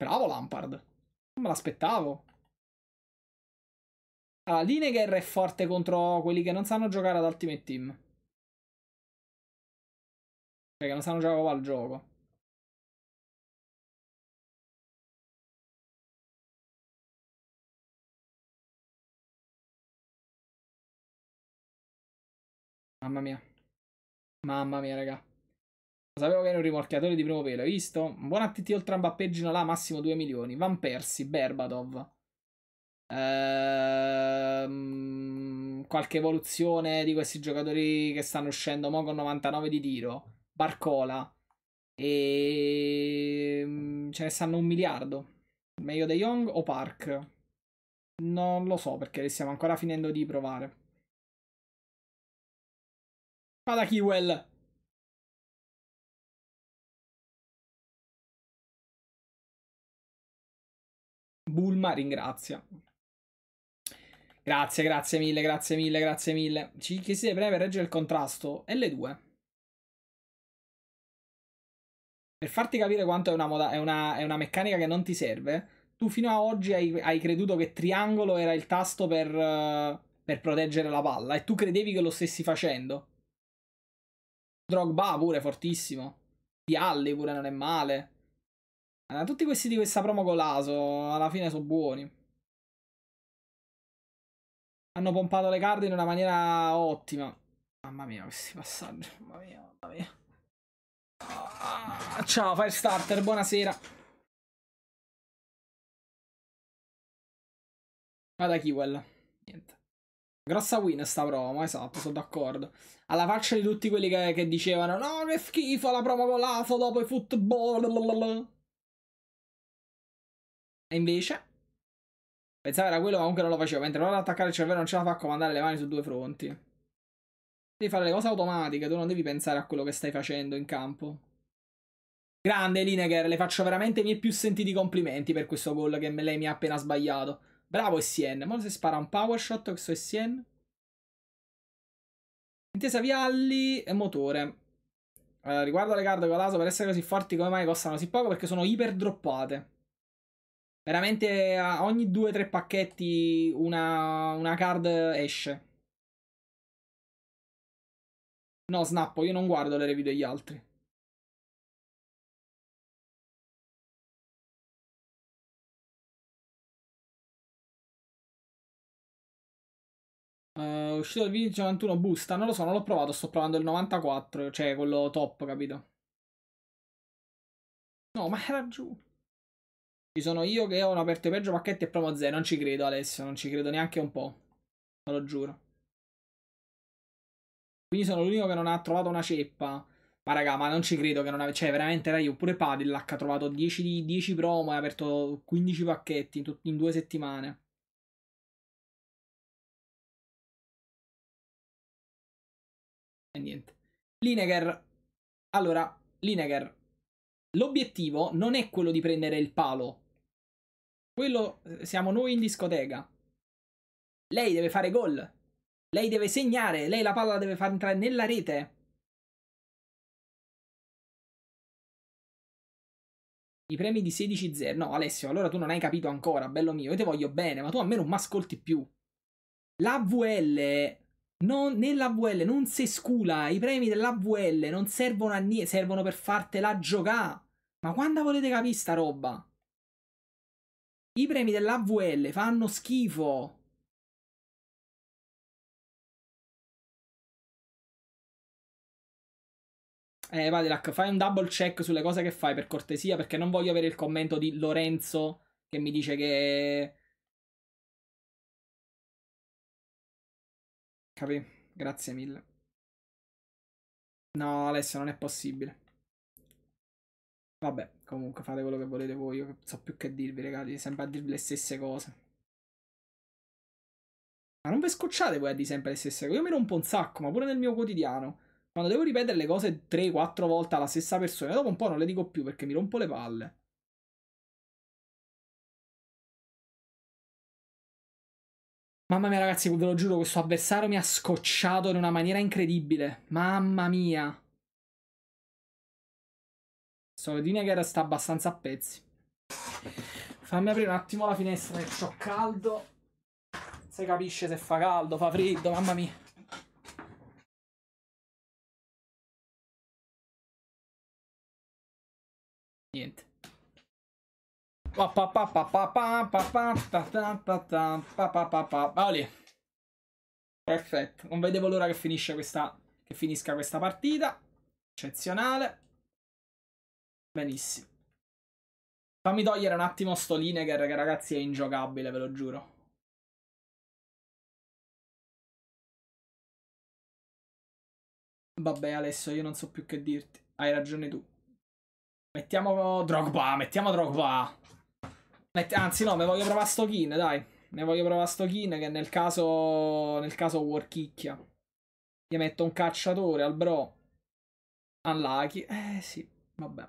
Bravo Lampard. Non me l'aspettavo. Allora, Lineker è forte contro quelli che non sanno giocare ad Ultimate Team. Cioè, che non sanno giocare al gioco. Mamma mia. Mamma mia, raga. Sapevo che era un rimorchiatore di primo pelo, hai visto? Buon oltre ATT oltrambappegino là, massimo 2 milioni. Van Persi, Berbatov. Ehm, qualche evoluzione di questi giocatori che stanno uscendo mo con 99 di tiro. Barcola. E... Ehm, ce ne stanno un miliardo. Meglio De Jong o Park? Non lo so perché stiamo ancora finendo di provare. Vada Kiwell! Bulma ringrazia. Grazie, grazie mille, grazie mille, grazie mille. Ci chiede breve reggere il contrasto. L2. Per farti capire quanto è una, moda, è una, è una meccanica che non ti serve, tu fino a oggi hai, hai creduto che triangolo era il tasto per, per proteggere la palla e tu credevi che lo stessi facendo. Drogba pure, fortissimo. Di Alli pure non è male. Eh, tutti questi di questa promo colaso alla fine sono buoni. Hanno pompato le carte in una maniera ottima. Mamma mia, questi passaggi. Mamma mia, mamma mia. Ah, ciao, Firestarter, buonasera. Vada Kiwell. Niente. Grossa win sta promo, esatto, sono d'accordo. Alla faccia di tutti quelli che, che dicevano No, che schifo la promo con l'AFO dopo i football. Blablabla. E invece... Pensavo era quello ma comunque non lo facevo Mentre provare ad attaccare il cervello non ce la fa a comandare le mani su due fronti. Devi fare le cose automatiche, tu non devi pensare a quello che stai facendo in campo. Grande Lineker, le faccio veramente i miei più sentiti complimenti per questo gol che lei mi ha appena sbagliato. Bravo Essien, ma se spara un power shot questo Essien. Intesa vialli e motore. Eh, riguardo alle carte con l'aso, per essere così forti come mai costano così poco perché sono iperdroppate. Veramente a ogni 2-3 pacchetti una, una card esce. No, snappo, io non guardo le review degli altri. Uh, uscito il video 91 busta, non lo so, non l'ho provato, sto provando il 94, cioè quello top, capito? No, ma era giù. Ci sono io che ho un aperto peggio pacchetti e promo 0. Non ci credo, adesso, Non ci credo neanche un po'. Te lo giuro. Quindi sono l'unico che non ha trovato una ceppa. Ma raga, ma non ci credo che non avesse... Cioè, veramente, raga, io pure Padillac ha trovato 10, 10 promo e ha aperto 15 pacchetti in, in due settimane. E niente. Lineker. Allora, Lineker. L'obiettivo non è quello di prendere il palo. Quello eh, siamo noi in discoteca. Lei deve fare gol. Lei deve segnare. Lei la palla deve far entrare nella rete. I premi di 16-0. No, Alessio, allora tu non hai capito ancora, bello mio. Io ti voglio bene, ma tu a me non mi ascolti più. L'AVL non, nell'AVL non si scula, i premi dell'AVL non servono a niente, servono per fartela giocare. Ma quando volete capire sta roba? I premi dell'AVL fanno schifo. Eh, Vadelac, fai un double check sulle cose che fai per cortesia, perché non voglio avere il commento di Lorenzo che mi dice che... Capì? Grazie mille. No, Alessio, non è possibile. Vabbè. Comunque fate quello che volete voi, io so più che dirvi, ragazzi, sempre a dirvi le stesse cose. Ma non vi scocciate voi a dire sempre le stesse cose. Io mi rompo un sacco, ma pure nel mio quotidiano. Quando devo ripetere le cose 3-4 volte alla stessa persona, dopo un po' non le dico più perché mi rompo le palle. Mamma mia ragazzi, ve lo giuro, questo avversario mi ha scocciato in una maniera incredibile. Mamma mia. Solo di Niagara sta abbastanza a pezzi. Fammi aprire un attimo la finestra che ho caldo. Si capisce se fa caldo, fa freddo, mamma mia. Niente. Olè. Perfetto, non vedevo l'ora che, questa, che finisca questa partita. Eccezionale. Benissimo. Fammi togliere un attimo sto Lineker che ragazzi è ingiocabile, ve lo giuro. Vabbè adesso io non so più che dirti. Hai ragione tu. Mettiamo Drogba, mettiamo Drogba. Mett Anzi no, me voglio provare sto Kin, dai. Ne voglio provare sto Kin che nel caso... Nel caso workicchia. Gli metto un cacciatore al bro. Unlucky. Eh sì, vabbè.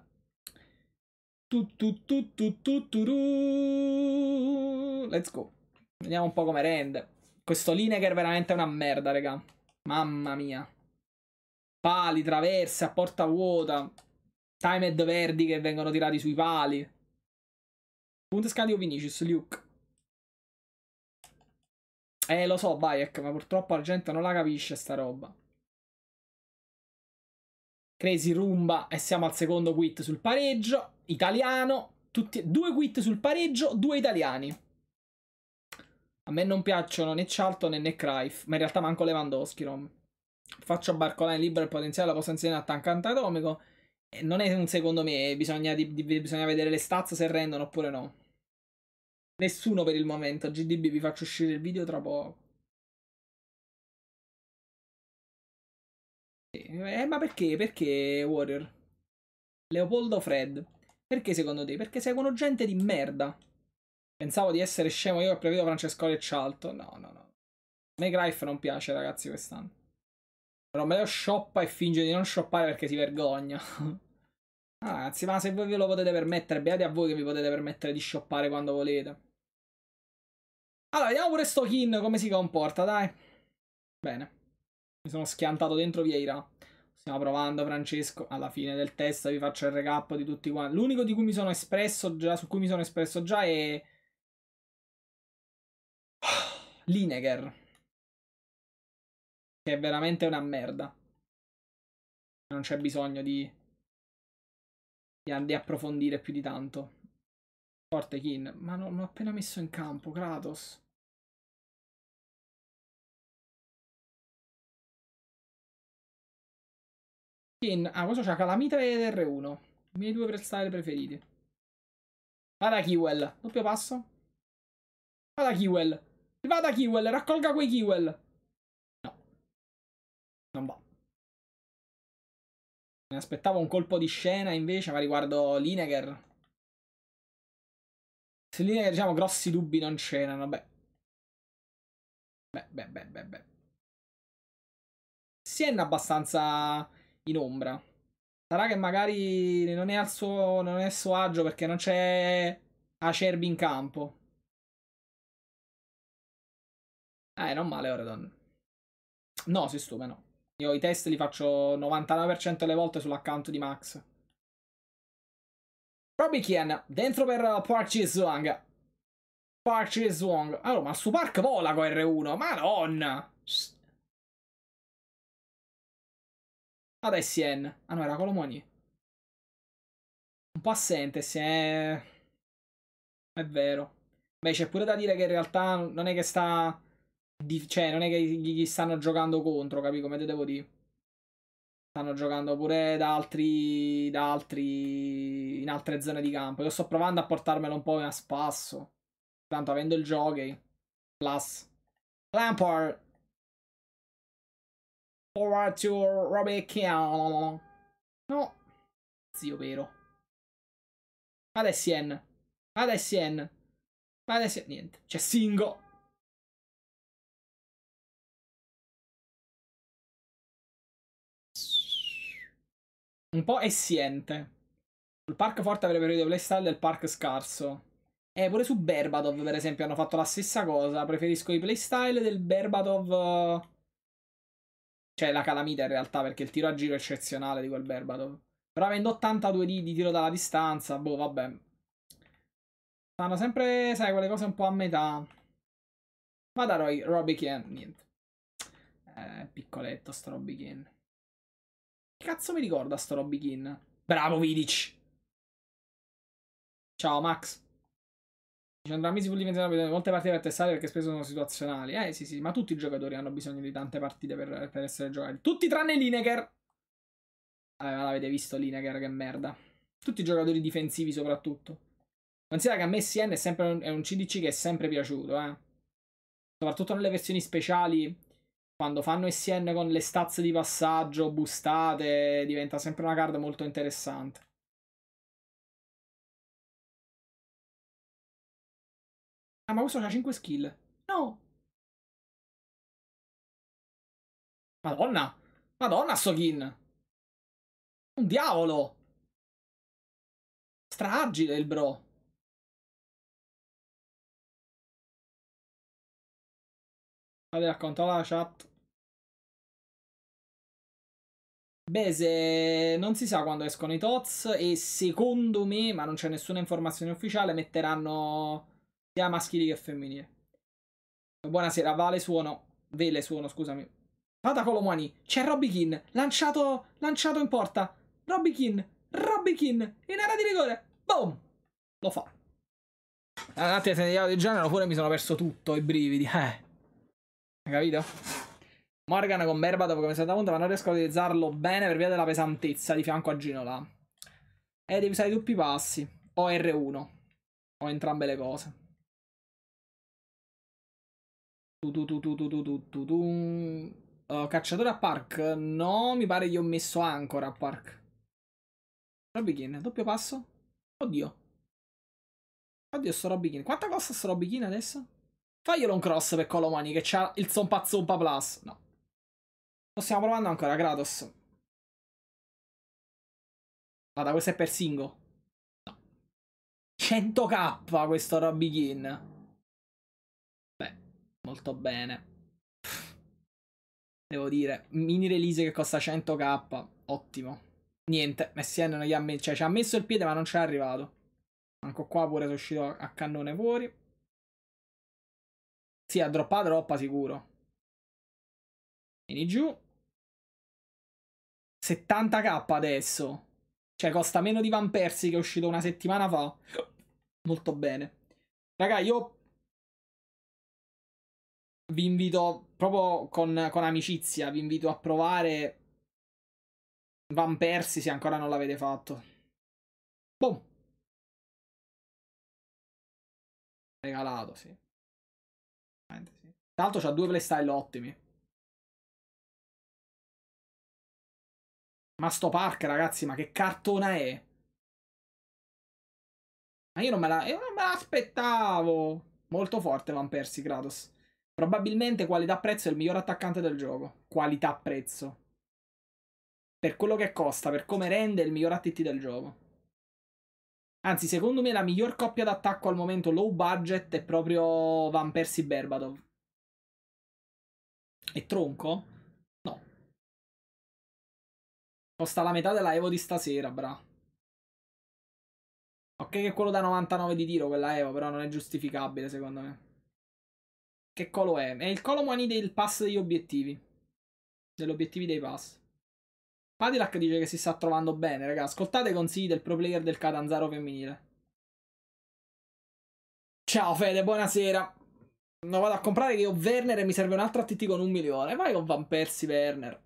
Let's go. Vediamo un po' come rende. Questo Lineker è veramente una merda, raga. Mamma mia. Pali, traverse, a porta vuota. Time ed Verdi che vengono tirati sui pali. Punto scadio Vinicius, Luke. Eh, lo so, Bayek, ma purtroppo la gente non la capisce sta roba. Crazy Rumba e siamo al secondo quit sul pareggio italiano, tutti, due quit sul pareggio, due italiani. A me non piacciono né Charlton né Cruyff, ma in realtà manco Lewandowski, Rom. Faccio Barcola libero il potenziale la posso inserire in attaccante atomico. Non è un secondo me, eh, bisogna, di, di, bisogna vedere le stazze se rendono oppure no. Nessuno per il momento, GDB vi faccio uscire il video tra poco. Eh, ma perché? Perché Warrior? Leopoldo Fred. Perché secondo te? Perché seguono gente di merda. Pensavo di essere scemo io ho prevedo Francesco e No, no, no. A non piace, ragazzi, quest'anno. Però me lo shoppa e finge di non shoppare perché si vergogna. ah, [laughs] ragazzi, ma se voi ve lo potete permettere, beate a voi che vi potete permettere di shoppare quando volete. Allora, vediamo pure sto Kin come si comporta, dai. Bene. Mi sono schiantato dentro via Vieira. Stiamo provando, Francesco. Alla fine del test vi faccio il recap di tutti quanti. L'unico di cui mi sono espresso già, su cui mi sono espresso già è. Lineker. Che è veramente una merda. Non c'è bisogno di. di approfondire più di tanto. Forte Kin. Ma non ho appena messo in campo, Kratos. Ken, ah, questo c'ha Calamita e R1. I miei due prestare preferiti. Vada Kiwell, doppio passo. Vada Kiwell. Vada Kiwell, raccolga quei Kiwell. No. Non va. Mi aspettavo un colpo di scena invece, ma riguardo Lineker. Se Lineker, diciamo, grossi dubbi non c'erano, beh. Beh, beh, beh, beh, beh. Siena abbastanza in ombra. Sarà che magari non è al suo, non è suo agio perché non c'è Acerbi in campo. Eh, non male Oredon. No, si stupe, no. Io i test li faccio 99% delle volte sull'account di Max. Robby Kien, dentro per Park Ji-Zwang. Park Ji-Zwang. Allora, ma su Park vola con R1, madonna! Shh. Ah dai, Sien. Ah no, era Colomoni. Un po' assente, Sien. Eh. È vero. Beh, c'è pure da dire che in realtà non è che sta... Cioè, non è che gli stanno giocando contro, capi come te devo dire? Stanno giocando pure da altri... da altri... in altre zone di campo. Io sto provando a portarmelo un po' a spasso. Tanto avendo il jockey. Plus. Lampard. Ora to Robe Chiano. No. Zio vero. Adesso Yen. Adesso niente. C'è Singo. Un po' essiente. Il park forte avrebbe preferito playstyle del park scarso. E eh, pure su Berbatov, per esempio, hanno fatto la stessa cosa. Preferisco i playstyle del Berbatov cioè la calamita in realtà perché il tiro a giro è eccezionale di quel Berbatov. Però avendo 82 di, di tiro dalla distanza, boh vabbè. Stanno sempre, sai, quelle cose un po' a metà. Vada da Roy, Robbie Kien, niente. Eh, piccoletto sto Robby Kien. Che cazzo mi ricorda sto Robby Kien? Bravo Vidic! Ciao Max. Cioè, Dicendo, Ramisi Fulli Venzano molte partite per testare perché spesso sono situazionali. Eh sì sì, ma tutti i giocatori hanno bisogno di tante partite per, per essere giocati. Tutti tranne Lineker. Eh, ma l'avete visto Lineker, che merda. Tutti i giocatori difensivi soprattutto. Considera che a me Sien è, sempre un, è un CDC che è sempre piaciuto, eh. Soprattutto nelle versioni speciali, quando fanno Sien con le stazze di passaggio, boostate, diventa sempre una card molto interessante. Ah, ma questo ha 5 skill. No. Madonna. Madonna, Sogin. Un diavolo. Stragile il bro. Fate raccontare la chat. Beh, non si sa quando escono i TOTS e secondo me, ma non c'è nessuna informazione ufficiale, metteranno sia maschili che femminili. Buonasera, Vale suono, Vele suono, scusami. Fata Colomani, c'è Robby Kin, lanciato, lanciato in porta. Robby Kin, Robby Kin, in area di rigore, boom! Lo fa. Ah, un attimo, se ne di genere, oppure mi sono perso tutto, i brividi, eh. Hai Capito? Morgan con Berbatov come si è conto, ma non riesco a utilizzarlo bene per via della pesantezza di fianco a Ginola. E eh, devi usare i doppi passi, o R1, o entrambe le cose. Uh, cacciatore a park? No, mi pare gli ho messo ancora a park. Robbikin, doppio passo? Oddio. Oddio sto Robbikin. Quanta costa sto Robbikin adesso? Faglielo un cross per Colomani che c'ha il zompa zompa plus. No. Lo stiamo provando ancora, Kratos. Vada, questo è per singo. No. 100k questo Robbikin molto bene. Devo dire, mini release che costa 100k, ottimo. Niente, Messian non gli ha messo, cioè ci ha messo il piede ma non ci è arrivato. Anche qua pure sono uscito a cannone fuori. Sì, ha droppato troppa sicuro. Vieni giù. 70k adesso. Cioè costa meno di Van Persi che è uscito una settimana fa. Molto bene. Raga, io vi invito proprio con, con amicizia, vi invito a provare Van Persi se ancora non l'avete fatto. Boom. Regalato, sì. sì. Tra l'altro c'ha due playstyle ottimi. Ma sto park, ragazzi, ma che cartona è? Ma io non me la... Io non me l'aspettavo! Molto forte Van Persi, Kratos. Probabilmente qualità-prezzo è il miglior attaccante del gioco. Qualità-prezzo. Per quello che costa, per come rende, è il miglior ATT del gioco. Anzi, secondo me la miglior coppia d'attacco al momento low budget è proprio Van Persie Berbatov. E tronco? No. Costa la metà della Evo di stasera, bra. Ok che è quello da 99 di tiro, quella Evo, però non è giustificabile secondo me. Che colo è? È il colo mani del pass degli obiettivi. Degli obiettivi dei pass. Padilac dice che si sta trovando bene, raga. Ascoltate i consigli del pro player del Catanzaro femminile. Ciao Fede, buonasera. Non vado a comprare che ho Werner e mi serve un altro ATT con un milione. Vai con Van Persi Werner.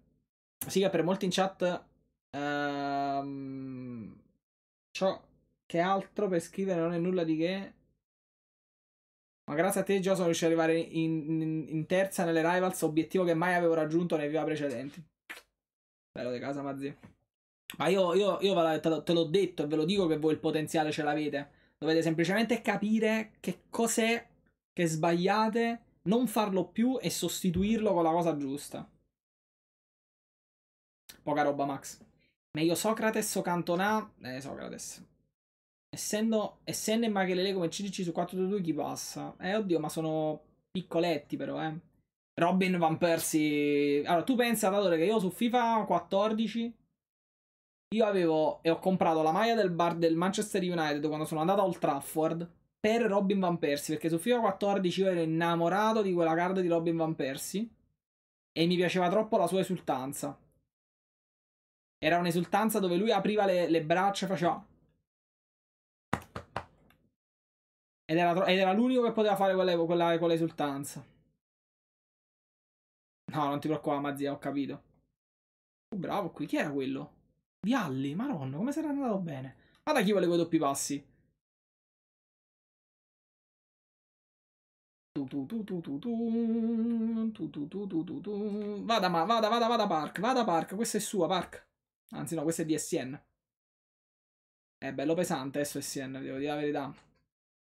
Sì, che per molti in chat... Um, ehm, ciò che altro per scrivere non è nulla di che... Ma grazie a te, Gio, sono riuscito ad arrivare in, in, in, terza nelle Rivals, obiettivo che mai avevo raggiunto nei viva precedenti. Bello di casa, ma zio. Ma io, io, io te l'ho detto e ve lo dico che voi il potenziale ce l'avete. Dovete semplicemente capire che cos'è che sbagliate, non farlo più e sostituirlo con la cosa giusta. Poca roba, Max. Meglio Socrates o Cantonà? Eh, Socrates. Essendo, essendo in Makelele come CDC su 422 chi passa? Eh oddio, ma sono piccoletti però, eh. Robin Van Persie. Allora, tu pensa, Tatore, che io su FIFA 14 io avevo e ho comprato la maglia del bar del Manchester United quando sono andato a Old Trafford per Robin Van Persie, perché su FIFA 14 io ero innamorato di quella card di Robin Van Persie e mi piaceva troppo la sua esultanza. Era un'esultanza dove lui apriva le, le braccia e faceva Ed era, tro- ed era l'unico che poteva fare quella, quella, quella esultanza. No, non ti preoccupare, Mazia, ho capito. Oh, bravo qui, chi era quello? Vialli, maronna, come sarà andato bene? Ma da chi voleva i doppi passi? Vada, ma, vada, vada, vada, Park, vada, Park, questa è sua, Park. Anzi, no, questa è di SN. È bello pesante, adesso SN, devo dire la verità.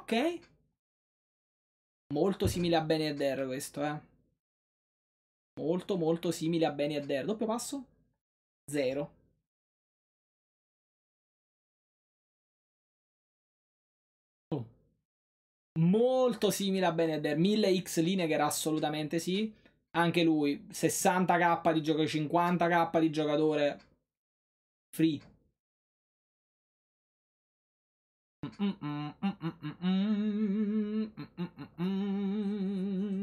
Ok. Molto simile a Benny e questo, eh. Molto, molto simile a Benny e Doppio passo? Zero. Oh. Molto simile a Benny e 1000x Lineker assolutamente sì. Anche lui, 60k di giocatore, 50k di giocatore. Free.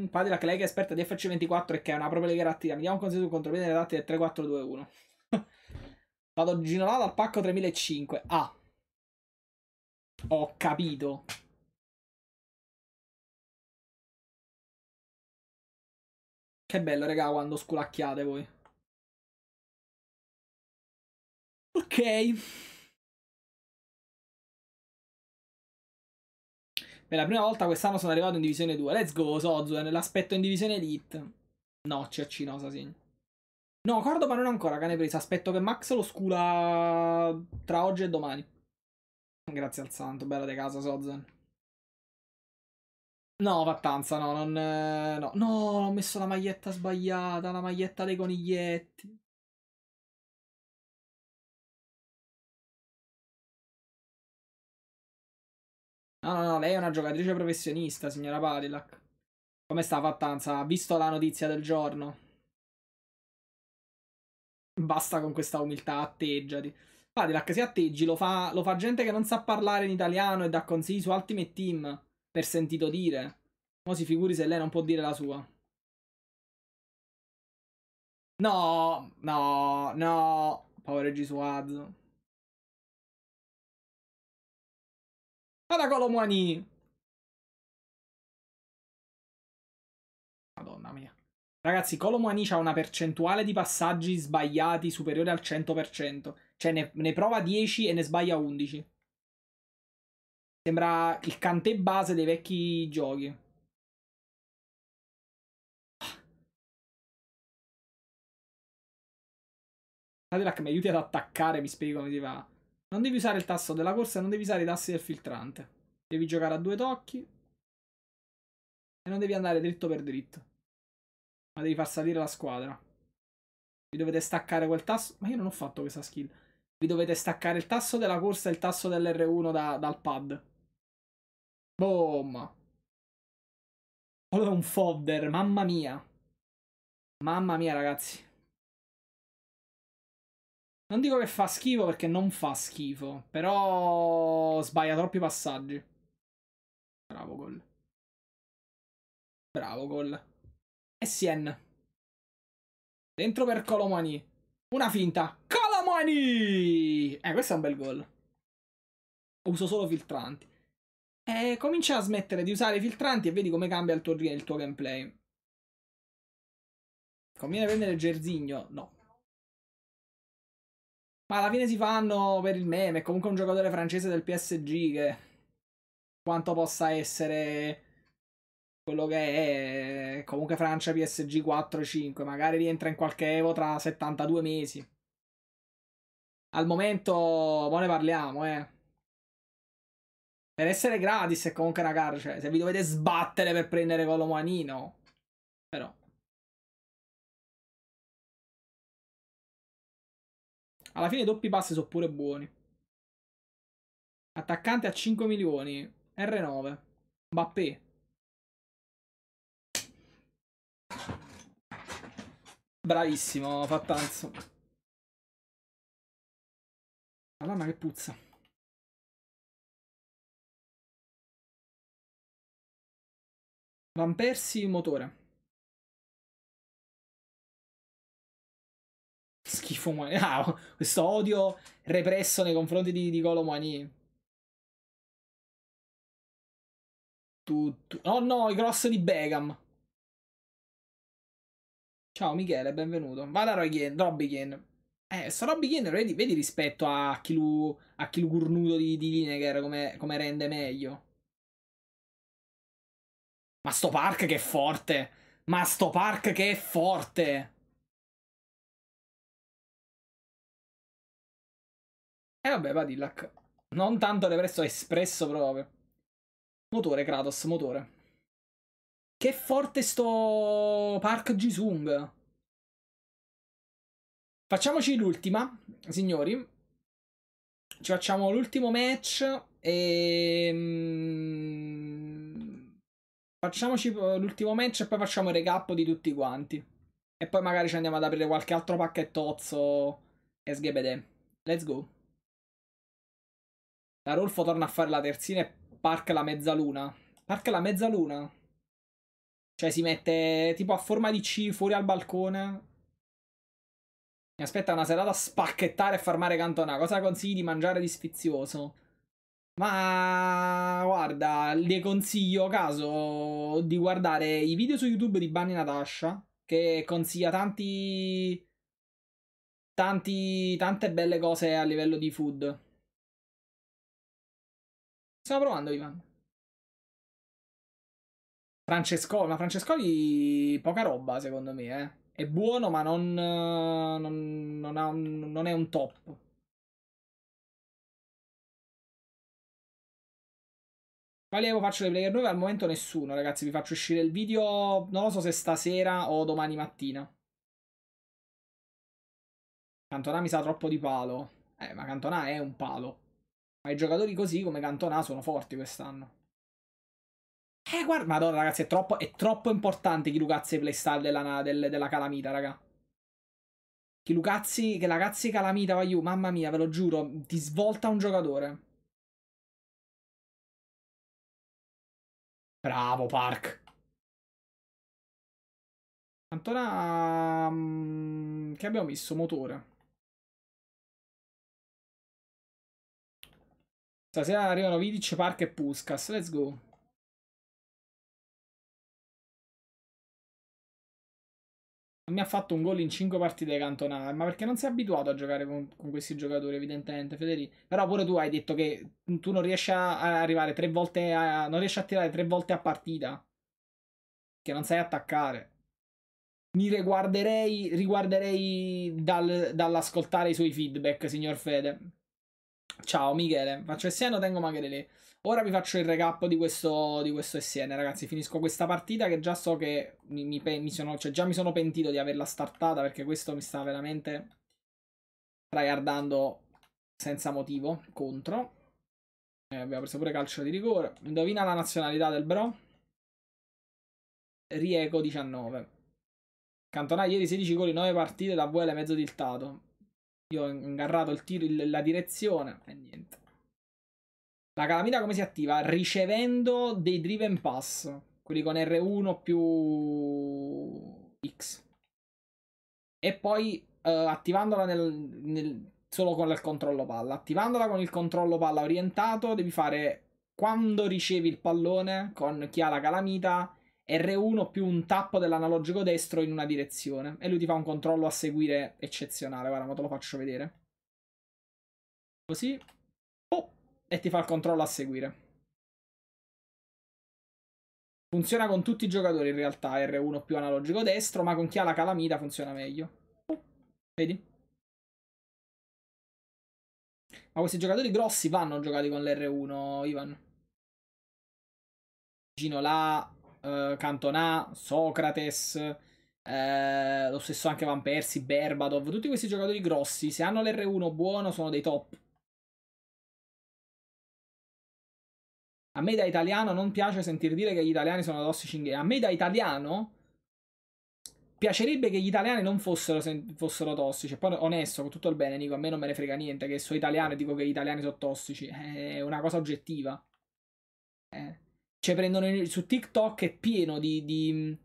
Padre, la è esperta di FC24 e che è una propria lega Mi diamo un consiglio sul contropiede delle date del 3421. Vado ginolato al pacco 3005. Ah. Ho capito. Che bello, raga, quando sculacchiate voi. Ok. Per la prima volta quest'anno sono arrivato in divisione 2. Let's go, Sozuen, l'aspetto in divisione Elite. No, CC no, Sasign. No, Cordoba non ancora, cane presa. Aspetto che Max lo scula tra oggi e domani. Grazie al santo, bella di casa, Sozuen. No, Vattanza, no, non... Eh, no, no, ho messo la maglietta sbagliata, la maglietta dei coniglietti. No, no, no, lei è una giocatrice professionista, signora Padilac. Come sta Fattanza? Ha visto la notizia del giorno? Basta con questa umiltà, atteggiati. Padilac, si atteggi, lo fa, lo fa gente che non sa parlare in italiano e dà consigli su Ultimate Team, per sentito dire. Ma si figuri se lei non può dire la sua. No, no, no, povero Gisuazzo. Guarda Colomani! Madonna mia. Ragazzi, Colomani ha una percentuale di passaggi sbagliati superiore al 100%. Cioè ne, ne prova 10 e ne sbaglia 11. Sembra il cante base dei vecchi giochi. Cadillac mi aiuti ad attaccare, mi spiego come si fa. Non devi usare il tasto della corsa e non devi usare i tasti del filtrante. Devi giocare a due tocchi. E non devi andare dritto per dritto. Ma devi far salire la squadra. Vi dovete staccare quel tasto. Ma io non ho fatto questa skill. Vi dovete staccare il tasto della corsa e il tasto dell'R1 da, dal pad. Boom. Quello è un fodder, mamma mia. Mamma mia, ragazzi. Non dico che fa schifo perché non fa schifo, però sbaglia troppi passaggi. Bravo gol. Bravo gol. E Sien. Dentro per Colomani. Una finta. Colomani! Eh, questo è un bel gol. Uso solo filtranti. E comincia a smettere di usare i filtranti e vedi come cambia il tuo, il tuo gameplay. Conviene prendere Gersigno? No, ma alla fine si fanno per il meme, è comunque un giocatore francese del PSG che quanto possa essere quello che è, comunque Francia PSG 4-5, magari rientra in qualche Evo tra 72 mesi. Al momento, mo ne parliamo, eh. Per essere gratis è comunque una carcere, cioè, se vi dovete sbattere per prendere Colomanino. Però Alla fine i doppi passi sono pure buoni. Attaccante a 5 milioni. R9. Mbappé. Bravissimo, Fattanzo. Madonna che puzza. Van Persi, motore. schifo umano. [laughs] Ah, questo odio represso nei confronti di Nicolo Moani. Tutto. Oh no, i cross di Begam. Ciao Michele, benvenuto. Vada Robby Kien. Eh, sto Robby vedi, vedi, rispetto a Kilu, a Gurnuto di, di Lineker come, come rende meglio. Ma sto Park che è forte. Ma sto Park che è forte. E vabbè, va Dillac. Non tanto represso, espresso proprio. Motore, Kratos, motore. Che forte sto Park Jisung. Facciamoci l'ultima, signori. Ci facciamo l'ultimo match e... Mm, facciamoci l'ultimo match e poi facciamo il recap di tutti quanti. E poi magari ci andiamo ad aprire qualche altro pacchettozzo e sghebede. Let's go. La Rolfo torna a fare la terzina e parca la mezzaluna. Parca la mezzaluna? Cioè si mette tipo a forma di C fuori al balcone. Mi aspetta una serata a spacchettare e farmare Cantona. Cosa consigli di mangiare di sfizioso? Ma guarda, le consiglio caso di guardare i video su YouTube di Bunny Natasha che consiglia tanti, tanti tante belle cose a livello di food. Stiamo provando, Ivan. Francesco, ma Francescoli poca roba, secondo me, eh. È buono, ma non, eh, non, non, ha, non è un top. Quali evo faccio le player 9? Al momento nessuno, ragazzi. Vi faccio uscire il video, non lo so se stasera o domani mattina. Cantona mi sa troppo di palo. Eh, ma Cantona è un palo. Ma i giocatori così come Cantona sono forti quest'anno. Eh, guarda, madonna, ragazzi, è troppo, è troppo importante chi Lucazzi e playstyle della, del, della calamita, raga. Chi Lucazzi, che ragazzi calamita, vai you, mamma mia, ve lo giuro, ti svolta un giocatore. Bravo, Park. Cantona... Mm, che abbiamo messo? Motore. Stasera arrivano Vidic, Park e Puskas. Let's go. Non mi ha fatto un gol in 5 partite cantonate, ma perché non sei abituato a giocare con, con, questi giocatori, evidentemente, Federico. Però pure tu hai detto che tu non riesci a arrivare tre volte a, non riesci a tirare tre volte a partita. Che non sai attaccare. Mi riguarderei, riguarderei dal, dall'ascoltare i suoi feedback, signor Fede. Ciao Michele, faccio SN tengo Magrele. Ora vi faccio il recap di questo, di questo SN, ragazzi. Finisco questa partita che già so che mi, mi, mi sono, cioè già mi sono pentito di averla startata perché questo mi sta veramente tryhardando senza motivo contro. Eh, abbiamo preso pure calcio di rigore. Indovina la nazionalità del bro. Rieco 19. Cantonà ieri 16 gol in 9 partite da VL mezzo tiltato. Io ho ingarrato il tiro, il, la direzione e niente. La calamita come si attiva? Ricevendo dei driven pass, quelli con R1 più X. E poi uh, attivandola nel, nel, solo con il controllo palla. Attivandola con il controllo palla orientato devi fare quando ricevi il pallone con chi ha la calamita R1 più un tappo dell'analogico destro in una direzione e lui ti fa un controllo a seguire eccezionale, guarda, ma te lo faccio vedere. Così. Oh, e ti fa il controllo a seguire. Funziona con tutti i giocatori in realtà, R1 più analogico destro, ma con chi ha la calamita funziona meglio. Oh, vedi? Ma questi giocatori grossi vanno giocati con l'R1, Ivan. Gino là, eh, Cantonà, Socrates, eh, lo stesso anche Van Persie, Berbadov, tutti questi giocatori grossi, se hanno l'R1 buono sono dei top. A me da italiano non piace sentire dire che gli italiani sono tossici in game. A me da italiano piacerebbe che gli italiani non fossero, fossero tossici. poi onesto, con tutto il bene, Nico, a me non me ne frega niente che sono italiano e dico che gli italiani sono tossici. È una cosa oggettiva. Eh cioè prendono su TikTok è pieno di, di,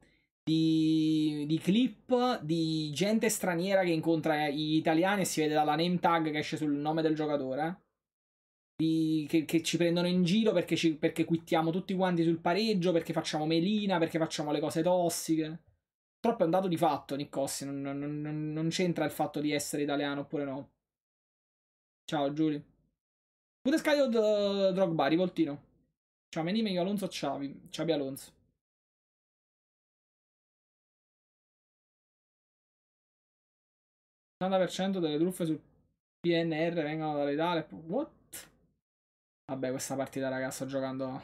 di, di, clip di gente straniera che incontra gli italiani e si vede dalla name tag che esce sul nome del giocatore. Di, che, che, ci prendono in giro perché, ci, perché quittiamo tutti quanti sul pareggio, perché facciamo melina, perché facciamo le cose tossiche. Troppo è un dato di fatto, Niccossi, non, non, non, non c'entra il fatto di essere italiano oppure no. Ciao Giulio. Pure Scaglio eh, Drogba, rivoltino. Ciao Ciameni, io Alonso o Ciao Xavi Alonso. Il 80% delle truffe sul PNR vengono dalle Dale. What? Vabbè, questa partita, ragazzi, sto giocando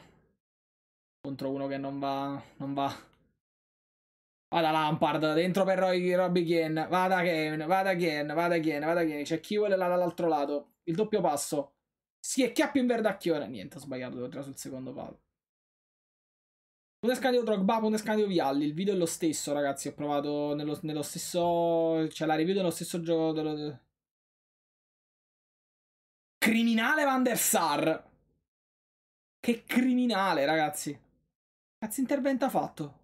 contro uno che non va. Non va. Vada Lampard, dentro per Robby Kien. Vada Kane, vada Kien, vada Kien, vada Kien. C'è chi vuole dall'altro lato. Il doppio passo. Si è Chiappi in verdacchione. Niente, ho sbagliato, devo entrare sul secondo palo. Punto Drogba, punto Vialli. Il video è lo stesso, ragazzi. Ho provato nello, nello stesso... Cioè, la review dello stesso gioco... Dello... Criminale Van der Sar. Che criminale, ragazzi. Cazzo intervento ha fatto?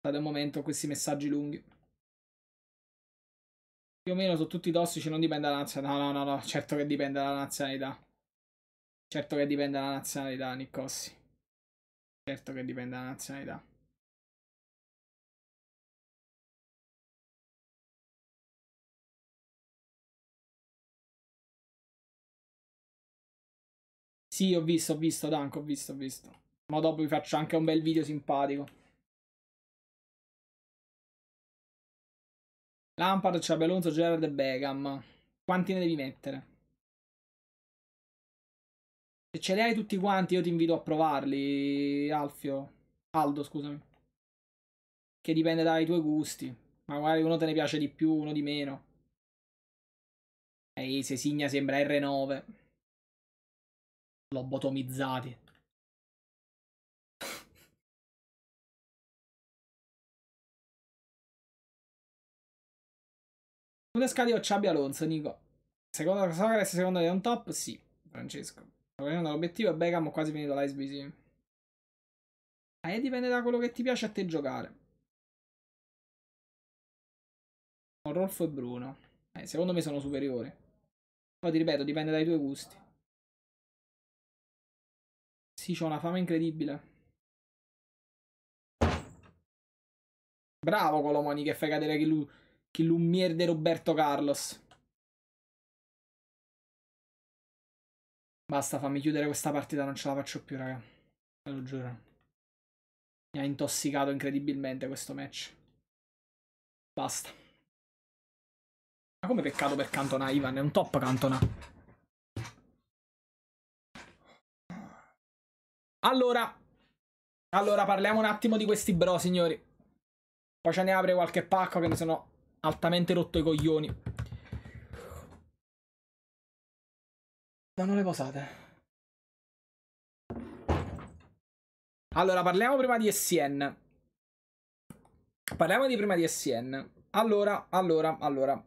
State un momento questi messaggi lunghi. Più o meno sono tutti tossici, non dipende dalla nazionalità. No, no, no, no, certo che dipende dalla nazionalità. Certo che dipende dalla nazionalità, Nicossi. Certo che dipende dalla nazionalità. Sì, ho visto, ho visto, Danco, ho visto, ho visto. Ma dopo vi faccio anche un bel video simpatico. Lampard, Xabi Alonso, Gerard e Begam. Quanti ne devi mettere? Se ce li hai tutti quanti, io ti invito a provarli, Alfio. Aldo, scusami. Che dipende dai tuoi gusti. Magari uno te ne piace di più, uno di meno. Ehi, Sesigna sembra R9. Lobotomizzati. Tedescali o Ciabi Alonso, Nico? Secondo Socrates, secondo te è un top? Sì, Francesco. L'obiettivo è Beckham quasi finito l'ISBC. Sì. Eh, dipende da quello che ti piace a te giocare. Rolfo e Bruno. Eh, secondo me sono superiori. Poi ti ripeto, dipende dai tuoi gusti. Sì, c'ho una fama incredibile. Bravo Colomoni che fai cadere lui che Lumiere di Roberto Carlos. Basta, fammi chiudere questa partita, non ce la faccio più, raga. Te lo giuro. Mi ha intossicato incredibilmente questo match. Basta. Ma come peccato per Cantona, Ivan? È un top Cantona. Allora. Allora, parliamo un attimo di questi bro, signori. Poi ce ne apre qualche pacco che mi sono altamente rotto i coglioni. Vanno le posate. Allora, parliamo prima di SN. Parliamo di prima di SN. Allora, allora, allora.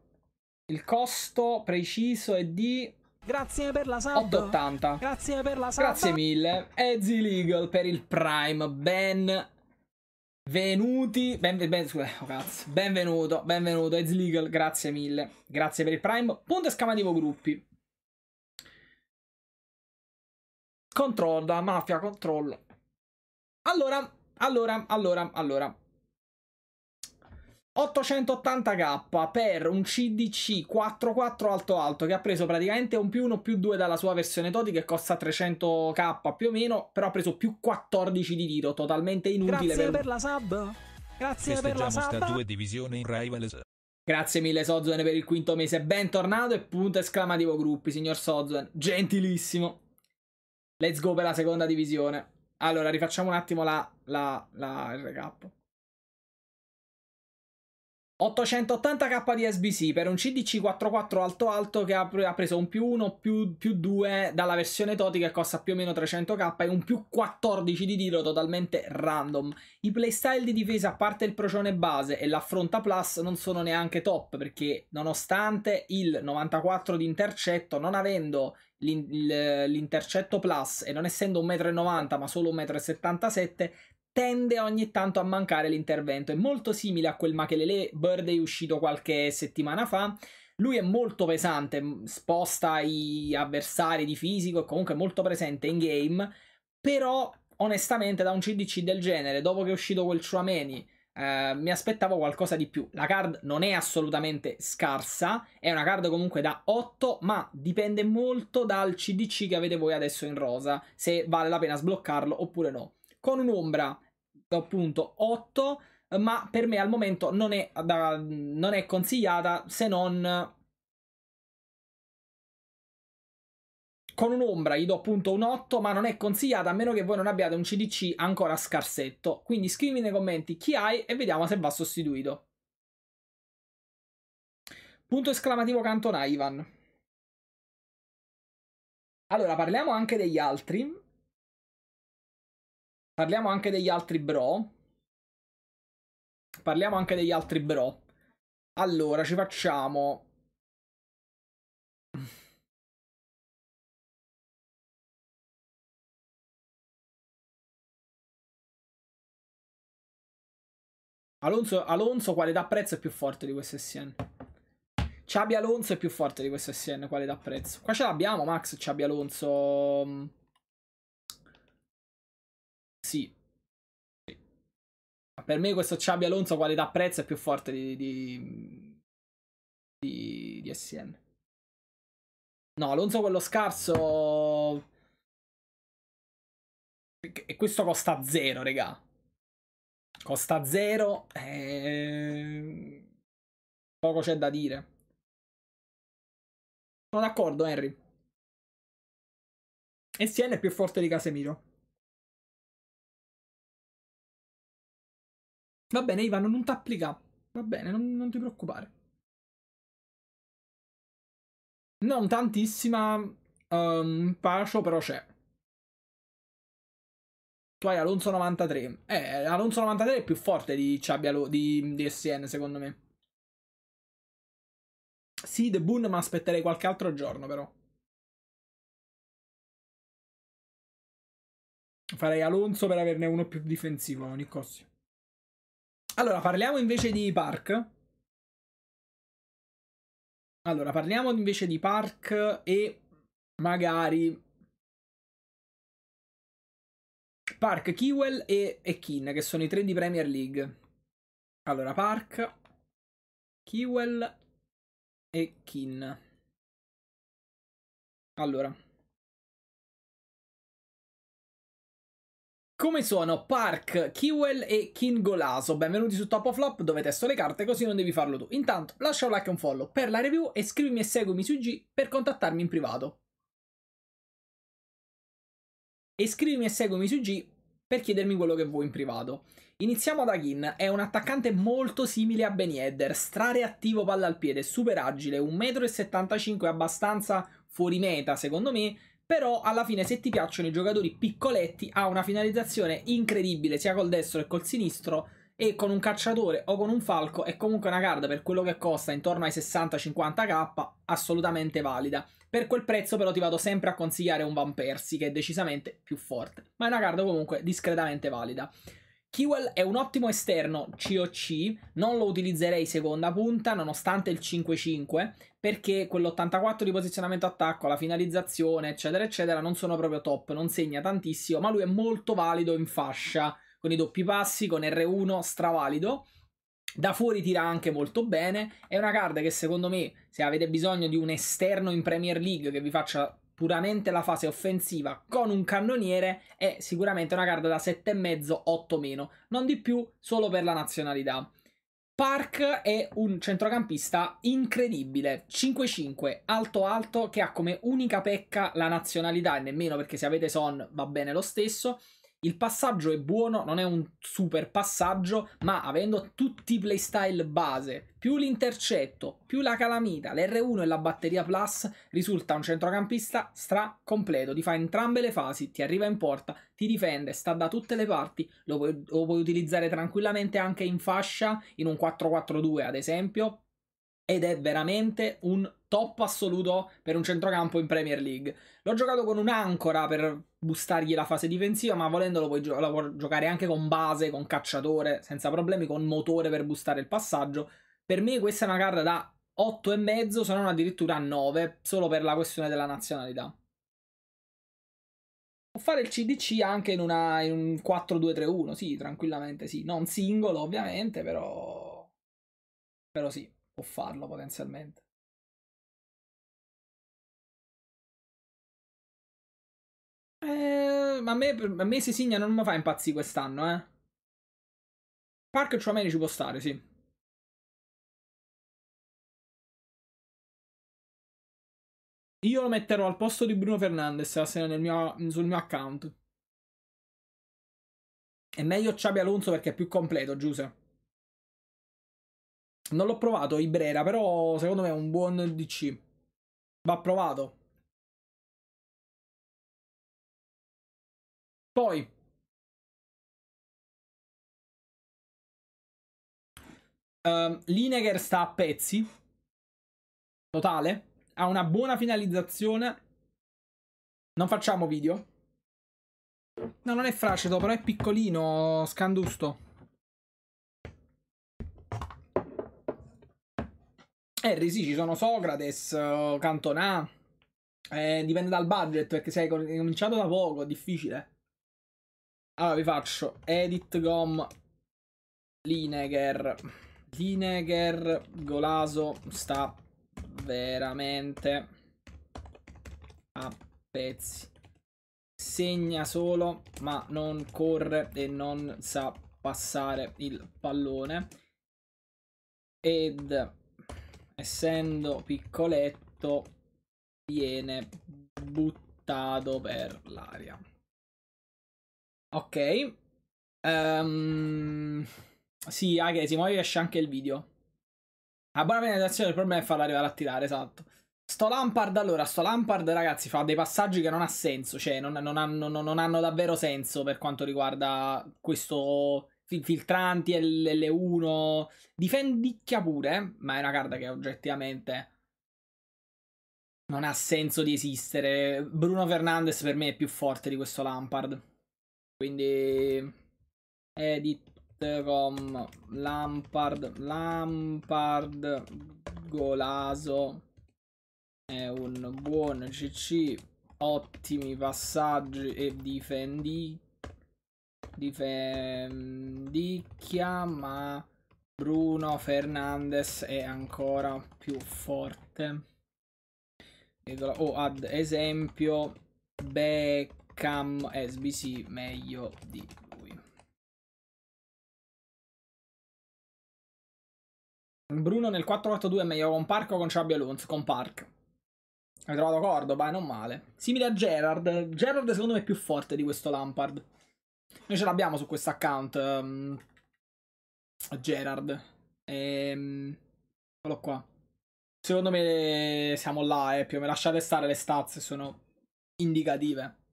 Il costo preciso è di... Grazie per la sub. 880. Grazie per la sub. Grazie mille. E Z-Legal per il Prime. Ben Benvenuti, ben, ben, scusa, oh cazzo, benvenuto, benvenuto, It's Legal, grazie mille, grazie per il Prime. Punto esclamativo gruppi. Controllo, mafia, controllo. Allora, allora, allora, allora. 880k per un CDC 44 alto alto che ha preso praticamente un più 1 più 2 dalla sua versione Toti che costa 300k più o meno però ha preso più 14 di tiro totalmente inutile grazie per, per la sub grazie per la sub due divisione in Rivals Grazie mille Sozuen per il quinto mese, bentornato e punto esclamativo gruppi, signor Sozuen, gentilissimo. Let's go per la seconda divisione. Allora, rifacciamo un attimo la, la, la, il recap. 880k di SBC per un CDC44 alto alto che ha preso un più 1 più, più 2 dalla versione Toti che costa più o meno 300k e un più 14 di tiro totalmente random. I playstyle di difesa a parte il procione base e l'affronta plus non sono neanche top perché nonostante il 94 di intercetto non avendo l'intercetto plus e non essendo 1,90 m ma solo 1,77 m tende ogni tanto a mancare l'intervento. È molto simile a quel Makelele Birthday uscito qualche settimana fa. Lui è molto pesante, sposta gli avversari di fisico, è comunque molto presente in game, però onestamente da un CDC del genere, dopo che è uscito quel Chuameni, eh, mi aspettavo qualcosa di più. La card non è assolutamente scarsa, è una card comunque da 8, ma dipende molto dal CDC che avete voi adesso in rosa, se vale la pena sbloccarlo oppure no. Con un'ombra 8, ma per me al momento non è, da, non è consigliata se non con un'ombra gli do punto un 8, ma non è consigliata a meno che voi non abbiate un CDC ancora scarsetto. Quindi scrivi nei commenti chi hai e vediamo se va sostituito. Punto esclamativo Cantona Ivan. Allora, parliamo anche degli altri. Parliamo anche degli altri bro. Parliamo anche degli altri bro. Allora, ci facciamo... Alonso, Alonso qualità prezzo è più forte di questo SN. Ciabi Alonso è più forte di questo SN, qualità prezzo. Qua ce l'abbiamo Max, Ciabi Alonso... Sì. sì. Per me questo Xabi Alonso qualità prezzo è più forte di, di, di, di SN. No, Alonso quello scarso... E questo costa zero, regà. Costa zero. E... Ehm, poco c'è da dire. Sono d'accordo, Henry. Sien è più forte di Casemiro. Va bene, Ivano, non ti applica. Va bene, non, non ti preoccupare. Non tantissima um, Pacio, però c'è. Tu hai Alonso 93. Eh, Alonso 93 è più forte di, Ciabia di, di SN, secondo me. Sì, The Boon, ma aspetterei qualche altro giorno, però. Farei Alonso per averne uno più difensivo a allora, parliamo invece di Park. Allora, parliamo invece di Park e magari Park, Kiwell e, e Kin, che sono i tre di Premier League. Allora, Park, Kiwell e Kin. Allora, Come sono Park, Kiwell e Kingolaso? Benvenuti su Top of Flop dove testo le carte così non devi farlo tu. Intanto lascia un like e un follow per la review e scrivimi e seguimi su G per contattarmi in privato. E scrivimi e seguimi su G per chiedermi quello che vuoi in privato. Iniziamo da Kin, è un attaccante molto simile a Benny Edder, strareattivo palla al piede, super agile, 1,75m abbastanza fuori meta secondo me, però alla fine se ti piacciono i giocatori piccoletti ha una finalizzazione incredibile sia col destro che col sinistro e con un cacciatore o con un falco è comunque una carta per quello che costa intorno ai 60-50k assolutamente valida. Per quel prezzo però ti vado sempre a consigliare un Van Persie che è decisamente più forte, ma è una carta comunque discretamente valida. Kewell è un ottimo esterno COC, non lo utilizzerei seconda punta nonostante il 5-5 perché quell'84 di posizionamento attacco, la finalizzazione eccetera eccetera non sono proprio top, non segna tantissimo ma lui è molto valido in fascia con i doppi passi, con R1 stravalido da fuori tira anche molto bene. È una card che secondo me, se avete bisogno di un esterno in Premier League che vi faccia puramente la fase offensiva con un cannoniere è sicuramente una carta da 7,5, 8 meno, non di più solo per la nazionalità. Park è un centrocampista incredibile, 5-5, alto alto, che ha come unica pecca la nazionalità, e nemmeno perché se avete Son va bene lo stesso, il passaggio è buono, non è un super passaggio, ma avendo tutti i playstyle base, più l'intercetto, più la calamita, l'R1 e la batteria plus, risulta un centrocampista stra completo, ti fa entrambe le fasi, ti arriva in porta, ti difende, sta da tutte le parti, lo puoi, lo puoi utilizzare tranquillamente anche in fascia, in un 4-4-2 ad esempio, ed è veramente un top assoluto per un centrocampo in Premier League. L'ho giocato con un'ancora per bustargli la fase difensiva, ma volendolo puoi gio- può giocare anche con base, con cacciatore, senza problemi, con motore per bustare il passaggio. Per me questa è una carta da 8,5 se non addirittura 9, solo per la questione della nazionalità. Può fare il CDC anche in, una, in un 4-2-3-1, sì, tranquillamente sì. Non singolo ovviamente, però... Però sì, può farlo potenzialmente. Eh, ma a me, a me Sisigna non mi fa impazzire quest'anno, eh. Park Chouameni ci può stare, sì. Io lo metterò al posto di Bruno Fernandes la eh, sera mio, sul mio account. È meglio Ciabi Alonso perché è più completo, Giuse. Non l'ho provato Ibrera, però secondo me è un buon DC. Va provato. Poi um, Lineker sta a pezzi totale, ha una buona finalizzazione. Non facciamo video. No, non è fracido, però è piccolino, scandusto. Harry, sì, ci sono Socrates, Cantonà. Eh, dipende dal budget, perché sei cominciato da poco, è difficile. Allora vi faccio edit gom Lineger. Lineger Golaso sta veramente a pezzi. Segna solo, ma non corre e non sa passare il pallone. Ed essendo piccoletto viene buttato per l'aria. Ok. Um, sì, se ma esce anche il video. La buona penalizzazione il problema è farla arrivare a tirare, esatto. Sto Lampard, allora, sto Lampard, ragazzi, fa dei passaggi che non ha senso, cioè non, non, hanno, non, non hanno, davvero senso per quanto riguarda questo filtranti L1. Difendicchia pure, ma è una carta che oggettivamente non ha senso di esistere. Bruno Fernandes per me è più forte di questo Lampard. Quindi edit rom Lampard Lampard Golaso è un buon CC ottimi passaggi e difendi difendicchia ma Bruno Fernandes è ancora più forte. O oh, ad esempio, Beck Cam SBC meglio di lui. Bruno nel 482 è meglio con Park o con Xabi Alonso? Con Park. Hai trovato Cordoba, non male. Simile a Gerard. Gerard secondo me è più forte di questo Lampard. Noi ce l'abbiamo su questo account. Um, Gerard. Ehm, eccolo qua. Secondo me siamo là, eh, più. meno. lasciate stare le stazze, sono indicative.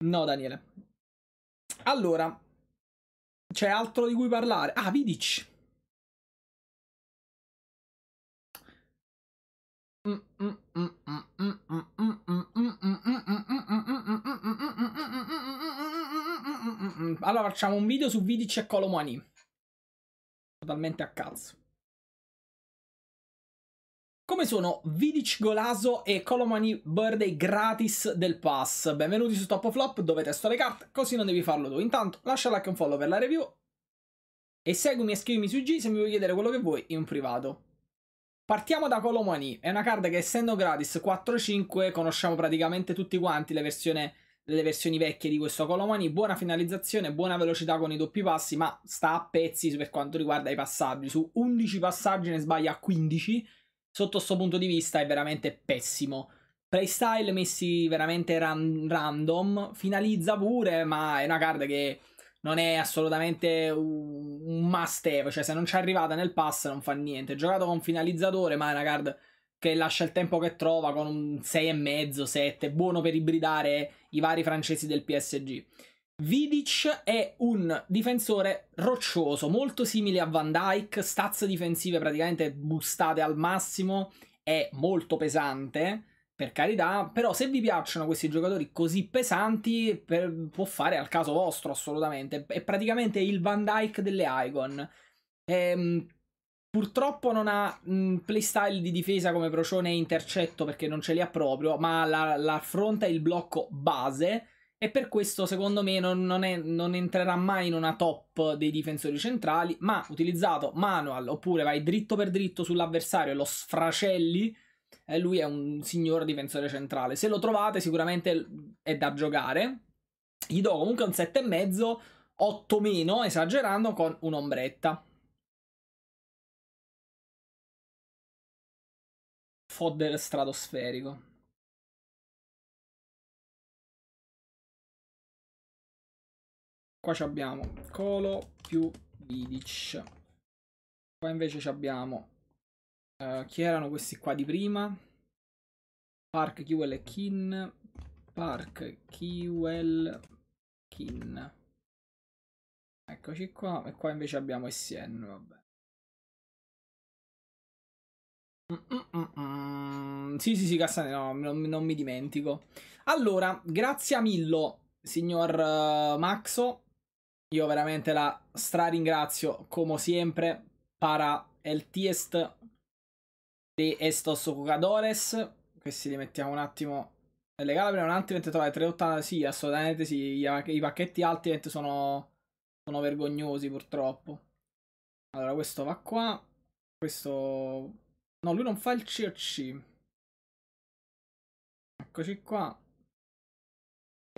No, Daniele. Allora, c'è altro di cui parlare. Ah, Vidic. Allora facciamo un video su Vidic e Colomani. Totalmente a cazzo. Come sono Vidic Golaso e Colomani Birthday gratis del pass? Benvenuti su Top Flop dove testo le carte, così non devi farlo tu. Intanto lascia like e un follow per la review e seguimi e scrivimi su G se mi vuoi chiedere quello che vuoi in privato. Partiamo da Colomani, è una carta che essendo gratis 4-5 conosciamo praticamente tutti quanti le versioni, le versioni vecchie di questo Colomani, buona finalizzazione, buona velocità con i doppi passi, ma sta a pezzi per quanto riguarda i passaggi, su 11 passaggi ne sbaglia 15 sotto questo punto di vista è veramente pessimo. Playstyle messi veramente ran- random, finalizza pure, ma è una card che non è assolutamente un must have, cioè se non c'è arrivata nel pass non fa niente. giocato con finalizzatore, ma è una card che lascia il tempo che trova con un 6,5, 7, buono per ibridare i vari francesi del PSG. Vidic è un difensore roccioso, molto simile a Van Dyke, stazze difensive praticamente bustate al massimo, è molto pesante, per carità, però se vi piacciono questi giocatori così pesanti, per, può fare al caso vostro assolutamente, è praticamente il Van Dyke delle Icon. Ehm, purtroppo non ha mh, mm, playstyle di difesa come Procione e Intercetto perché non ce li ha proprio, ma la, la affronta il blocco base, e per questo, secondo me, non, non, è, non, entrerà mai in una top dei difensori centrali. Ma utilizzato manual oppure vai dritto per dritto sull'avversario e lo sfracelli. Eh, lui è un signor difensore centrale. Se lo trovate, sicuramente è da giocare. Gli do comunque un 7,5, 8 meno, esagerando, con un'ombretta. Fodder stratosferico. Qua abbiamo Colo più Vidic. Qua invece abbiamo... Uh, eh, chi erano questi qua di prima? Park, Kiwell e Kin. Park, Kiwell, Kin. Eccoci qua. E qua invece abbiamo Essien, vabbè. mm, mm, sì, sì, sì, Cassane, no, non, non, mi dimentico. Allora, grazie a Millo, signor uh, Maxo. Io veramente la stra ringrazio, come sempre para el test de estos jugadores. Questi li mettiamo un attimo nelle gambe, un attimo e trovare 380, sì, assolutamente sì, i pacchetti alti sono, sono vergognosi purtroppo. Allora, questo va qua, questo... No, lui non fa il COC. Eccoci qua.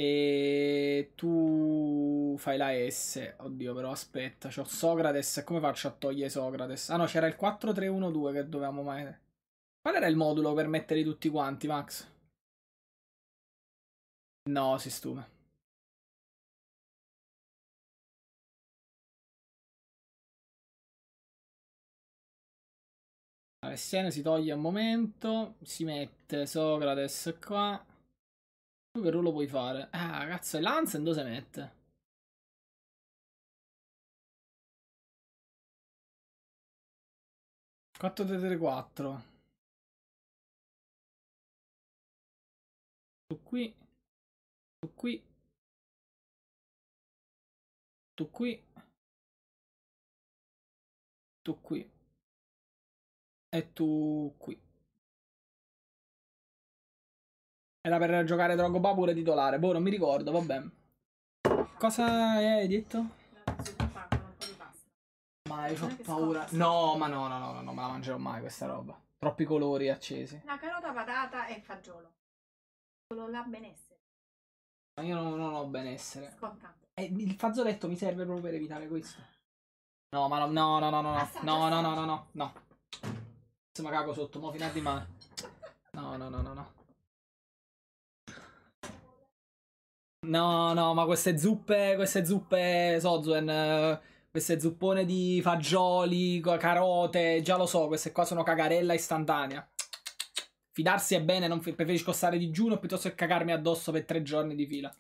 E tu fai la S. Oddio, però aspetta, c'ho Socrates. Come faccio a togliere Socrates? Ah no, c'era il 4312 che dovevamo mai. Qual era il modulo per metterli tutti quanti, Max? No, si stuma. Alessiano si toglie un momento, si mette Socrates qua, tu che ruolo puoi fare? Ah, cazzo, è Lansen dove si mette? Quattro 3 4 Tu qui Tu qui Tu qui Tu qui E tu qui Era per giocare Drogba pure titolare. Boh, non mi ricordo, vabbè. Cosa hai detto? Ma io ho paura. No, ma no, no, no, no, non me la mangerò mai questa roba. Troppi colori accesi. La carota, patata e fagiolo. Solo la benessere. Ma io non, non ho benessere. Eh, il fazzoletto mi serve proprio per evitare questo. No, ma no, no, no, no, no, assaggia, no, no, no, no, no, no. Se mi cago sotto, mo' fino a di male. No, no, no, no, no. No, no, ma queste zuppe, queste zuppe Sozuen, queste zuppone di fagioli, carote, già lo so, queste qua sono cagarella istantanea. Fidarsi è bene, non preferisco stare digiuno piuttosto che cagarmi addosso per tre giorni di fila.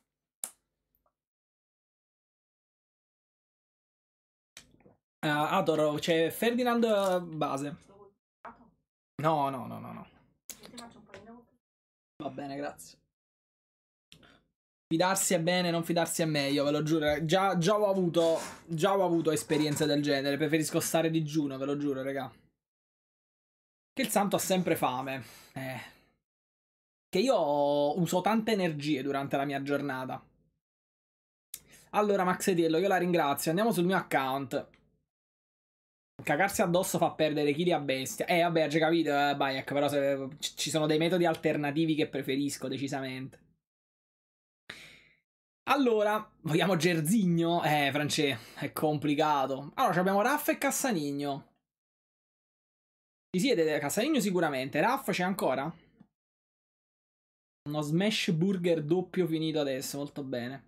Uh, Adoro, c'è cioè Ferdinand eh, Base. No, no, no, no, no. Va bene, grazie. Fidarsi è bene, non fidarsi è meglio, ve lo giuro. Già, già, ho avuto, già ho avuto esperienze del genere. Preferisco stare digiuno, ve lo giuro, raga. Che il santo ha sempre fame. Eh. Che io uso tante energie durante la mia giornata. Allora, Max Ediello, io la ringrazio. Andiamo sul mio account. Cagarsi addosso fa perdere chili a bestia. Eh, vabbè, già capito, eh, Bayek, però se, ci sono dei metodi alternativi che preferisco decisamente. Allora, vogliamo Gerzigno? Eh, Francè, è complicato. Allora, abbiamo Raff e Cassanigno. Ci siete? Cassanigno sicuramente. Raff c'è ancora? Uno smash burger doppio finito adesso, molto bene.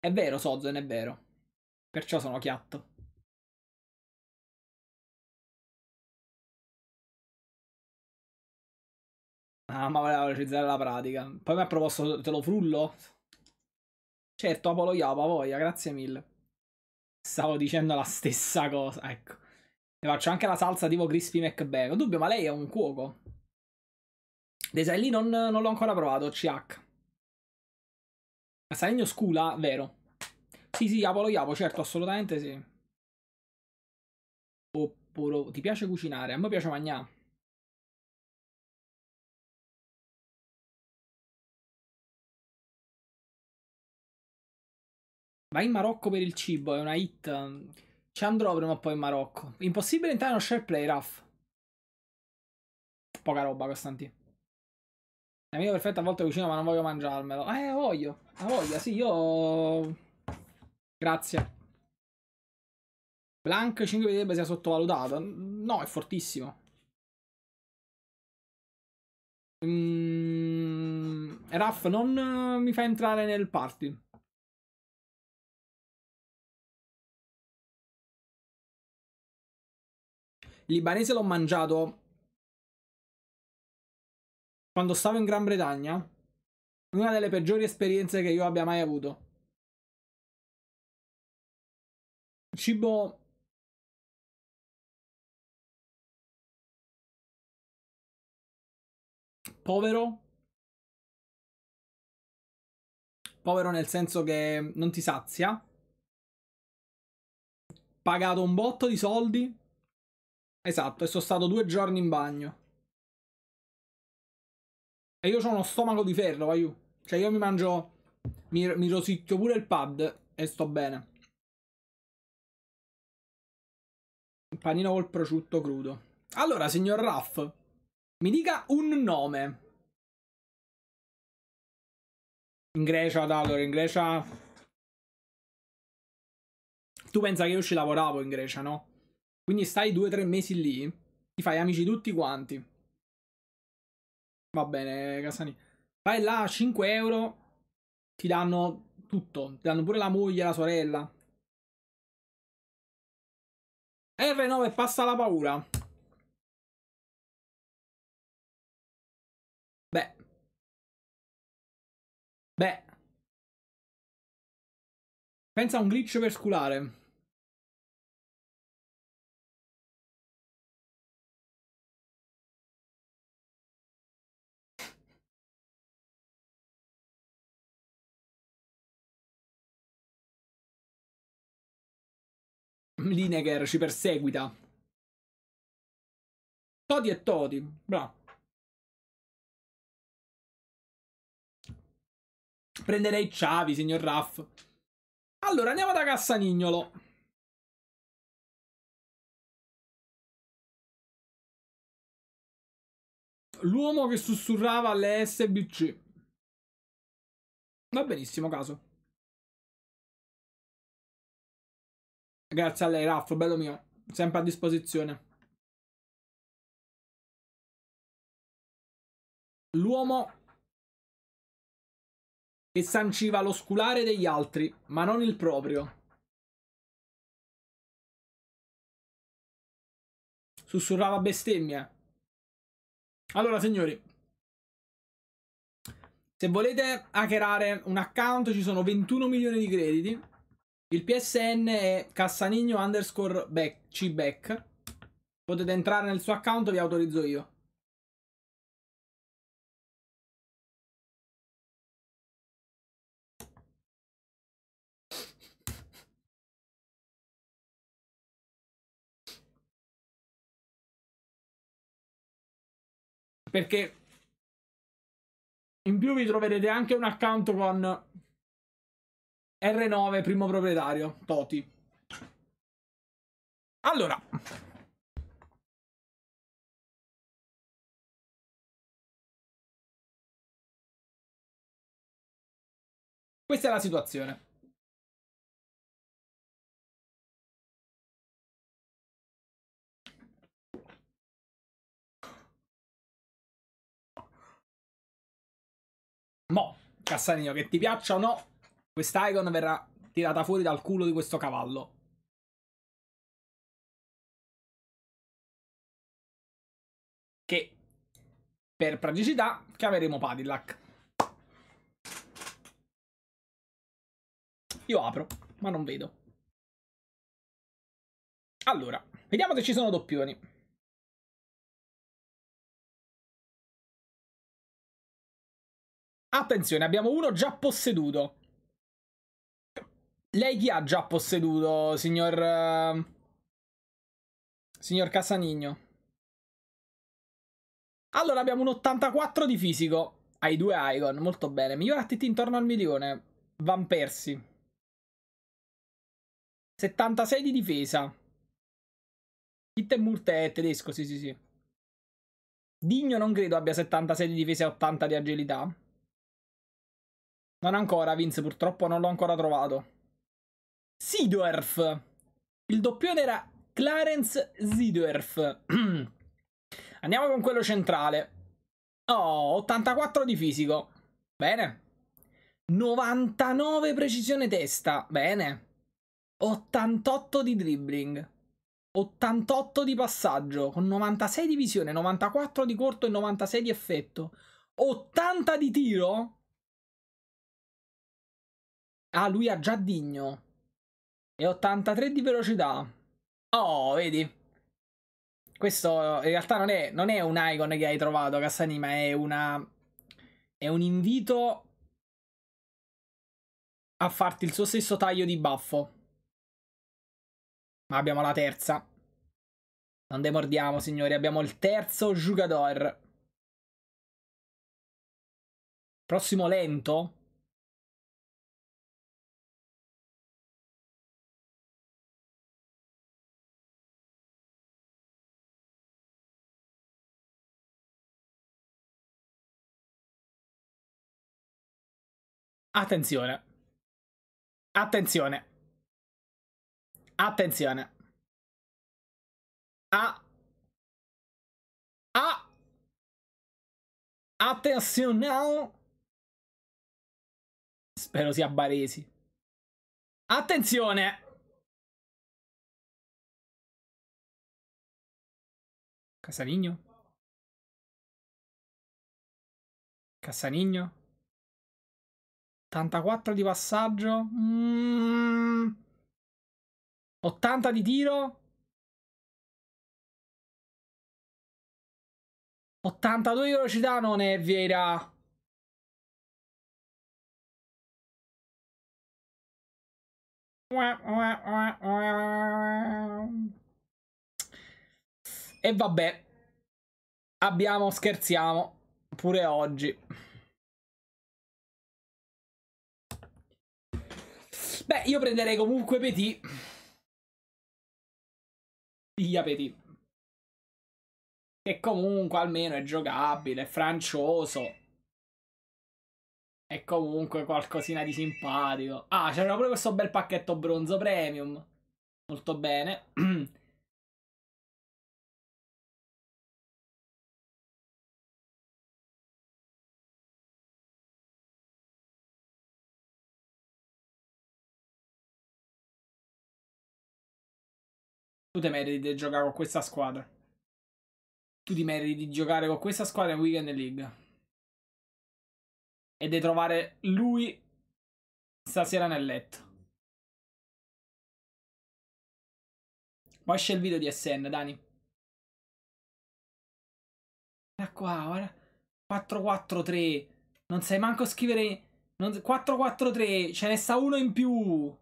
È vero, Sozen, è vero. Perciò sono chiatto. Ah, ma voleva velocizzare la pratica. Poi mi ha proposto, te lo frullo? Certo, Apollo Yapa, voglia, grazie mille. Stavo dicendo la stessa cosa, ecco. Ne faccio anche la salsa tipo Crispy McBacon. Dubbio, ma lei è un cuoco. Desai lì non, non l'ho ancora provato, CH. Casalegno Scula, vero. Sì, sì, Apollo Iapo, certo, assolutamente sì. Oppure, ti piace cucinare? A me piace mangiare. Vai in Marocco per il cibo, è una hit. Ci andrò prima o poi in Marocco. Impossibile entrare in uno share play, Raf. Poca roba, Costanti. La mia perfetta a volte cucina, ma non voglio mangiarmelo. Eh, voglio. La voglia, sì, io... Grazie. Blank 5 di debba sia sottovalutato. No, è fortissimo. Mm, Raff, non mi fa entrare nel party. libanese l'ho mangiato quando stavo in Gran Bretagna. Una delle peggiori esperienze che io abbia mai avuto. Cibo povero. Povero nel senso che non ti sazia. Pagato un botto di soldi. Esatto, e sono stato due giorni in bagno. E io ho uno stomaco di ferro, vai. Cioè io mi mangio... Mi, mi rosicchio pure il pad e sto bene. Il panino col prosciutto crudo. Allora, signor Raff, mi dica un nome. In Grecia, allora, in Grecia... Tu pensa che io ci lavoravo in Grecia, no? Quindi stai due o tre mesi lì, ti fai amici tutti quanti. Va bene, Casani. Vai là, 5 euro, ti danno tutto. Ti danno pure la moglie, la sorella. R9 passa la paura. Beh. Beh. Pensa a un glitch per sculare. Lineker ci perseguita. Todi e Todi, bravo. Prenderei Chavi, signor Raff. Allora, andiamo da Cassanignolo. L'uomo che sussurrava alle SBC. Va benissimo, caso. Grazie a lei, Raffo, bello mio. Sempre a disposizione. L'uomo che sanciva l'osculare degli altri, ma non il proprio. Sussurrava bestemmie. Allora, signori, se volete hackerare un account ci sono 21 milioni di crediti il PSN è cassanigno underscore back, cback. Potete entrare nel suo account, vi autorizzo io. Perché in più vi troverete anche un account con R9, primo proprietario, Toti. Allora. Questa è la situazione. Mo, Cassanino, che ti piaccia o no, Quest'Igon verrà tirata fuori dal culo di questo cavallo. Che per praticità chiameremo Padillac. Io apro, ma non vedo. Allora, vediamo se ci sono doppioni. Attenzione, abbiamo uno già posseduto. Lei chi ha già posseduto, signor... Uh, signor Casanigno? Allora abbiamo un 84 di fisico. Hai due Icon, molto bene. Migliora TT intorno al milione. Van Persi. 76 di difesa. Hit Hittenmurt è tedesco, sì sì sì. Digno non credo abbia 76 di difesa e 80 di agilità. Non ancora, Vince, purtroppo non l'ho ancora trovato. Sidorf. Il doppione era Clarence Sidorf. [clears throat] Andiamo con quello centrale. Oh, 84 di fisico. Bene. 99 precisione testa. Bene. 88 di dribbling. 88 di passaggio. Con 96 di visione, 94 di corto e 96 di effetto. 80 di tiro. Ah, lui ha già digno. E 83 di velocità. Oh, vedi? Questo in realtà non è, non è un icon che hai trovato, Cassani, ma è una... È un invito a farti il suo stesso taglio di baffo. Ma abbiamo la terza. Non demordiamo, signori. Abbiamo il terzo giocatore. Prossimo lento. Attenzione. Attenzione. Attenzione. A. A. Attenzione. Spero sia Baresi. Attenzione. Casaligno. Cassanigno? 84 di passaggio. Mm. 80 di tiro. 82 di velocità non è vera. E vabbè, abbiamo scherziamo pure oggi. Beh, io prenderei comunque Petit. Piglia Petit. Che comunque almeno è giocabile, è francioso. È comunque qualcosina di simpatico. Ah, c'era pure questo bel pacchetto bronzo premium. Molto bene. [clears throat] Tu ti meriti di giocare con questa squadra. Tu ti meriti di giocare con questa squadra in Weekend League. E di trovare lui stasera nel letto. Ma esce il video di SN, Dani. Guarda qua, guarda. 4-4-3. Non sai manco scrivere... 4-4-3. Ce ne sta uno in più.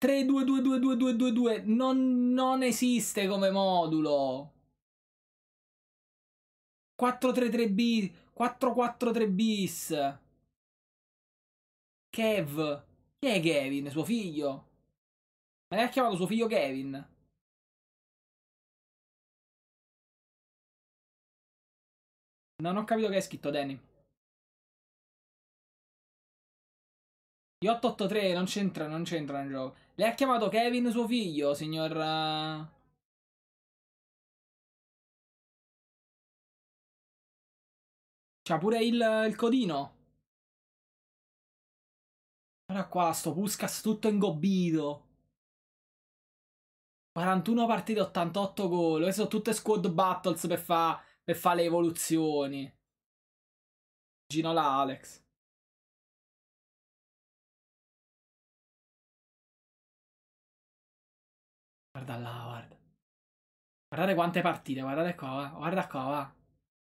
3-2-2-2-2-2-2-2 non, non esiste come modulo. 4 3 433 bis 4-4-3 bis Kev chi è Kevin? Suo figlio? Ma ne ha chiamato suo figlio Kevin? Non ho capito che hai scritto Danny Gli 883 non c'entrano, non c'entrano in gioco le ha chiamato Kevin suo figlio, signor... Eh, C'ha pure il, il codino. Guarda qua, sto Puskas tutto ingobbito. 41 partite, 88 gol. Queste sono tutte squad battles per fare fa le evoluzioni. Gino la Alex. Guarda là, guarda. Guardate quante partite, guardate qua, va. guarda qua, va.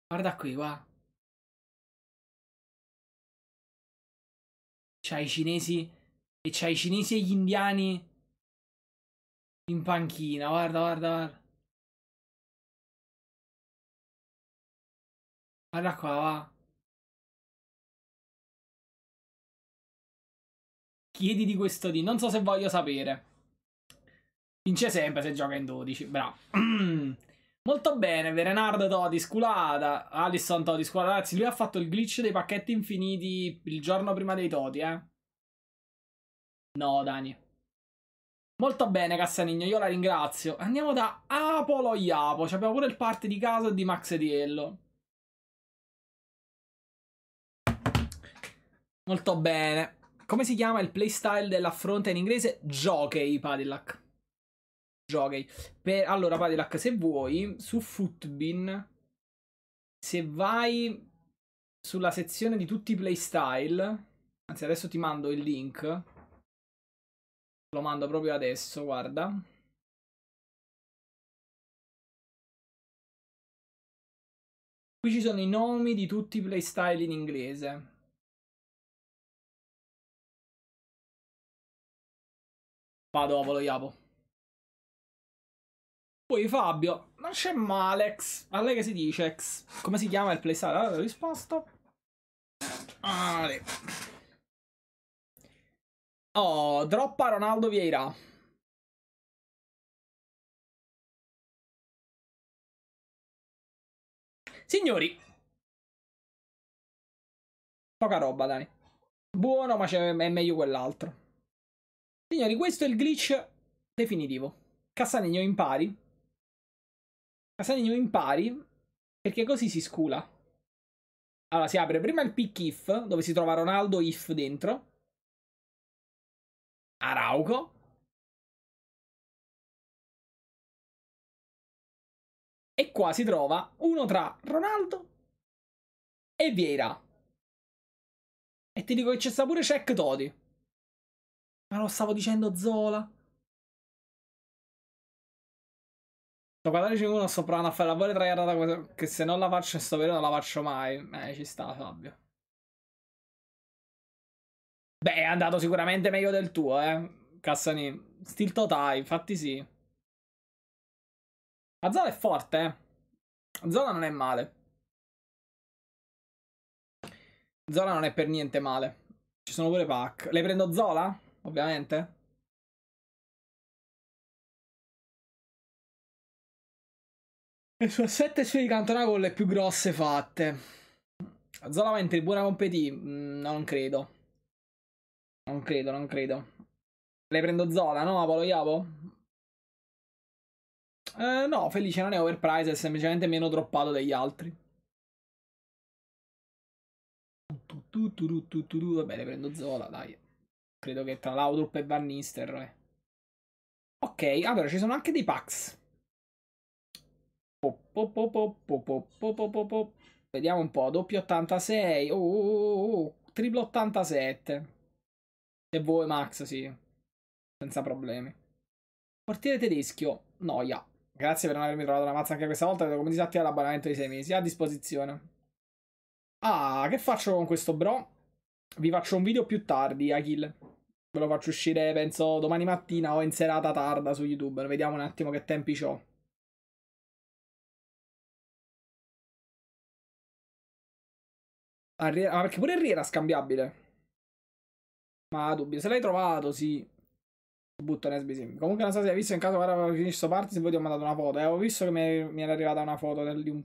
Guarda qui, qua. C'ha i cinesi e c'ha i cinesi e gli indiani in panchina, guarda, guarda, guarda. Guarda qua, va. Chiedi di questo di, non so se voglio sapere. Vince sempre se gioca in 12, bravo. [clears throat] Molto bene, Verenardo Todi, sculata. Allison Todi, sculata. Ragazzi, lui ha fatto il glitch dei pacchetti infiniti il giorno prima dei Todi, eh. No, Dani. Molto bene, Cassanigno, io la ringrazio. Andiamo da Apolo Iapo. Abbiamo pure il parte di casa di Max Diello. Molto bene. Come si chiama il playstyle dell'affronte in inglese? Jockey, Padillak giochi. Per, allora, Padelac, se vuoi, su Footbin, se vai sulla sezione di tutti i playstyle, anzi adesso ti mando il link, lo mando proprio adesso, guarda. Qui ci sono i nomi di tutti i playstyle in inglese. Vado, volo, Iapo. Poi Fabio, non c'è Malex. A lei che si dice ex. Come si chiama il playstyle? Allora ah, ho risposto. Ale. Oh, droppa Ronaldo Vieira. Signori. Poca roba, dai. Buono, ma è meglio quell'altro. Signori, questo è il glitch definitivo. Cassanegno impari. Assegno impari perché così si scula. Allora si apre prima il pick if dove si trova Ronaldo if dentro. Arauco. E qua si trova uno tra Ronaldo e Vieira. E ti dico che c'è sta pure Check Todi. Ma lo stavo dicendo Zola. Sono 14-1, sto provando a fare la volle tryhardata che se non la faccio in sto periodo non la faccio mai. Eh, ci sta Fabio. Beh, è andato sicuramente meglio del tuo, eh, Cassani. Stil Totai, infatti sì. Azzala è forte, eh. Zola non è male. Zola non è per niente male. Ci sono pure pack. Le prendo Zola? Ovviamente. E su assetto e su di Cantona con le più grosse fatte. Zola mentre buona competì? Mm, non credo. Non credo, non credo. Le prendo Zola, no, Apolo Iapo? Eh, no, Felice non è overpriced, è semplicemente meno droppato degli altri. Tu, tu, tu, Vabbè, le prendo Zola, dai. Credo che tra Laudrup e Van Nister. Eh. Ok, allora ci sono anche dei packs. Vediamo un po', doppio 86, oh, oh, oh, triplo 87. Se vuoi Max, sì, senza problemi. Portiere tedeschio, noia. Grazie per non avermi trovato la mazza anche questa volta, vedo come disattiva l'abbonamento di 6 mesi, a disposizione. Ah, che faccio con questo bro? Vi faccio un video più tardi, Achille. Ve lo faccio uscire, penso, domani mattina o in serata tarda su YouTube, vediamo un attimo che tempi ho. Arri- ah, ah, perché pure Henry era scambiabile. Ma dubbio, se l'hai trovato, sì. Butto Nesby sì. Comunque non so se hai visto in caso ora finisce sto se poi ti ho mandato una foto. Eh, ho visto che mi, era arrivata una foto di un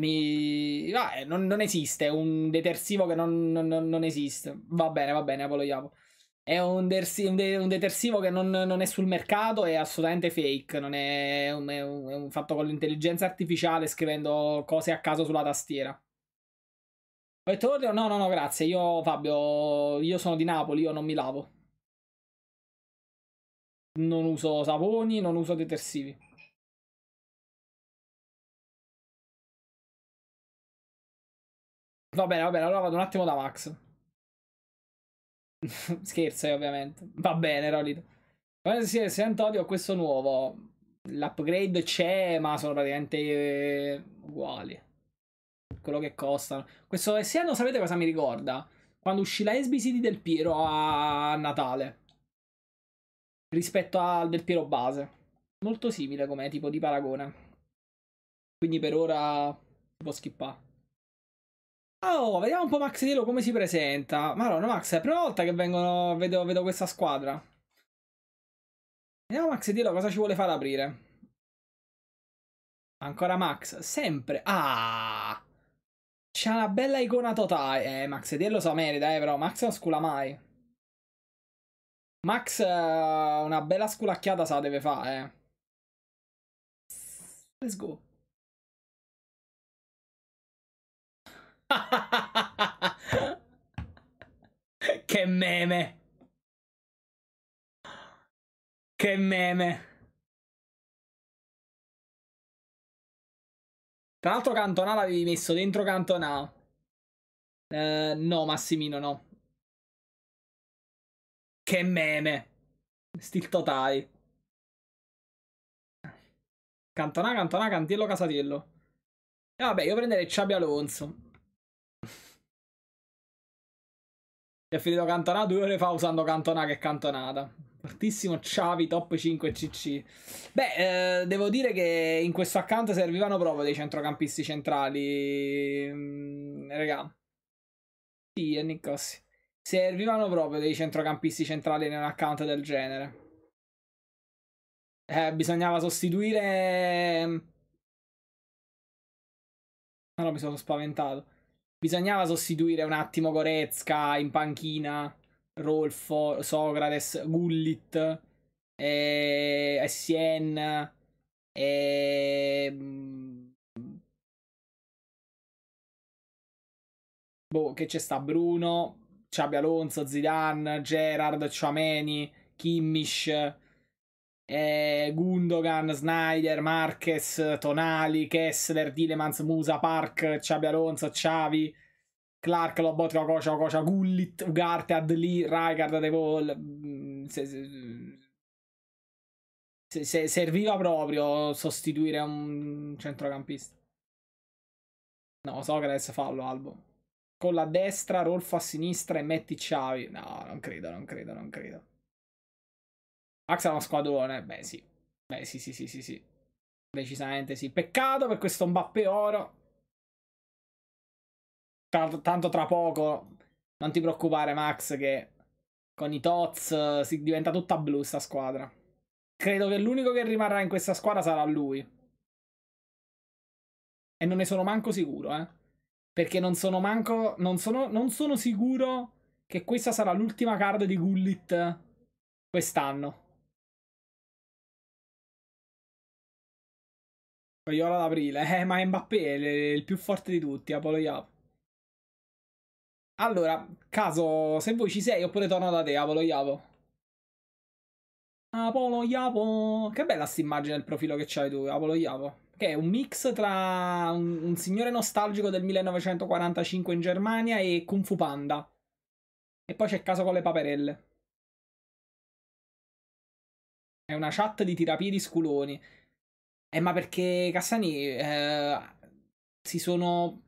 Mi... Ah, non, non, esiste un detersivo che non, non, non, esiste. Va bene, va bene, apologiamo. È un, dersi, un, de, un detersivo che non, è sul mercato, è assolutamente fake. Non è un, è un, è un fatto con l'intelligenza artificiale scrivendo cose a caso sulla tastiera. Ho detto, no, no, no, grazie. Io, Fabio, io sono di Napoli, io non mi lavo. Non uso saponi, non uso detersivi. Va bene, va bene, allora vado un attimo da Max. [laughs] Scherzo, eh, ovviamente. Va bene, Rolito. Buonasera, sì, Antonio, ho questo nuovo. L'upgrade c'è, ma sono praticamente eh, uguali. Quello che costano. Questo Essiano, sapete cosa mi ricorda? Quando uscì la SB del Piero a Natale. Rispetto al del Piero base. Molto simile come tipo di paragone. Quindi per ora si può skippare. Oh, vediamo un po' Max Dielo come si presenta. Ma Madonna, Max, è la prima volta che vengono, vedo, vedo questa squadra. Vediamo Max Dielo cosa ci vuole fare aprire. Ancora Max, sempre. Ah! C'ha una bella icona totale. Eh, Max Diello sa merita, eh, però Max non scula mai. Max eh, una bella sculacchiata sa deve fare, eh. Let's go. [laughs] che meme. Che meme. Tra l'altro Cantona l'avevi messo dentro Cantona. Eh, no, Massimino, no. Che meme. Stil totali. Cantona, Cantona, Cantillo, Casatiello. E vabbè, io prenderei Ciabi Alonso. È finito Cantona due ore fa usando Cantona che cantonata. Fortissimo Chavi top 5 CC. Beh, eh, devo dire che in questo account servivano proprio dei centrocampisti centrali. Mm, regà. Sì, e Nicossi. Servivano proprio dei centrocampisti centrali in un account del genere. Eh, bisognava sostituire... Mm, ah no, mi sono spaventato bisognava sostituire un attimo Gorezca in panchina, Rolfo, Socrates, Gullit, eh, Sien, eh, boh, che c'è sta Bruno, c'abbia Alonso, Zidane, Gerard, Ciameni, Kimmich, eh, Gundogan, Snyder, Marquez, Tonali, Kessler, Dilemans, Musa, Park, Xabi Alonso, Xavi, Clark, Lobot, Okocha, Okocha, Gullit, Ugarte, Adli, Raikard, De Gaulle, mm, se, se, se, serviva proprio sostituire un centrocampista. No, so che Socrates fallo, Albo. Con la destra, Rolfo a sinistra e metti Xavi. No, non credo, non credo, non credo. Max è uno squadrone, beh sì. Beh sì, sì, sì, sì, sì. Decisamente sì. Peccato per questo Mbappé oro. Tanto, tanto tra poco, non ti preoccupare Max che con i Tots si diventa tutta blu sta squadra. Credo che l'unico che rimarrà in questa squadra sarà lui. E non ne sono manco sicuro, eh. Perché non sono manco. Non sono, non sono sicuro che questa sarà l'ultima card di Gullit quest'anno. Raiola ad aprile. Eh, ma Mbappé è il più forte di tutti, Apollo Iapo. Allora, caso, se voi ci sei oppure torno da te, Apollo Iapo. Apollo Iapo. Che bella sta immagine del profilo che c'hai tu, Apollo Iapo. Che è un mix tra un, un, signore nostalgico del 1945 in Germania e Kung Fu Panda. E poi c'è il caso con le paperelle. È una chat di tirapiedi sculoni. Eh, ma perché Cassani eh, si sono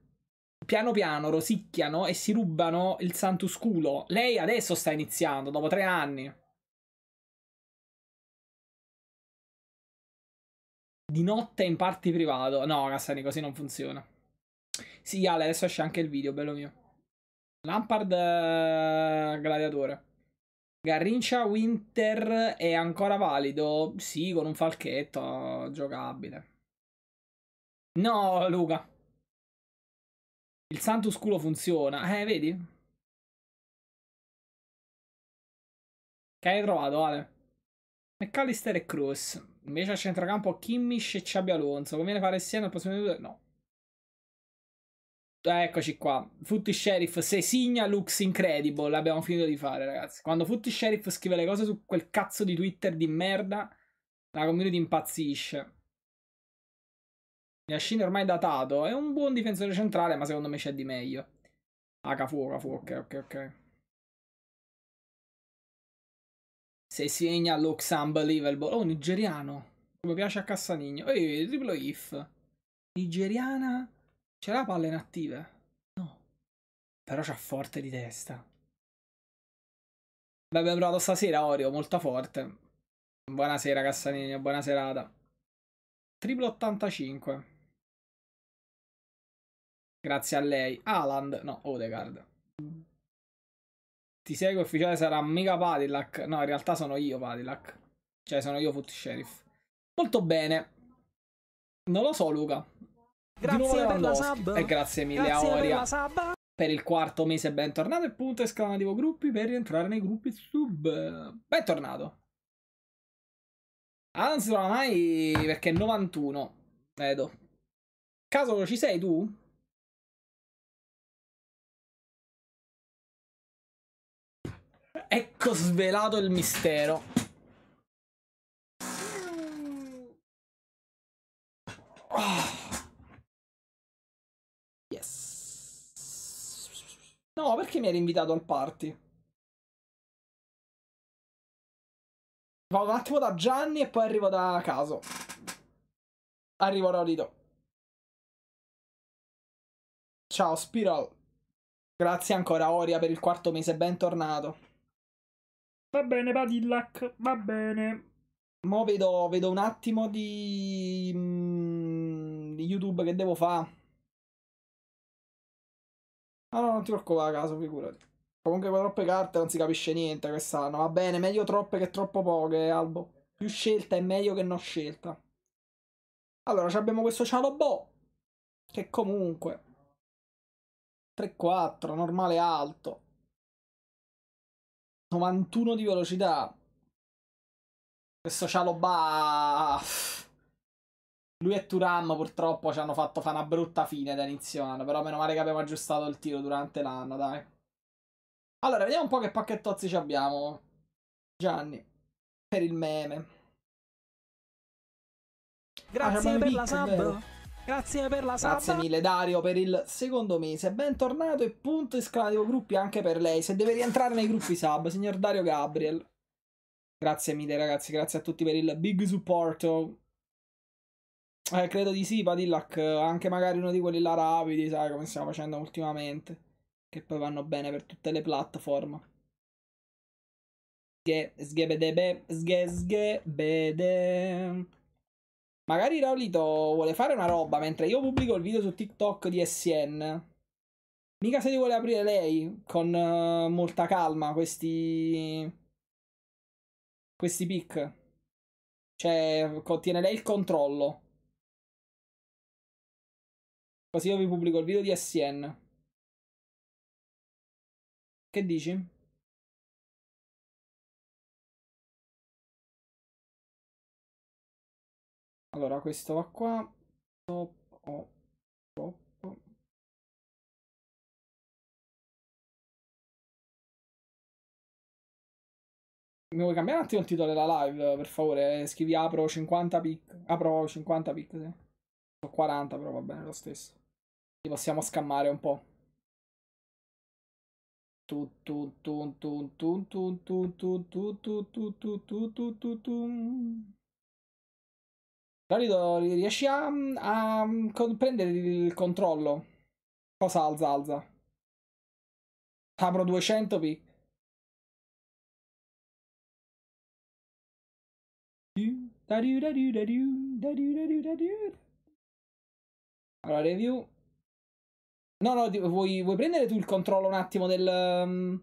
piano piano rosicchiano e si rubano il Santus culo. Lei adesso sta iniziando, dopo tre anni. Di notte in party privato. No, Cassani, così non funziona. Sì, Ale, adesso esce anche il video, bello mio. Lampard eh, gladiatore. Garrincia Winter è ancora valido? Sì, con un falchetto giocabile. No, Luca. Il Santus culo funziona. Eh, vedi? Che hai trovato, Ale? McAllister e Cruz. Invece a centrocampo Kimmich e Ciabi Alonso. Conviene fare insieme al prossimo minuto? No. Eccoci qua, Futti Sheriff, signa Lux Incredible, abbiamo finito di fare ragazzi. Quando Futti Sheriff scrive le cose su quel cazzo di Twitter di merda, la community impazzisce. Yashin è ormai datato, è un buon difensore centrale, ma secondo me c'è di meglio. Ah, Cafu, Cafu, ok, ok, ok. Sesigna Lux Unbelievable, oh, nigeriano, come piace a Cassanigno. Ehi, triplo if. Nigeriana... Ce l'ha palle inattive? No. Però c'ha forte di testa. L'abbiamo provato stasera, Oreo, molto forte. Buonasera, Cassanini, buona serata. Triplo 85. Grazie a lei. Aland, no, Odegaard. Ti seguo ufficiale sarà mica Padilak. No, in realtà sono io Padilak. Cioè, sono io Foot Sheriff. Molto bene. Non lo so, Luca. Grazie per la sub. E grazie mille grazie a Oria. Per, per il quarto mese bentornato. E punto esclamativo gruppi per rientrare nei gruppi sub. Bentornato. Anzi, oramai perché è 91. Vedo. Caso ci sei tu? Ecco svelato il mistero. No, perché mi eri invitato al party? Vado un attimo da Gianni e poi arrivo da caso. Arrivo Rolito. Ciao Spiral. Grazie ancora Oria per il quarto mese, bentornato. Va bene, Padillac, va bene. Mo vedo, vedo un attimo di... Mm, di YouTube che devo fare. Ah no, non ti preoccupare, a caso, figurati. Comunque con troppe carte non si capisce niente quest'anno. Va bene, meglio troppe che troppo poche, Albo. Più scelta è meglio che non scelta. Allora, abbiamo questo Cialobò. Che comunque... 3-4, normale alto. 91 di velocità. Questo Cialobà... Lui e Turam purtroppo ci hanno fatto fare una brutta fine da inizio anno, però meno male che abbiamo aggiustato il tiro durante l'anno, dai. Allora, vediamo un po' che pacchettozzi ci abbiamo. Gianni, per il meme. Grazie ah, per la sub. Grazie per la sub. Grazie mille Dario per il secondo mese. Bentornato e punto esclamativo gruppi anche per lei. Se deve rientrare nei gruppi sub, signor Dario Gabriel. Grazie mille ragazzi, grazie a tutti per il big supporto. Eh, credo di sì, Padillac, eh, anche magari uno di quelli là rapidi, sai come stiamo facendo ultimamente, che poi vanno bene per tutte le piattaforme. Sghe, sghebedebe, Magari Raulito vuole fare una roba mentre io pubblico il video su TikTok di SN. Mica se li vuole aprire lei con uh, molta calma questi. questi pick. Cioè, tiene lei il controllo. Così io vi pubblico il video di SCN. Che dici? Allora, questo va qua. Top, oh, top. Mi vuoi cambiare un attimo il titolo della live, per favore? Scrivi apro 50 pic. Apro 50 pic, sì. 40, però va bene lo stesso. Li possiamo scammare un po'. Dorido riesci a, a prendere il controllo. Cosa alza alza? Apro 200 p. Allora review No, no, vuoi, vuoi prendere tu il controllo un attimo del, um,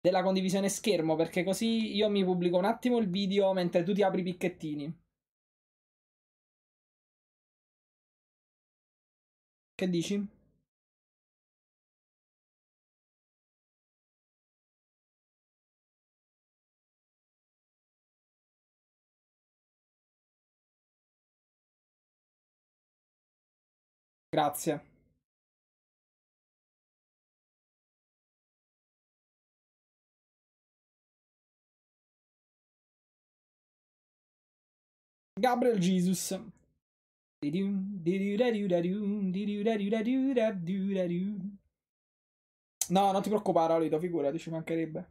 della condivisione schermo? Perché così io mi pubblico un attimo il video mentre tu ti apri i picchettini. Che dici? Grazie. Gabriel Jesus. No, non ti preoccupare, Alito, figurati, ci mancherebbe.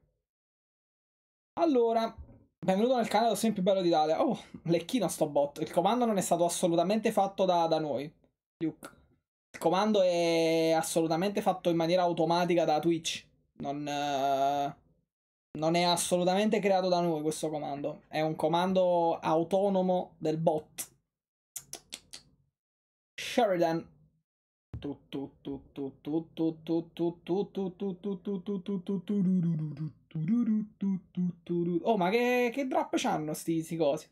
Allora, benvenuto nel canale del più bello d'Italia. Oh, lecchino sto bot. Il comando non è stato assolutamente fatto da, da noi, Luke. Il comando è assolutamente fatto in maniera automatica da Twitch. Non... Uh non è assolutamente creato da noi questo comando. È un comando autonomo del bot. Sheridan. Oh, ma che, che drop c'hanno sti, sti cosi?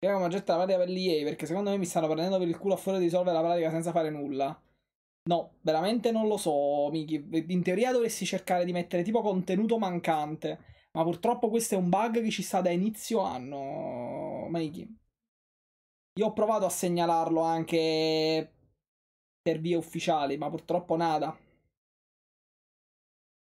Io come gettare la pratica per l'EA perché secondo me mi stanno prendendo per il culo a fuori di risolvere la pratica senza fare nulla. No, veramente non lo so, Miki. In teoria dovresti cercare di mettere tipo contenuto mancante. Ma purtroppo questo è un bug che ci sta da inizio anno, Mikey. Io ho provato a segnalarlo anche per vie ufficiali, ma purtroppo nada.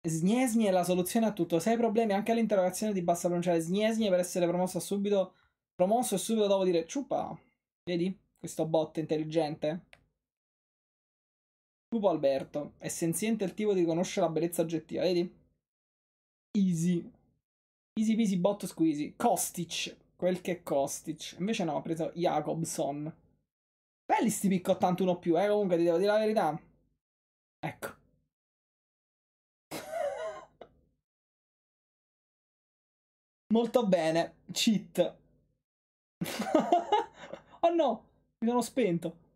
Sniesni è la soluzione a tutto. Se hai problemi anche all'interrogazione ti basta pronunciare Sniesni per essere promosso subito. Promosso e subito dopo dire ciupa. Vedi? Questo bot intelligente. Pupo Alberto. È senziente il tipo di conoscere la bellezza oggettiva, vedi? Easy. Easy peasy bot squeezy. Kostic. Quel che è Kostic. Invece no, ha preso Jacobson. Belli sti picco 81 più, eh. Comunque ti devo dire la verità. Ecco. [laughs] Molto bene. Cheat. [laughs] oh no, mi sono spento.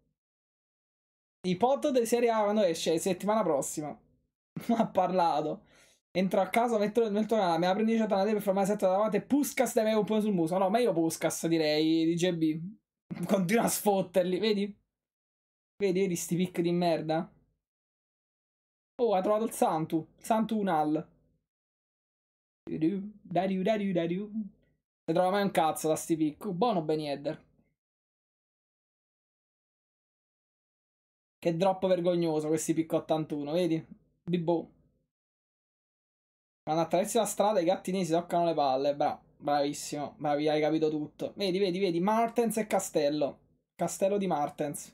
I pod di Serie A quando esce settimana prossima. [laughs] ha parlato. Entro a casa, metto nel tuo canale, me la prendi di ciatana per fare la setta davanti e Puscas deve un po' sul muso. No, meglio Puscas direi di JB. [laughs] Continua a sfotterli, vedi? Vedi, vedi sti picchi di merda? Oh, ha trovato il Santu. Santu Unal. Dariu, dariu, dariu. Se trova mai un cazzo da sti picchi. buono Benny Edder. Che drop vergognoso questi picchi 81, vedi? Bibbo. Quando attraversi la strada i gattini si toccano le palle. Bravo, bravissimo, bravi, hai capito tutto. Vedi, vedi, vedi, Martens e Castello. Castello di Martens.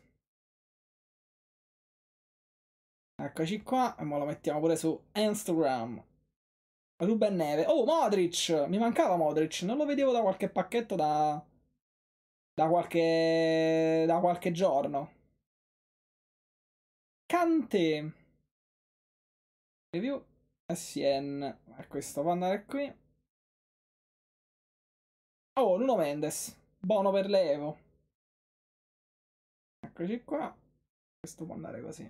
Eccoci qua, e mo lo mettiamo pure su Instagram. Ruben Neve. Oh, Modric! Mi mancava Modric, non lo vedevo da qualche pacchetto da... Da qualche... da qualche giorno. Cante. Review SN a questo può andare qui. Oh, Nuno Mendes. Buono per l'Evo Eccoci qua. Questo può andare così.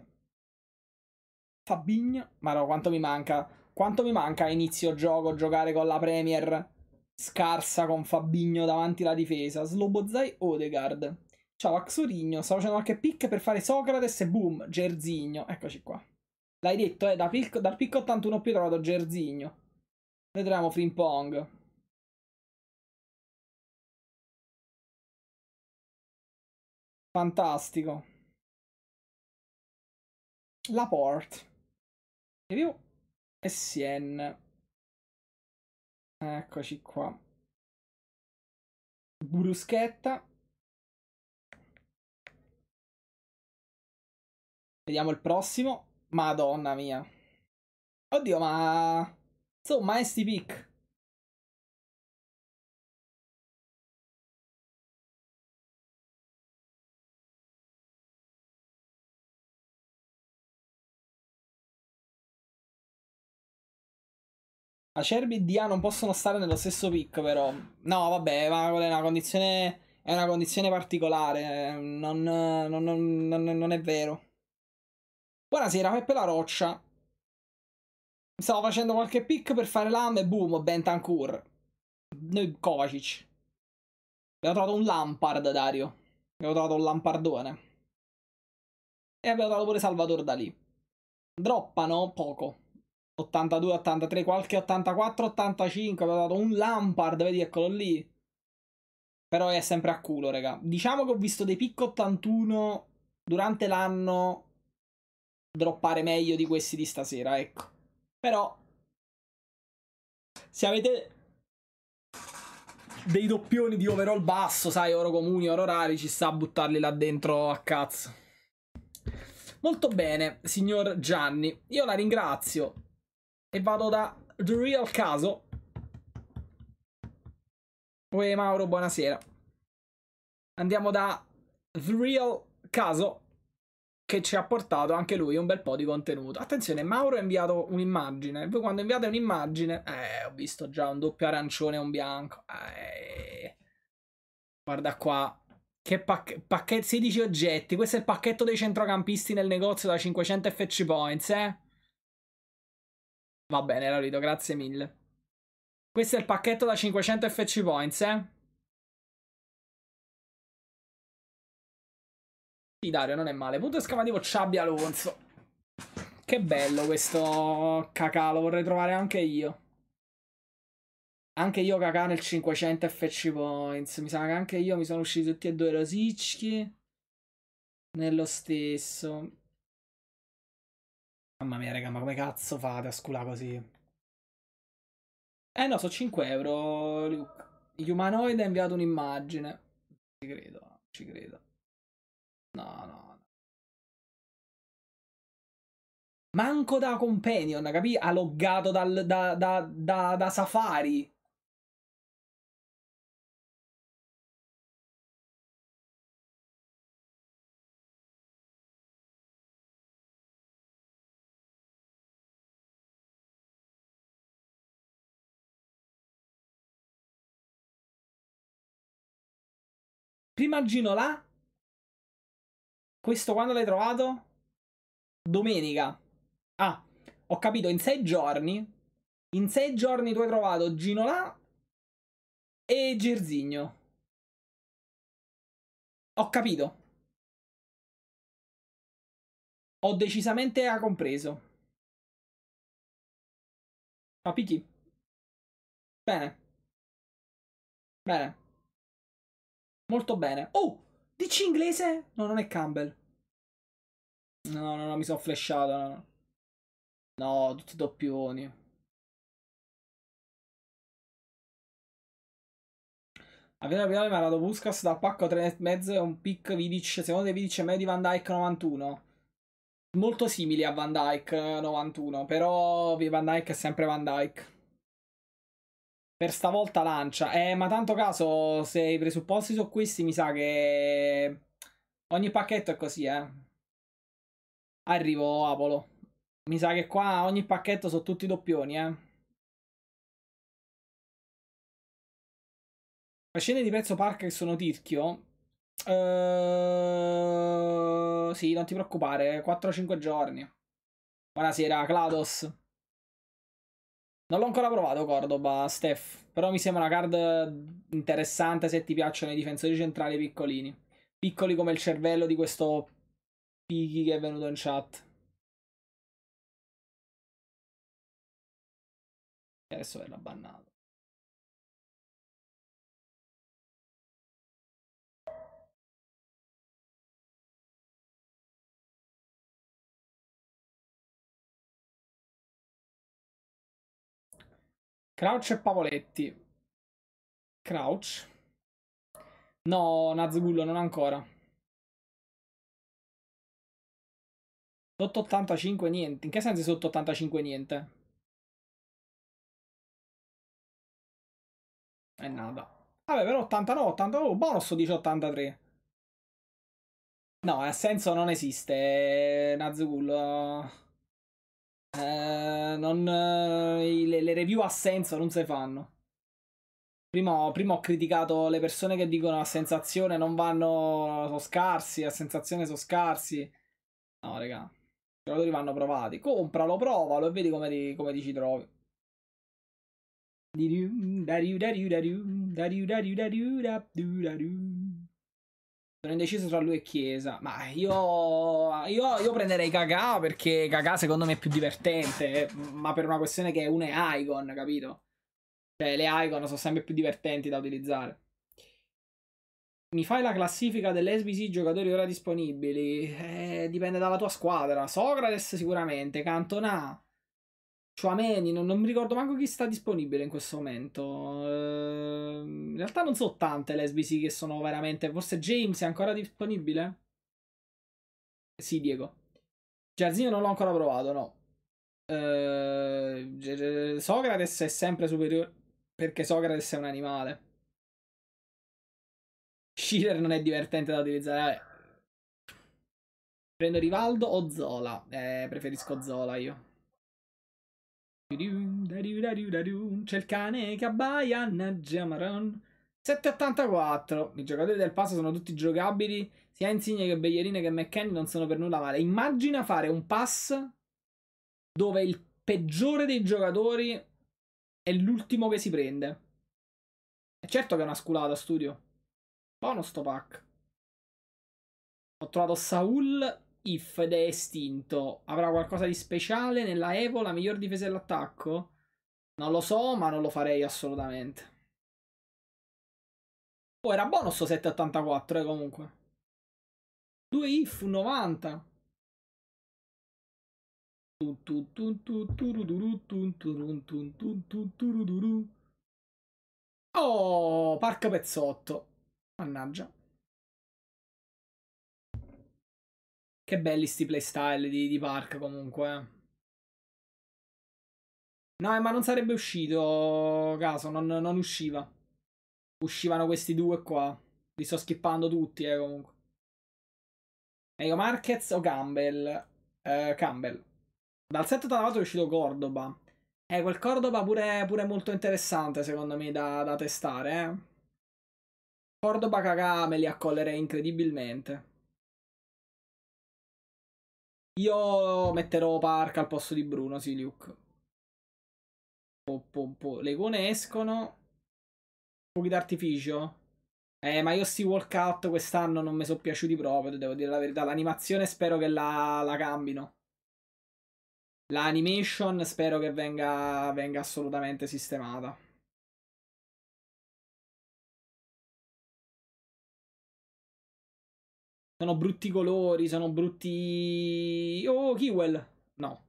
Fabigno. Ma no, quanto mi manca. Quanto mi manca a inizio gioco giocare con la Premier scarsa con Fabigno davanti alla difesa. Slobozai Odegaard. Ciao, Axorigno. stavo facendo qualche pick per fare Socrates e boom, Gerzigno. Eccoci qua. L'hai detto, eh, da picco, dal picco 81 più trovato Gersigno. Vedremo Frimpong. Fantastico. Laporte. E più. E Sien. Eccoci qua. Bruschetta. Vediamo il prossimo. Madonna mia. Oddio, ma... Insomma, sti pic. Acerbi e Dia non possono stare nello stesso pick, però. No, vabbè, ma è una condizione, è una condizione particolare. Eh, non, non, non, non è vero. Buonasera Peppe La Roccia. Stavo facendo qualche pick per fare LAM e boom, Bentancur. Noi Kovacic. Abbiamo trovato un Lampard, Dario. Abbiamo trovato un Lampardone. E abbiamo trovato pure Salvador Dalì. Droppano poco. 82, 83, qualche 84, 85. Abbiamo trovato un Lampard, vedi, eccolo lì. Però è sempre a culo, raga. Diciamo che ho visto dei pick 81 durante l'anno droppare meglio di questi di stasera, ecco. Però se avete dei doppioni di overall basso, sai, oro comuni, oro rari, ci sta a buttarli là dentro a cazzo. Molto bene, signor Gianni. Io la ringrazio e vado da The Real Caso. Uè Mauro, buonasera. Andiamo da The Real Caso che ci ha portato anche lui un bel po' di contenuto. Attenzione, Mauro ha inviato un'immagine. Voi quando inviate un'immagine, eh, ho visto già un doppio arancione e un bianco. Eh, guarda qua. Che pac- pacchetto 16 oggetti. Questo è il pacchetto dei centrocampisti nel negozio da 500 FC points, eh? Va bene, Laurito, grazie mille. Questo è il pacchetto da 500 FC points, eh? Sì, Dario, non è male. Punto esclamativo Ciabbi Alonso. Che bello questo cacà, lo vorrei trovare anche io. Anche io cacà nel 500 FC Points. Mi sa che anche io mi sono usciti tutti e due rosicchi. Nello stesso. Mamma mia, raga, ma come cazzo fate a sculare così? Eh no, sono 5 euro. Luke. Humanoid ha inviato un'immagine. Ci credo, ci credo. No, no, Manco da Companion, capì? Ha loggato dal, da, da, da, da Safari. Prima Gino questo quando l'hai trovato? Domenica. Ah, ho capito, in sei giorni. In sei giorni tu hai trovato Ginola e Gersigno. Ho capito. Ho decisamente A compreso. Ma picchi. Bene. Bene. Molto bene. Oh! Dici inglese? No, non è Campbell. No, no, no, mi sono flashato. No, no tutti doppioni. Avviene la finale Marado Puskas dal pacco 3 e mezzo un pick Vidic, secondo te Vidic è meglio di Van Dyke 91? Molto simili a Van Dyke eh, 91, però Van Dyke è sempre Van Dyke. Per stavolta lancia. Eh, ma tanto caso, se i presupposti sono questi, mi sa che... Ogni pacchetto è così, eh. Arrivo, Apolo. Mi sa che qua ogni pacchetto sono tutti doppioni, eh. Le scene di park che sono tirchio. Ehm... Sì, non ti preoccupare, 4-5 giorni. Buonasera, Clados. Non l'ho ancora provato Cordoba, Steph, però mi sembra una card interessante se ti piacciono i difensori centrali piccolini. Piccoli come il cervello di questo Pighi che è venuto in chat. E adesso verrà bannato. Crouch e Pavoletti. Crouch. No, Nazgullo, non ancora. Sotto 85 niente. In che senso sotto 85 niente? E nada. Vabbè, però 89, 89, bonus 1083. No, ha senso non esiste, eh, Nazgullo non, le, le, review a senso non si fanno. Prima, prima, ho criticato le persone che dicono a sensazione non vanno, sono scarsi, a sensazione sono scarsi. No, raga, i giocatori vanno provati. Compralo, provalo e vedi come ti, come ti ci trovi. Dariu, dariu, dariu, dariu, dariu, dariu, dariu, dariu, dariu. Sono indeciso tra lui e Chiesa. Ma io, io, io prenderei Kakà perché Kakà secondo me è più divertente. Eh, ma per una questione che uno è Icon, capito? Cioè, le Icon sono sempre più divertenti da utilizzare. Mi fai la classifica dell'SBC giocatori ora disponibili? Eh, dipende dalla tua squadra. Socrates sicuramente, Cantona Chouameni, non, non mi ricordo manco chi sta disponibile in questo momento. Uh, in realtà non so tante le che sono veramente... Forse James è ancora disponibile? Sì, Diego. Giardino non l'ho ancora provato, no. Uh, Socrates è sempre superiore perché Socrates è un animale. Shiller non è divertente da utilizzare. Prendo Rivaldo o Zola? Eh, preferisco Zola io. C'è il cane che abbaia, Najja Maron. 784. I giocatori del passo sono tutti giocabili. Sia Insigne che Beglierine che McKenny non sono per nulla male. Immagina fare un pass dove il peggiore dei giocatori è l'ultimo che si prende. E certo che è una sculata, studio. Buono sto pack. Ho trovato Saul If ed è estinto, avrà qualcosa di speciale nella Evo, la miglior difesa dell'attacco? Non lo so, ma non lo farei assolutamente. Oh, era buono sto 784, eh, comunque. 2 if, 90. Oh, parca pezzotto. Mannaggia. Che belli sti playstyle di, di Park comunque. No, eh, ma non sarebbe uscito, caso, non, non usciva. Uscivano questi due qua. Li sto skippando tutti, eh, comunque. Meglio Marquez o Campbell? Eh, Campbell. Dal set è uscito Cordoba. Eh, quel Cordoba pure, pure molto interessante, secondo me, da, da testare, eh. Cordoba cagà me li accollerei incredibilmente. Io metterò Park al posto di Bruno, sì, Luke. Po, po, po. Le icone escono. Fuochi d'artificio. Eh, ma io sti walkout quest'anno non mi sono piaciuti proprio, devo dire la verità. L'animazione spero che la, la cambino. L'animation spero che venga, venga assolutamente sistemata. Sono brutti colori, sono brutti... Oh, Kiwell! No.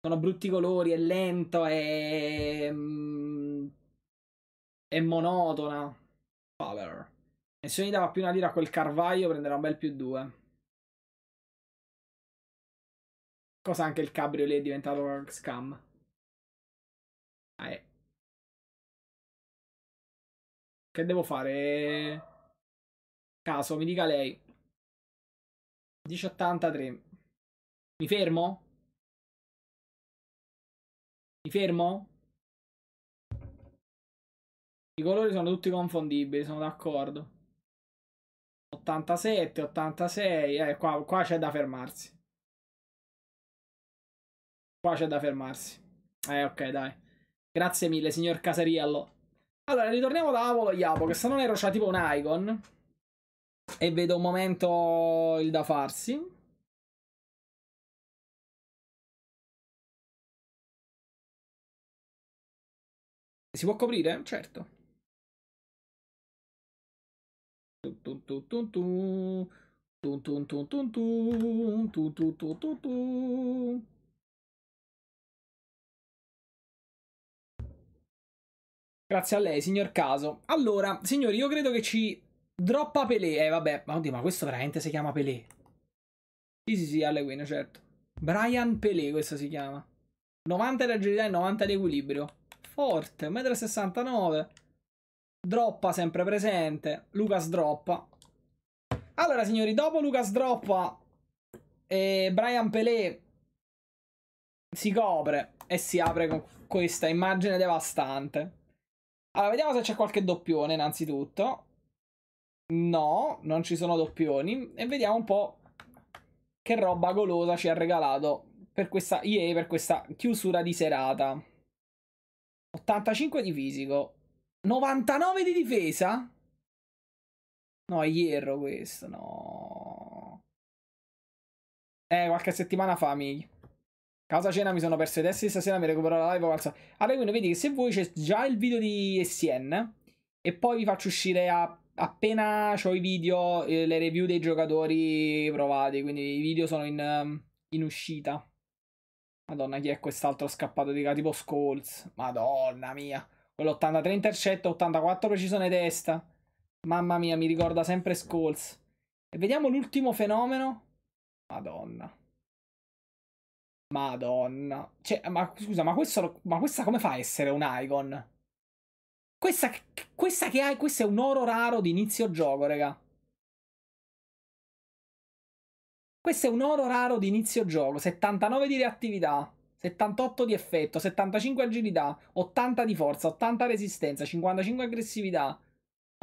Sono brutti colori, è lento, è... Mm, è monotona. Power. E se ogni dava più una lira a quel Carvaio prenderà un bel più due. Cosa anche il cabriolet è diventato scam. Ah, eh. è. Che devo fare? Caso, mi dica lei. 1083. Mi fermo? Mi fermo? I colori sono tutti confondibili, sono d'accordo. 87, 86, eh, qua, qua c'è da fermarsi. Qua c'è da fermarsi. Eh, ok, dai. Grazie mille, signor Casariello. Allora, ritorniamo da Avolo Iapo, che se non ero c'ha tipo un icon. E vedo un momento il da farsi. Si può coprire? Certo. Grazie a lei, signor Caso. Allora, signori, io credo che ci Droppa Pelé. Eh, vabbè. Ma oddio, ma questo veramente si chiama Pelé? Sì, sì, sì, Halloween, certo. Brian Pelé, questo si chiama. 90 di agilità e 90 di equilibrio. Forte, 1,69 m. Droppa sempre presente. Lucas droppa. Allora, signori, dopo Lucas droppa e Brian Pelé si copre e si apre con questa immagine devastante. Allora, vediamo se c'è qualche doppione, innanzitutto. No, non ci sono doppioni. E vediamo un po' che roba golosa ci ha regalato per questa EA, per questa chiusura di serata. 85 di fisico. 99 di difesa? No, è Hierro questo, no. Eh, qualche settimana fa, mi... Causa cena mi sono perso i testi di stasera, mi recupero la live calza. Allora, quindi vedi che se voi c'è già il video di SN e poi vi faccio uscire a appena ho i video, eh, le review dei giocatori provati, quindi i video sono in, ehm, in uscita. Madonna, chi è quest'altro scappato di casa? Tipo Scholes. Madonna mia. Quell'83 intercetto, 84 precisione testa. Mamma mia, mi ricorda sempre Scholes. E vediamo l'ultimo fenomeno. Madonna. Madonna. Cioè, ma scusa, ma, questo, ma questa come fa a essere un icon? Questa, questa che hai, questo è un oro raro di inizio gioco, raga. Questo è un oro raro di inizio gioco. 79 di reattività, 78 di effetto, 75 agilità, 80 di forza, 80 resistenza, 55 aggressività,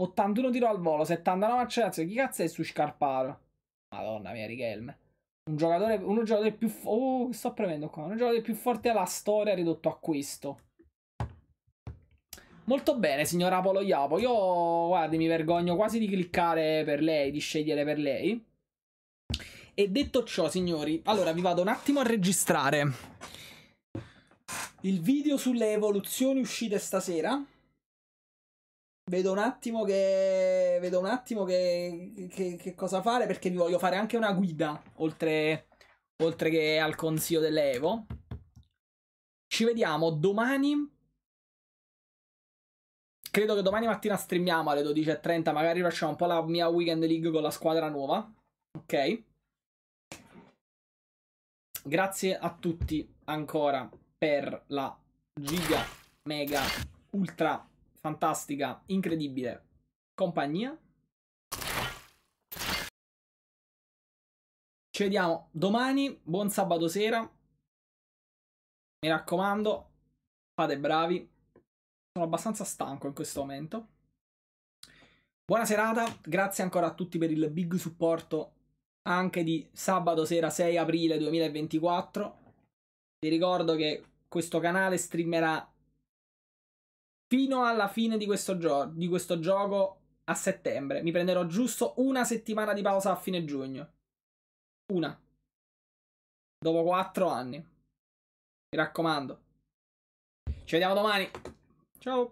81 tiro al volo, 79 accelerazione. Chi cazzo è su Scarparo? Madonna mia, Richelme. Un giocatore, uno giocatore più... Oh, sto premendo qua. Uno giocatore più forte della storia ridotto a questo. Molto bene, signora Apollo Iapo. Io, guardi, mi vergogno quasi di cliccare per lei, di scegliere per lei. E detto ciò, signori, allora vi vado un attimo a registrare il video sulle evoluzioni uscite stasera. Vedo un attimo che. Vedo un attimo che, che, che cosa fare perché vi voglio fare anche una guida oltre, oltre che al consiglio delle Evo. Ci vediamo domani Credo che domani mattina streamiamo alle 12.30, magari facciamo un po' la mia weekend league con la squadra nuova. Ok. Grazie a tutti ancora per la giga, mega, ultra, fantastica, incredibile compagnia. Ci vediamo domani, buon sabato sera. Mi raccomando, fate bravi. Sono abbastanza stanco in questo momento. Buona serata, grazie ancora a tutti per il big supporto anche di sabato sera 6 aprile 2024. Vi ricordo che questo canale streamerà fino alla fine di questo, gio di questo gioco a settembre. Mi prenderò giusto una settimana di pausa a fine giugno. Una. Dopo quattro anni. Mi raccomando. Ci vediamo domani. Ciao